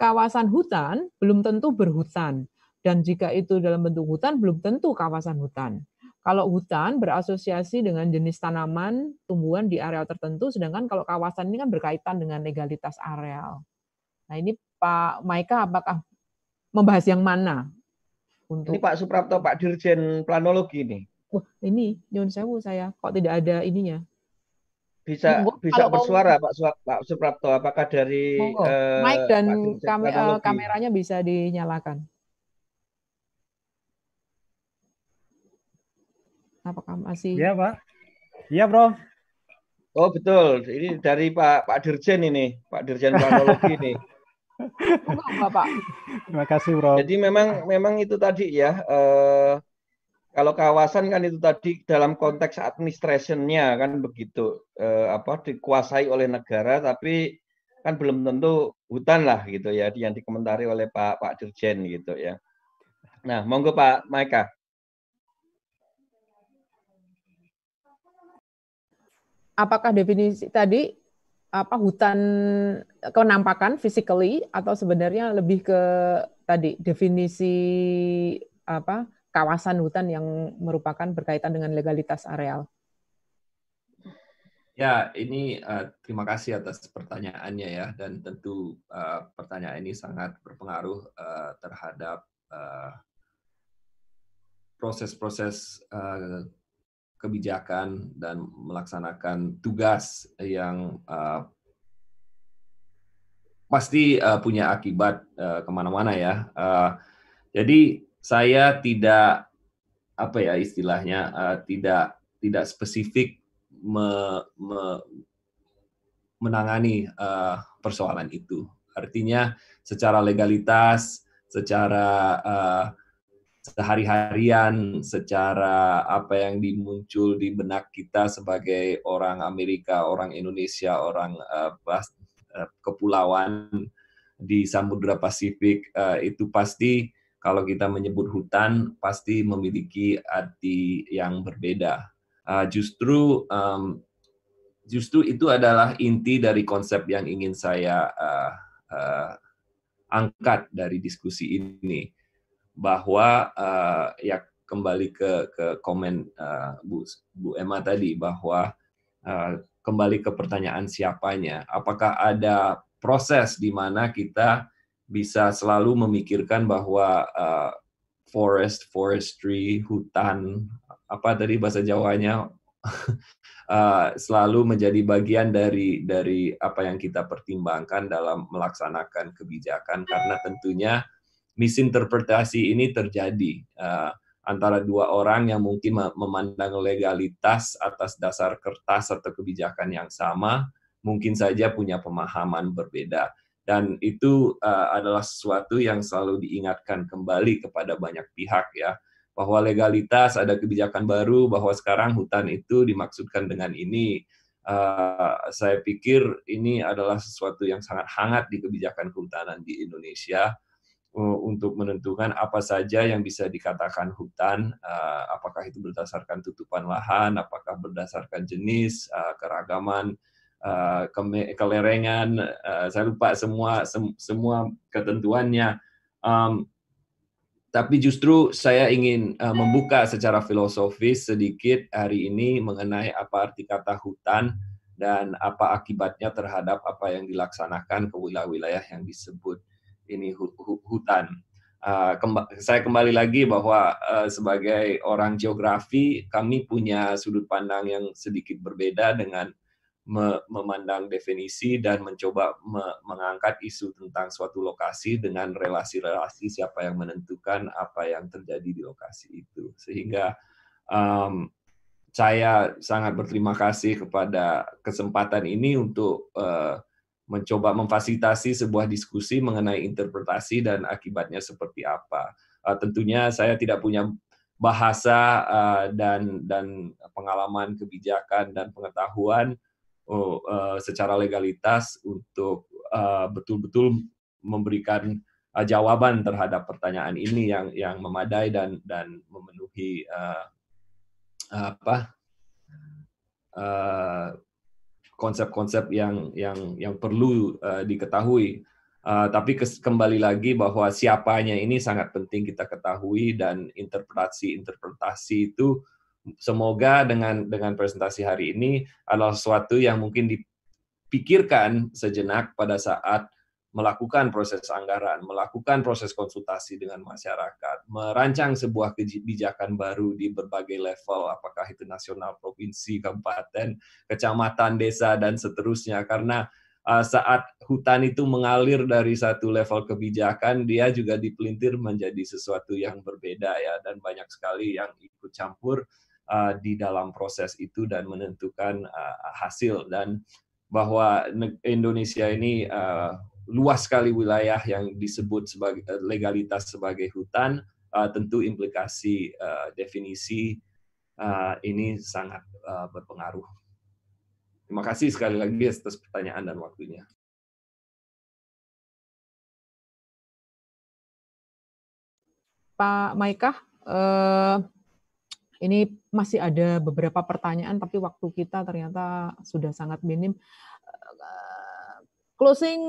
Kawasan hutan belum tentu berhutan. Dan jika itu dalam bentuk hutan, belum tentu kawasan hutan. Kalau hutan berasosiasi dengan jenis tanaman, tumbuhan di areal tertentu, sedangkan kalau kawasan ini kan berkaitan dengan legalitas areal. Nah ini Pak Maika, apakah membahas yang mana? Untuk... Ini Pak Suprapto, Pak Dirjen Planologi ini. Wah, ini nyun sewu saya kok tidak ada ininya. Bisa bisa bersuara mau... Pak, Suprapto, apakah dari uh, mic dan kam eh, Planologi. kameranya bisa dinyalakan? Apakah masih? Iya Pak. Iya Bro. Oh betul, ini dari Pak Pak Dirjen ini, Pak Dirjen Planologi ini. Bapak. Terima kasih, Bro. Jadi memang memang itu tadi ya Uh, kalau kawasan kan itu tadi dalam konteks administrationnya kan begitu uh, apa dikuasai oleh negara tapi kan belum tentu hutan lah gitu ya yang dikomentari oleh Pak Pak Dirjen gitu ya. Nah, monggo Pak Maika. Apakah definisi tadi apa hutan eh, kenampakan physically atau sebenarnya lebih ke tadi definisi apa kawasan hutan yang merupakan berkaitan dengan legalitas areal? Ya, ini uh, terima kasih atas pertanyaannya ya, dan tentu uh, pertanyaan ini sangat berpengaruh uh, terhadap proses-proses uh, kebijakan dan melaksanakan tugas yang uh, pasti uh, punya akibat uh, kemana-mana ya. Uh, jadi saya tidak apa ya istilahnya uh, tidak tidak spesifik me, me, menangani uh, persoalan itu. Artinya secara legalitas, secara uh, sehari-harian secara apa yang dimuncul di benak kita sebagai orang Amerika, orang Indonesia, orang uh, kepulauan di Samudra Pasifik uh, itu pasti kalau kita menyebut hutan pasti memiliki arti yang berbeda. Uh, justru um, justru itu adalah inti dari konsep yang ingin saya uh, uh, angkat dari diskusi ini bahwa uh, ya kembali ke ke komen uh, Bu Bu Emma tadi bahwa uh, kembali ke pertanyaan siapanya, apakah ada proses di mana kita bisa selalu memikirkan bahwa uh, forest, forestry, hutan, apa tadi bahasa Jawanya uh, selalu menjadi bagian dari dari apa yang kita pertimbangkan dalam melaksanakan kebijakan karena tentunya misinterpretasi ini terjadi uh, antara dua orang yang mungkin memandang legalitas atas dasar kertas atau kebijakan yang sama, mungkin saja punya pemahaman berbeda. Dan itu uh, adalah sesuatu yang selalu diingatkan kembali kepada banyak pihak ya, bahwa legalitas ada kebijakan baru, bahwa sekarang hutan itu dimaksudkan dengan ini. Uh, saya pikir ini adalah sesuatu yang sangat hangat di kebijakan kehutanan di Indonesia Eh, untuk menentukan apa saja yang bisa dikatakan hutan, eh, apakah itu berdasarkan tutupan lahan, apakah berdasarkan jenis, eh, keragaman, kelerengan, saya lupa semua semua ketentuannya. tapi justru saya ingin membuka secara filosofis sedikit hari ini mengenai apa arti kata hutan dan apa akibatnya terhadap apa yang dilaksanakan ke wilayah-wilayah yang disebut ini hutan. Ah, saya kembali lagi bahwa eh, sebagai orang geografi kami punya sudut pandang yang sedikit berbeda dengan memandang definisi dan mencoba mengangkat isu tentang suatu lokasi dengan relasi-relasi siapa yang menentukan apa yang terjadi di lokasi itu sehingga um, saya sangat berterima kasih kepada kesempatan ini untuk uh, mencoba memfasilitasi sebuah diskusi mengenai interpretasi dan akibatnya seperti apa. Uh, tentunya saya tidak punya bahasa uh, dan dan pengalaman kebijakan dan pengetahuan uh, uh, secara legalitas untuk betul betul-betul memberikan uh, jawaban terhadap pertanyaan ini yang yang memadai dan dan memenuhi uh, apa uh, konsep-konsep yang yang yang perlu uh, diketahui. Uh, tapi kes, kembali lagi bahwa siapanya ini sangat penting kita ketahui dan interpretasi interpretasi itu semoga dengan dengan presentasi hari ini adalah sesuatu yang mungkin dipikirkan sejenak pada saat melakukan proses anggaran, melakukan proses konsultasi dengan masyarakat, merancang sebuah kebijakan baru di berbagai level, apakah itu nasional, provinsi, kabupaten, kecamatan, desa, dan seterusnya. Karena eh, saat hutan itu mengalir dari satu level kebijakan, dia juga dipelintir menjadi sesuatu yang berbeda ya, dan banyak sekali yang ikut campur eh, di dalam proses itu dan menentukan eh, hasil dan bahwa Indonesia ini luas sekali wilayah yang disebut sebagai eh, legalitas sebagai hutan, uh, tentu implikasi uh, definisi uh, ini sangat uh, berpengaruh. Terima kasih sekali lagi atas pertanyaan dan waktunya. Pak Maika, eh, ini masih ada beberapa pertanyaan, tapi waktu kita ternyata sudah sangat minim. Closing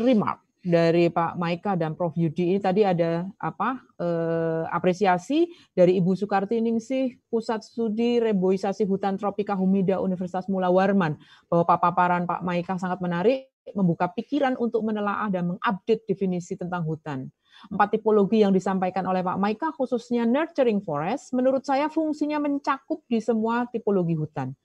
remark dari Pak Maika dan Prof Yudi ini tadi ada apa eh, apresiasi dari Ibu Sukarti Ningsih, Pusat Studi Reboisasi Hutan Tropika Humida Universitas Mula Warman bahwa paparan Pak Maika sangat menarik membuka pikiran untuk menelaah dan mengupdate definisi tentang hutan. Empat tipologi yang disampaikan oleh Pak Maika khususnya nurturing forest menurut saya fungsinya mencakup di semua tipologi hutan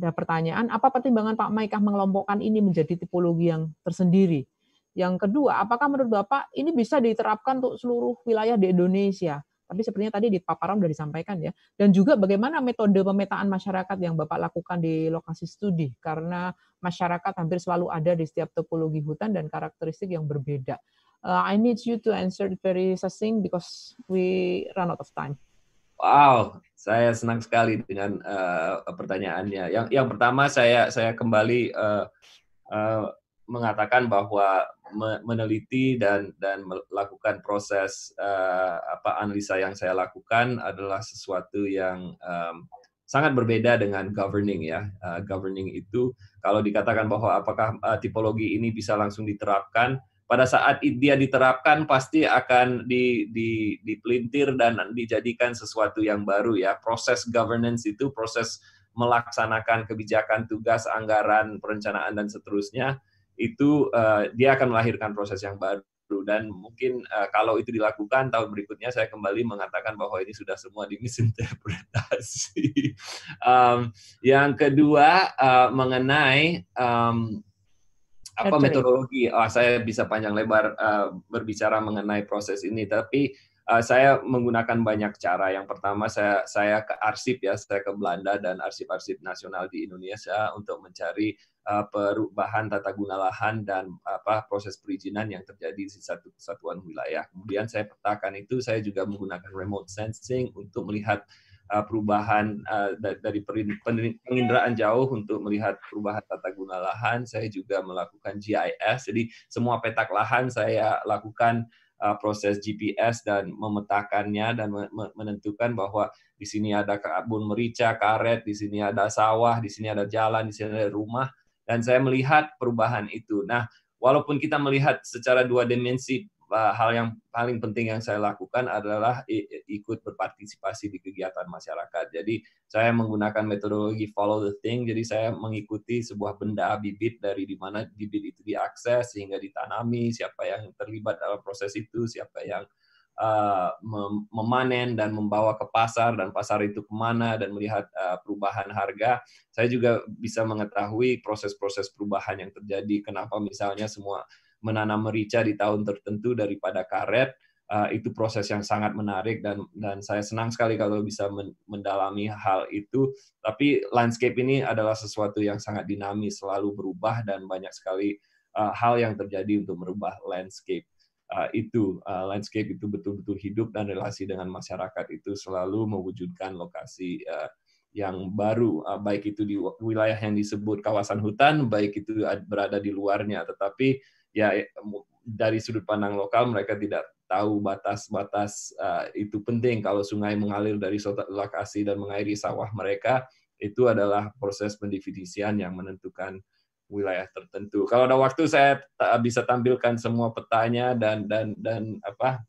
ada pertanyaan, apa pertimbangan Pak Maikah mengelompokkan ini menjadi tipologi yang tersendiri? Yang kedua, apakah menurut Bapak ini bisa diterapkan untuk seluruh wilayah di Indonesia? Tapi sepertinya tadi di paparan sudah disampaikan ya. Dan juga bagaimana metode pemetaan masyarakat yang Bapak lakukan di lokasi studi karena masyarakat hampir selalu ada di setiap topologi hutan dan karakteristik yang berbeda. Uh, I need you to answer it very succinct because we run out of time. Wow, saya senang sekali dengan uh, pertanyaannya. Yang yang pertama saya saya kembali uh, uh, mengatakan bahwa me meneliti dan dan melakukan proses uh, apa analisa yang saya lakukan adalah sesuatu yang um, sangat berbeda dengan governing ya. Uh, governing itu kalau dikatakan bahwa apakah uh, tipologi ini bisa langsung diterapkan pada saat dia diterapkan pasti akan di, di, dipelintir dan dijadikan sesuatu yang baru ya. Proses governance itu proses melaksanakan kebijakan, tugas, anggaran, perencanaan dan seterusnya itu uh, dia akan melahirkan proses yang baru dan mungkin uh, kalau itu dilakukan tahun berikutnya saya kembali mengatakan bahwa ini sudah semua dimisinterpretasi. um, yang kedua uh, mengenai um, apa metodologi? Oh, saya bisa panjang lebar uh, berbicara mengenai proses ini, tapi uh, saya menggunakan banyak cara. Yang pertama saya saya ke arsip ya, saya ke Belanda dan arsip-arsip nasional di Indonesia untuk mencari uh, perubahan tata guna lahan dan apa proses perizinan yang terjadi di satu kesatuan wilayah. Kemudian saya petakan itu, saya juga menggunakan remote sensing untuk melihat uh, perubahan uh, dari penginderaan jauh untuk melihat perubahan tata guna lahan. Saya juga melakukan GIS, jadi semua petak lahan saya lakukan uh, proses GPS dan memetakannya dan menentukan bahwa di sini ada kebun merica, karet, di sini ada sawah, di sini ada jalan, di sini ada rumah. Dan saya melihat perubahan itu. Nah, walaupun kita melihat secara dua dimensi Eh, hal yang paling penting yang saya lakukan adalah ikut berpartisipasi di kegiatan masyarakat. Jadi saya menggunakan metodologi follow the thing. Jadi saya mengikuti sebuah benda bibit dari di mana bibit itu diakses sehingga ditanami, siapa yang terlibat dalam proses itu, siapa yang uh, memanen dan membawa ke pasar dan pasar itu kemana dan melihat uh, perubahan harga saya juga bisa mengetahui proses-proses perubahan yang terjadi kenapa misalnya semua menanam merica di tahun tertentu daripada karet uh, itu proses yang sangat menarik dan dan saya senang sekali kalau bisa men, mendalami hal itu tapi landscape ini adalah sesuatu yang sangat dinamis selalu berubah dan banyak sekali uh, hal yang terjadi untuk merubah landscape uh, itu uh, landscape itu betul-betul hidup dan relasi dengan masyarakat itu selalu mewujudkan lokasi uh, yang baru uh, baik itu di wilayah yang disebut kawasan hutan baik itu berada di luarnya tetapi ya eh, dari sudut pandang lokal mereka tidak tahu batas-batas uh, itu penting kalau sungai mengalir dari lokasi dan mengairi sawah mereka itu adalah proses pendefinisian yang menentukan wilayah tertentu. Kalau ada waktu saya bisa tampilkan semua petanya dan dan dan apa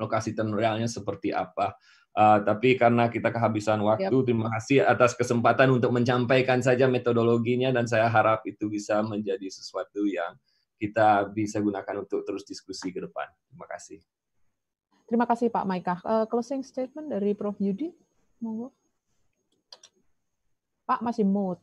lokasi tenorialnya seperti apa. Uh, tapi karena kita kehabisan waktu, yep. terima kasih atas kesempatan untuk menyampaikan saja metodologinya dan saya harap itu bisa menjadi sesuatu yang kita bisa gunakan untuk terus diskusi ke depan. Terima kasih. Terima kasih Pak Maika. Uh, eh, closing statement dari Prof. Yudi, monggo. Pak masih mood.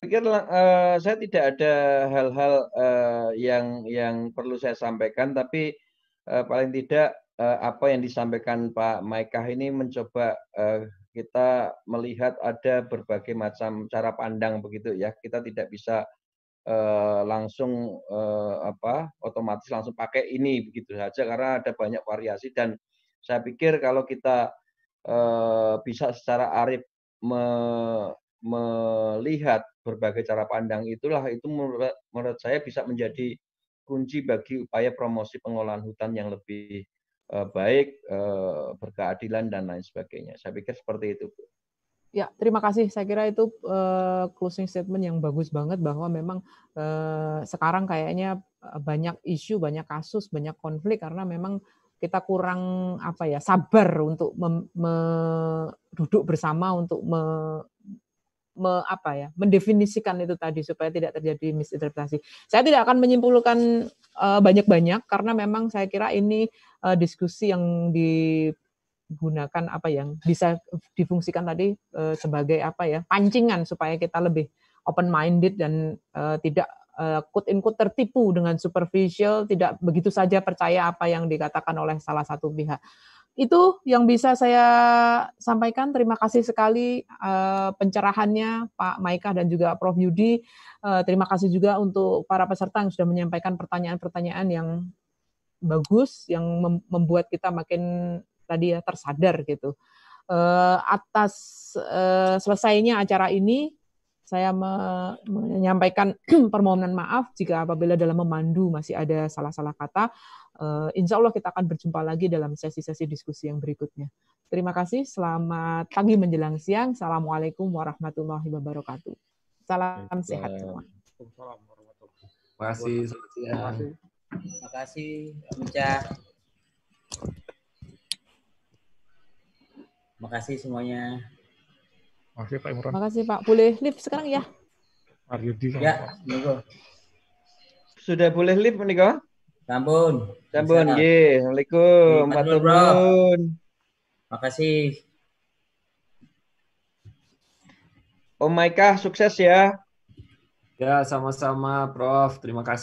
Pikir uh, saya tidak ada hal-hal uh, yang yang perlu saya sampaikan, tapi uh, paling tidak uh, apa yang disampaikan Pak Maika ini mencoba uh, kita melihat ada berbagai macam cara pandang begitu ya. Kita tidak bisa eh, langsung eh, apa otomatis langsung pakai ini begitu saja karena ada banyak variasi dan saya pikir kalau kita eh, bisa secara arif me, melihat berbagai cara pandang itulah itu menurut, menurut saya bisa menjadi kunci bagi upaya promosi pengolahan hutan yang lebih Eh, baik, eh, berkeadilan dan lain sebagainya. Saya pikir seperti itu, Bu. Ya, terima kasih. Saya kira itu eh, closing statement yang bagus banget bahwa memang sekarang kayaknya banyak isu, banyak kasus, banyak konflik karena memang kita kurang apa ya sabar untuk mem, me, duduk bersama untuk me, me, apa ya mendefinisikan itu tadi supaya tidak terjadi misinterpretasi. Saya tidak akan menyimpulkan banyak-banyak uh, karena memang saya kira ini uh, diskusi yang digunakan apa ya, yang bisa difungsikan tadi uh, sebagai apa ya pancingan supaya kita lebih open minded dan uh, tidak uh, in quote tertipu dengan superficial tidak begitu saja percaya apa yang dikatakan oleh salah satu pihak itu yang bisa saya sampaikan. Terima kasih sekali uh, pencerahannya Pak Maika dan juga Prof Yudi. Uh, terima kasih juga untuk para peserta yang sudah menyampaikan pertanyaan-pertanyaan yang bagus yang membuat kita makin tadi ya tersadar gitu. Uh, atas uh, selesainya acara ini saya me menyampaikan permohonan maaf jika apabila dalam memandu masih ada salah-salah kata. Uh, insya Allah kita akan berjumpa lagi dalam sesi-sesi diskusi yang berikutnya. Terima kasih. Selamat pagi menjelang siang. Assalamualaikum warahmatullahi wabarakatuh. Salam sehat semua. Terima kasih. Terima kasih, Mica. Terima kasih semuanya. Terima kasih Pak Imran. Terima kasih Pak. Boleh lift sekarang ya? Maryudi Ya, monggo. Sudah boleh Pak niko? Sampun. Sampun Ya, Assalamualaikum. Matur nuwun. Makasih. Om oh Maika sukses ya. Ya, sama-sama Prof. Terima kasih.